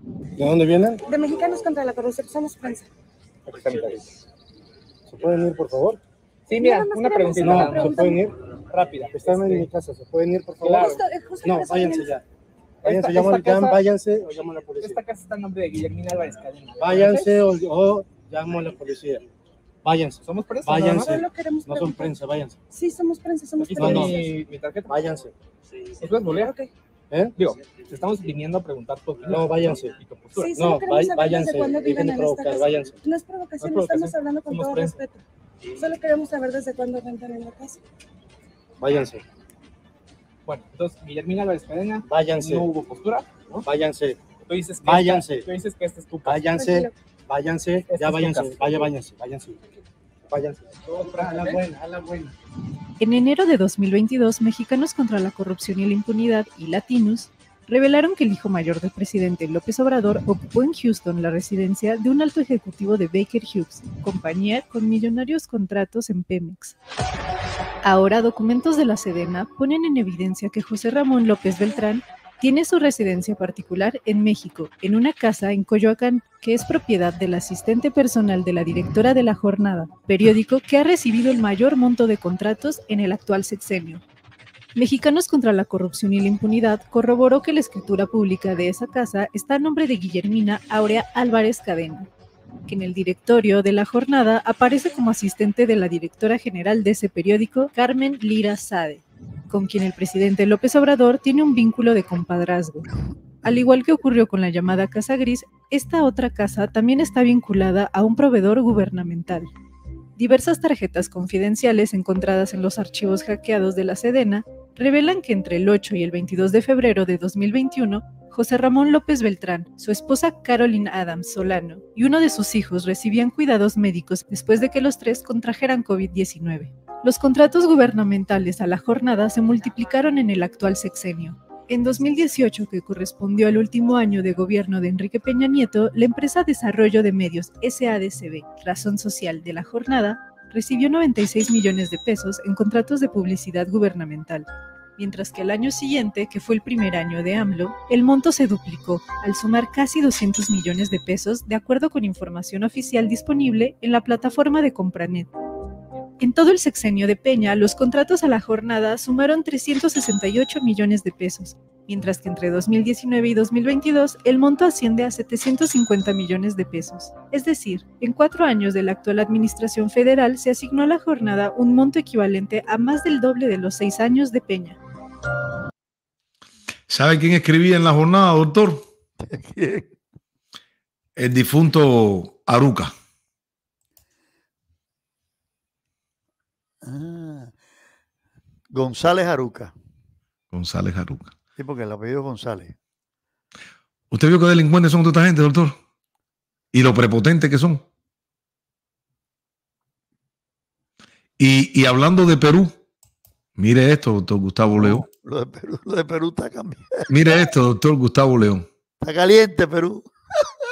¿De dónde vienen? De Mexicanos contra la Corrupción, somos prensa. ¿Se pueden ir, por favor? Sí, mira, una pregunta. No, ¿se pueden ir? Rápida. Están en mi este, casa, ¿se pueden ir, por favor? Eh, no, váyanse ya. Váyanse, llamo al váyanse o a la policía. Esta casa está en nombre de Guillermina Álvarez Cadena. Váyanse o, llamo a la policía. Váyanse. Somos prensa. Váyanse. No, no, no son prensa, váyanse. Sí, somos prensa, somos prensa. No, mi tarjeta. Váyanse. Sí, sí, ¿Eh? Digo, estamos viniendo a preguntar por No, váyanse. Sí, no, váyanse. váyanse. No es provocación, estamos hablando con todo respeto. Solo queremos saber desde cuándo rentan en la casa. Váyanse. Bueno, entonces Guillermina Álvarez Cadena, váyanse. No hubo postura, ¿no? Váyanse. Tú dices que váyanse. Esta, tú dices que este es tu postura. Váyanse, Tranquilo. váyanse, este ya váyanse, caso. vaya, váyanse, váyanse. Váyanse. Otra, a la buena, a la buena. En enero de 2022, Mexicanos contra la Corrupción y la Impunidad y Latinos revelaron que el hijo mayor del presidente López Obrador ocupó en Houston la residencia de un alto ejecutivo de Baker Hughes, compañía con millonarios contratos en Pemex. Ahora documentos de la Sedena ponen en evidencia que José Ramón López Beltrán tiene su residencia particular en México, en una casa en Coyoacán, que es propiedad del asistente personal de la directora de La Jornada, periódico que ha recibido el mayor monto de contratos en el actual sexenio. Mexicanos contra la Corrupción y la Impunidad corroboró que la escritura pública de esa casa está a nombre de Guillermina Aurea Álvarez Cadena, que en el directorio de la jornada aparece como asistente de la directora general de ese periódico, Carmen Lira Sade, con quien el presidente López Obrador tiene un vínculo de compadrazgo. Al igual que ocurrió con la llamada Casa Gris, esta otra casa también está vinculada a un proveedor gubernamental. Diversas tarjetas confidenciales encontradas en los archivos hackeados de la Sedena revelan que entre el 8 y el 22 de febrero de 2021, José Ramón López Beltrán, su esposa Caroline Adams Solano y uno de sus hijos recibían cuidados médicos después de que los tres contrajeran COVID-19. Los contratos gubernamentales a la jornada se multiplicaron en el actual sexenio, en 2018, que correspondió al último año de gobierno de Enrique Peña Nieto, la empresa Desarrollo de Medios SADCB, razón social de la jornada, recibió 96 millones de pesos en contratos de publicidad gubernamental, mientras que el año siguiente, que fue el primer año de AMLO, el monto se duplicó, al sumar casi 200 millones de pesos, de acuerdo con información oficial disponible en la plataforma de Compranet. En todo el sexenio de Peña, los contratos a la jornada sumaron 368 millones de pesos, mientras que entre 2019 y 2022 el monto asciende a 750 millones de pesos. Es decir, en cuatro años de la actual administración federal se asignó a la jornada un monto equivalente a más del doble de los seis años de Peña. ¿Sabe quién escribía en la jornada, doctor? *laughs* El difunto Aruca. González Aruca. González Aruca. Sí, porque el apellido es González. ¿Usted vio qué delincuentes son toda esta gente, doctor? Y lo prepotente que son. Y, hablando de Perú, mire esto, doctor Gustavo León. Lo de Perú, está cambiando. Mire esto, doctor Gustavo León. Está caliente Perú.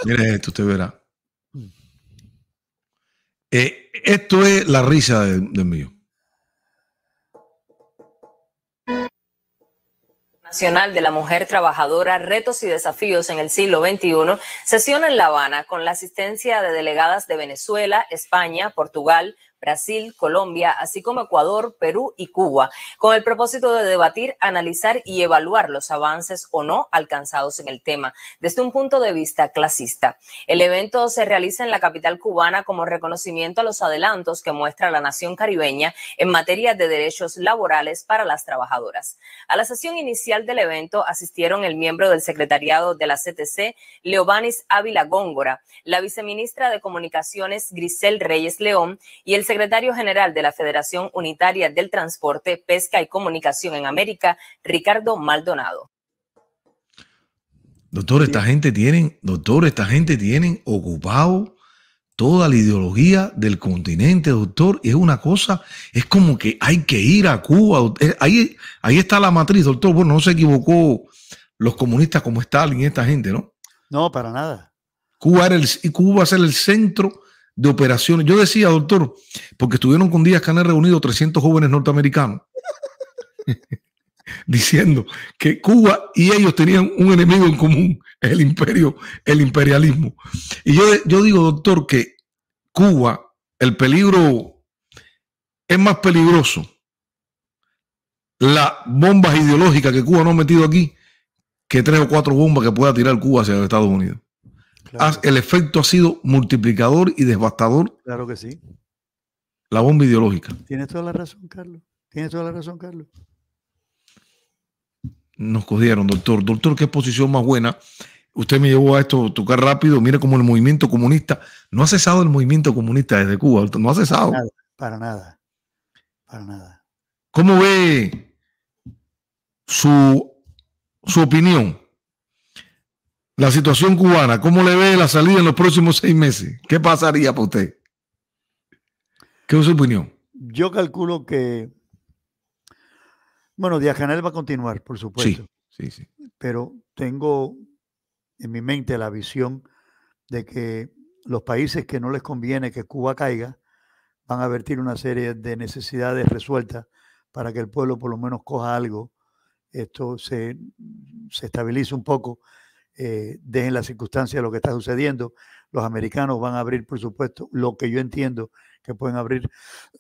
Mire esto, usted verá. Mm. Eh, esto es la risa del de mío. Nacional de la Mujer Trabajadora, Retos y Desafíos en el Siglo XXI, sesión en La Habana con la asistencia de delegadas de Venezuela, España, Portugal, Brasil, Colombia, así como Ecuador, Perú y Cuba, con el propósito de debatir, analizar y evaluar los avances o no alcanzados en el tema desde un punto de vista clasista. El evento se realiza en la capital cubana como reconocimiento a los adelantos que muestra la nación caribeña en materia de derechos laborales para las trabajadoras. A la sesión inicial del evento asistieron el miembro del secretariado de la CTC, Leobanis Ávila Góngora, la viceministra de Comunicaciones, Grisel Reyes León, y el secretario general de la Federación Unitaria del Transporte, Pesca y Comunicación en América, Ricardo Maldonado. Doctor, esta gente tienen, doctor, esta gente tienen ocupado toda la ideología del continente, doctor, es una cosa, es como que hay que ir a Cuba, eh, ahí, ahí está la matriz, doctor, bueno, no se equivocó los comunistas como Stalin, esta gente, ¿no? No, para nada. Cuba, era el, Cuba ser el centro de operaciones. Yo decía, doctor, porque estuvieron con Díaz Canel reunido 300 jóvenes norteamericanos, *laughs* diciendo que Cuba y ellos tenían un enemigo en común, el imperio, el imperialismo. Y yo, yo digo, doctor, que Cuba, el peligro es más peligroso las bombas ideológicas que Cuba no ha metido aquí que tres o cuatro bombas que pueda tirar Cuba hacia Estados Unidos el efecto ha sido multiplicador y devastador. Claro que sí. La bomba ideológica. tiene toda la razón, Carlos. Tiene toda la razón, Carlos. Nos cogieron, doctor. Doctor, qué posición más buena. Usted me llevó a esto tocar rápido. Mire cómo el movimiento comunista no ha cesado el movimiento comunista desde Cuba. No ha cesado. Para nada. Para nada. Para ¿Cómo ve su, su opinión la situación cubana, ¿cómo le ve la salida en los próximos seis meses? ¿Qué pasaría para usted? ¿Qué es su opinión? Yo calculo que, bueno, Díaz va a continuar, por supuesto. Sí, sí, Pero tengo en mi mente la visión de que los países que no les conviene que Cuba caiga van a vertir una serie de necesidades resueltas para que el pueblo por lo menos coja algo, esto se, se estabilice un poco eh, dejen las circunstancias de lo que está sucediendo. Los americanos van a abrir, por supuesto, lo que yo entiendo que pueden abrir,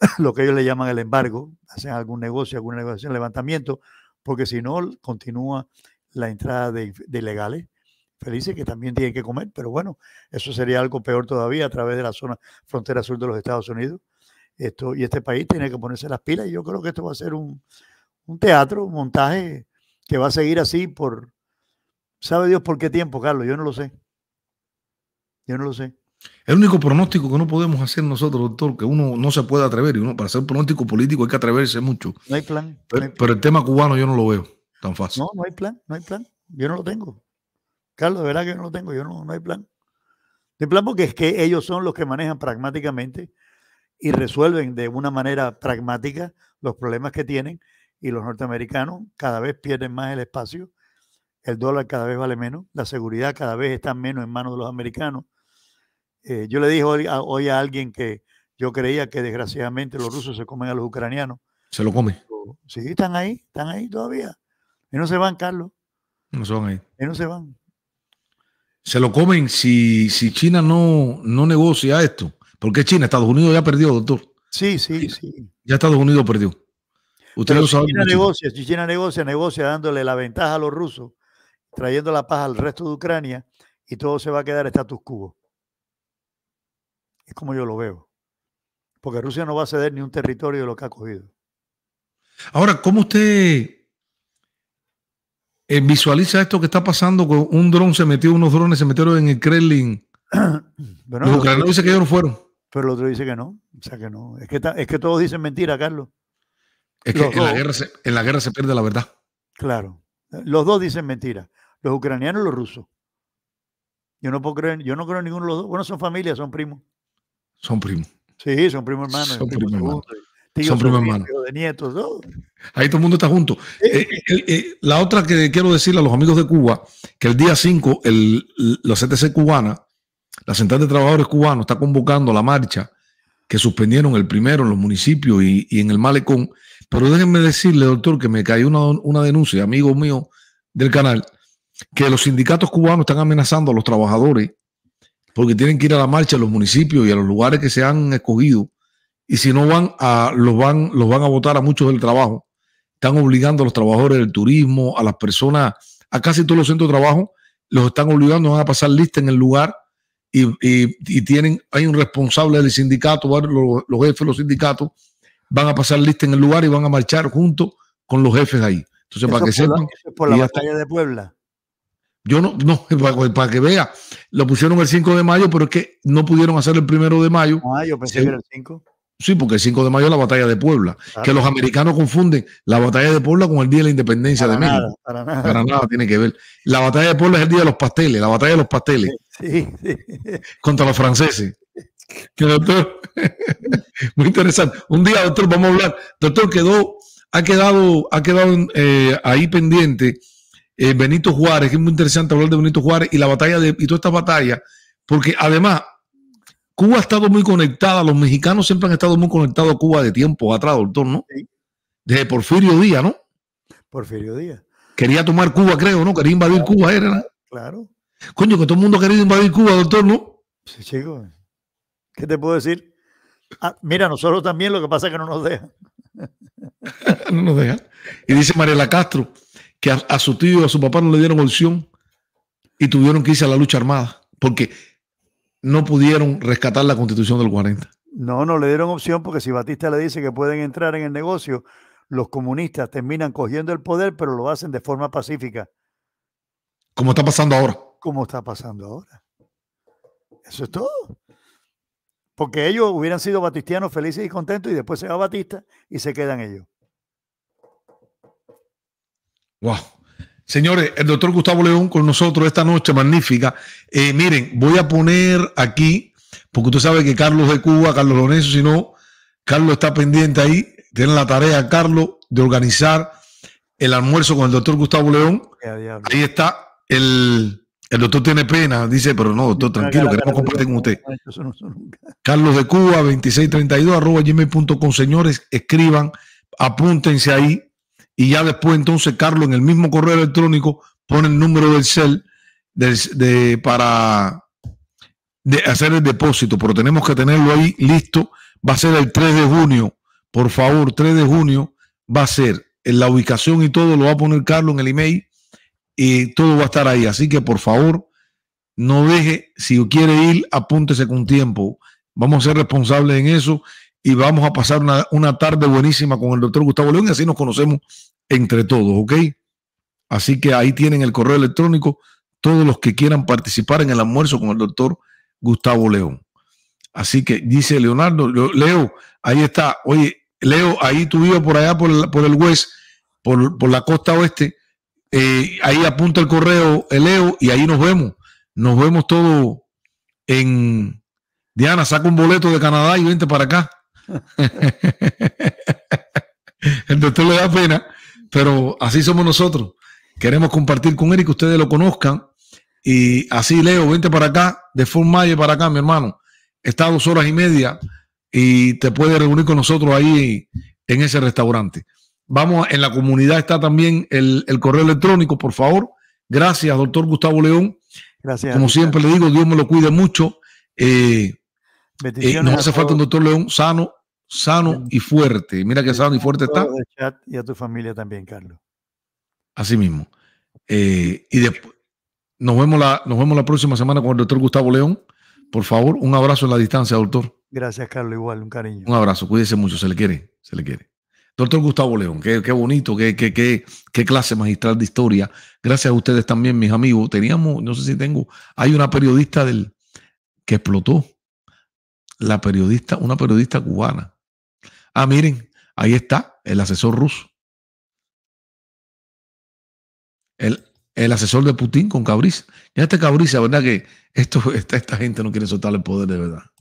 *clears throat* lo que ellos le llaman el embargo, hacen algún negocio, alguna negociación, levantamiento, porque si no, continúa la entrada de, ilegales felices que también tienen que comer, pero bueno, eso sería algo peor todavía a través de la zona frontera sur de los Estados Unidos. Esto, y este país tiene que ponerse las pilas y yo creo que esto va a ser un, un teatro, un montaje que va a seguir así por, ¿Sabe Dios por qué tiempo, Carlos? Yo no lo sé. Yo no lo sé. El único pronóstico que no podemos hacer nosotros, doctor, que uno no se puede atrever, y uno para hacer pronóstico político hay que atreverse mucho. No hay plan. Pero, el tema cubano yo no lo veo tan fácil. No, no hay plan, no hay plan. Yo no lo tengo. Carlos, de verdad que yo no lo tengo, yo no, no hay plan. De plan porque es que ellos son los que manejan pragmáticamente y resuelven de una manera pragmática los problemas que tienen y los norteamericanos cada vez pierden más el espacio el dólar cada vez vale menos, la seguridad cada vez está menos en manos de los americanos. Eh, yo le dije hoy a, alguien que yo creía que desgraciadamente los rusos se comen a los ucranianos. Se lo comen. Sí, están ahí, están ahí todavía. Y no se van, Carlos. No son ahí. Y no se van. Se lo comen si, si China no, no negocia esto. Porque China, Estados Unidos ya perdió, doctor. Sí, sí, sí. Ya Estados Unidos perdió. Usted lo China negocia, China negocia, negocia dándole la ventaja a los rusos trayendo la paz al resto de Ucrania y todo se va a quedar status quo. Es como yo lo veo. Porque Rusia no va a ceder ni un territorio de lo que ha cogido. Ahora, ¿cómo usted eh, visualiza esto que está pasando con un dron se metió, unos drones se metieron en el Kremlin? pero *clears throat* los ucranianos dicen que ellos no fueron. Pero el otro dice que no. O sea que no. Es que, todos dicen mentira, Carlos. Es que en la, guerra se, en la guerra se pierde la verdad. Claro. Los dos dicen mentira los ucranianos y los rusos. Yo no puedo creer, yo no creo en ninguno de los dos. Bueno, son familias son primos. Son primos. Sí, son primos hermanos. Son primos hermanos. son primos hermanos. De nietos, Ahí todo el mundo está junto. Eh, eh, la otra que quiero decirle a los amigos de Cuba, que el día 5 el, la CTC cubana, la Central de Trabajadores Cubanos, está convocando la marcha que suspendieron el primero en los municipios y, en el malecón. Pero déjenme decirle, doctor, que me cayó una, una denuncia, amigo mío del canal, que los sindicatos cubanos están amenazando a los trabajadores porque tienen que ir a la marcha a los municipios y a los lugares que se han escogido y si no van a los van los van a votar a muchos del trabajo. Están obligando a los trabajadores del turismo, a las personas, a casi todos los centros de trabajo, los están obligando, van a pasar lista en el lugar y, tienen, hay un responsable del sindicato, los, jefes de los sindicatos van a pasar lista en el lugar y van a marchar junto con los jefes ahí. Entonces, para que sepan. por la batalla de Puebla. Yo no, no, *laughs* para, que vea, lo pusieron el 5 de mayo, pero es que no pudieron hacer el primero de mayo. Ah, pensé que era el 5. Sí, porque el 5 de mayo es la batalla de Puebla. Que los americanos confunden la batalla de Puebla con el Día de la Independencia de México. Para nada. tiene que ver. La batalla de Puebla es el Día de los Pasteles, la batalla de los pasteles. Sí, sí. Contra los franceses. Que doctor, *laughs* muy interesante. Un día, doctor, vamos a hablar. Doctor, quedó, ha quedado, ha quedado eh, ahí pendiente eh, Benito Juárez, que es muy interesante hablar de Benito Juárez y la batalla de, y toda esta porque además Cuba ha estado muy conectada, los mexicanos siempre han estado muy conectados a Cuba de tiempo atrás, doctor, ¿no? Desde Porfirio Díaz, ¿no? Porfirio Díaz. Quería tomar Cuba, creo, ¿no? Quería invadir Cuba, era. Claro. Coño, que todo el mundo quería invadir Cuba, doctor, ¿no? Sí, chico. ¿Qué te puedo decir? Ah, mira, nosotros también, lo que pasa es que no nos dejan. *laughs* no nos dejan. Y dice Mariela Castro, que a, su tío a su papá no le dieron opción y tuvieron que irse a la lucha armada porque no pudieron rescatar la constitución del 40. No, no le dieron opción porque si Batista le dice que pueden entrar en el negocio, los comunistas terminan cogiendo el poder, pero lo hacen de forma pacífica. Como está pasando ahora. Como está pasando ahora. Eso es todo. Porque ellos hubieran sido batistianos felices y contentos y después se va Batista y se quedan ellos. Wow. Señores, el doctor Gustavo León con nosotros esta noche magnífica. Eh, miren, voy a poner aquí, porque usted sabe que Carlos de Cuba, Carlos Lorenzo, si no, Carlos está pendiente ahí, tiene la tarea, Carlos, de organizar el almuerzo con el doctor Gustavo León. Ahí está, el, el, doctor tiene pena, dice, pero no, doctor, tranquilo, queremos compartir con usted. Carlos de Cuba, 2632, arroba gmail.com. Señores, escriban, apúntense ahí y ya después entonces Carlos en el mismo correo electrónico pone el número del CEL de, para de hacer el depósito, pero tenemos que tenerlo ahí listo. Va a ser el 3 de junio, por favor, 3 de junio va a ser en la ubicación y todo, lo va a poner Carlos en el email y todo va a estar ahí. Así que por favor, no deje, si quiere ir, apúntese con tiempo. Vamos a ser responsables en eso y vamos a pasar una, tarde buenísima con el doctor Gustavo León y así nos conocemos entre todos, ¿ok? Así que ahí tienen el correo electrónico todos los que quieran participar en el almuerzo con el doctor Gustavo León. Así que dice Leonardo, Leo, ahí está. Oye, Leo, ahí tú vives por allá, por el, por el West, por, por la costa oeste. Eh, ahí apunta el correo, eh, Leo, y ahí nos vemos. Nos vemos todos en... Diana, saca un boleto de Canadá y vente para acá. *laughs* el doctor le da pena, pero así somos nosotros. Queremos compartir con él y que ustedes lo conozcan. Y así, Leo, vente para acá, de Fort Mayer para acá, mi hermano. Está dos horas y media y te puede reunir con nosotros ahí en ese restaurante. Vamos, en la comunidad está también el, correo electrónico, por favor. Gracias, doctor Gustavo León. Gracias. Como siempre le digo, Dios me lo cuide mucho. Eh, eh, nos hace falta un doctor León sano, sano y fuerte. Mira que sano y fuerte está. y a tu familia también, Carlos. Así mismo. Eh, y después, nos vemos, la, nos vemos la próxima semana con el doctor Gustavo León. Por favor, un abrazo en la distancia, doctor. Gracias, Carlos. Igual, un cariño. Un abrazo. Cuídese mucho. Se le quiere. Se le quiere. Doctor Gustavo León, qué, qué bonito, qué, qué, clase magistral de historia. Gracias a ustedes también, mis amigos. Teníamos, no sé si tengo, hay una periodista del que explotó la periodista, una periodista cubana. Ah, miren, ahí está el asesor ruso. El, el asesor de Putin con Cabriza. Ya este Cabriza, ¿verdad? Que esto, *laughs* esta, esta gente no quiere soltar el poder de verdad.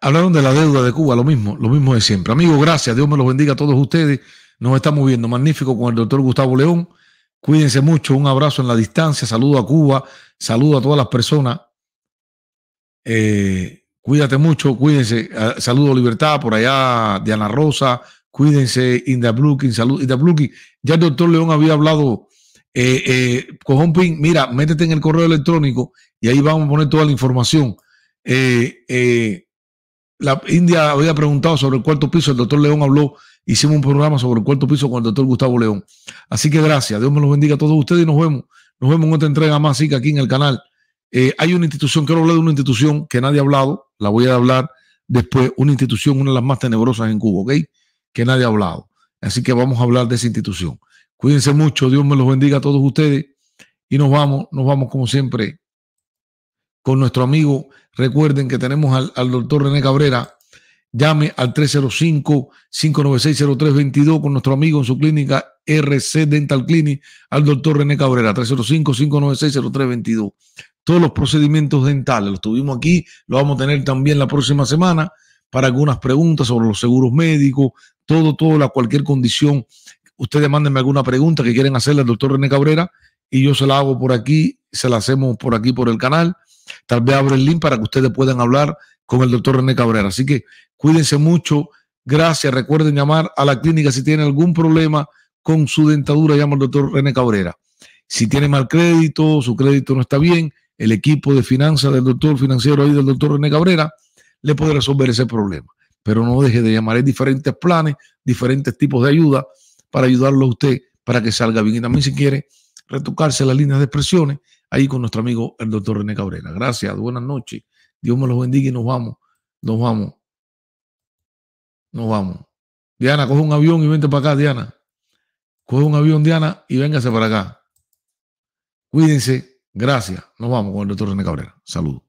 Hablaron de la deuda de Cuba, lo mismo, lo mismo de siempre. amigo gracias. Dios me los bendiga a todos ustedes. Nos estamos viendo magnífico con el doctor Gustavo León. Cuídense mucho. Un abrazo en la distancia. Saludo a Cuba. Saludo a todas las personas. Eh, cuídate mucho. Cuídense. Ah, saludo Libertad por allá. Diana Rosa. Cuídense. Inda Blukin. Salud. Inda Ya el doctor León había hablado eh, eh, con Mira, métete en el correo electrónico y ahí vamos a poner toda la información. eh, eh la India había preguntado sobre el cuarto piso, el doctor León habló, hicimos un programa sobre el cuarto piso con el doctor Gustavo León. Así que gracias, Dios me los bendiga a todos ustedes y nos vemos. Nos vemos en otra entrega más, así que aquí en el canal. Eh, hay una institución, quiero hablar de una institución que nadie ha hablado, la voy a hablar después, una institución, una de las más tenebrosas en Cuba, ¿ok? Que nadie ha hablado. Así que vamos a hablar de esa institución. Cuídense mucho, Dios me los bendiga a todos ustedes y nos vamos, nos vamos como siempre con nuestro amigo. Recuerden que tenemos al, doctor René Cabrera. Llame al 305-596-0322 con nuestro amigo en su clínica RC Dental Clinic, al doctor René Cabrera, 305-596-0322. Todos los procedimientos dentales los tuvimos aquí, lo vamos a tener también la próxima semana para algunas preguntas sobre los seguros médicos, todo, todo, cualquier condición. Ustedes mándenme alguna pregunta que quieren hacerle al doctor René Cabrera y yo se la hago por aquí, se la hacemos por aquí por el canal Tal vez abro el link para que ustedes puedan hablar con el doctor René Cabrera. Así que cuídense mucho. Gracias. Recuerden llamar a la clínica si tienen algún problema con su dentadura. Llama al doctor René Cabrera. Si tiene mal crédito, su crédito no está bien, el equipo de finanzas del doctor financiero ahí del doctor René Cabrera le puede resolver ese problema. Pero no deje de llamar. Hay diferentes planes, diferentes tipos de ayuda para ayudarlo a usted para que salga bien. Y también si quiere retocarse las líneas de expresiones ahí con nuestro amigo el doctor René Cabrera. Gracias, buenas noches. Dios me los bendiga y nos vamos, nos vamos, nos vamos. Diana, coge un avión y vente para acá, Diana. Coge un avión, Diana, y véngase para acá. Cuídense. Gracias. Nos vamos con el doctor René Cabrera. Saludos.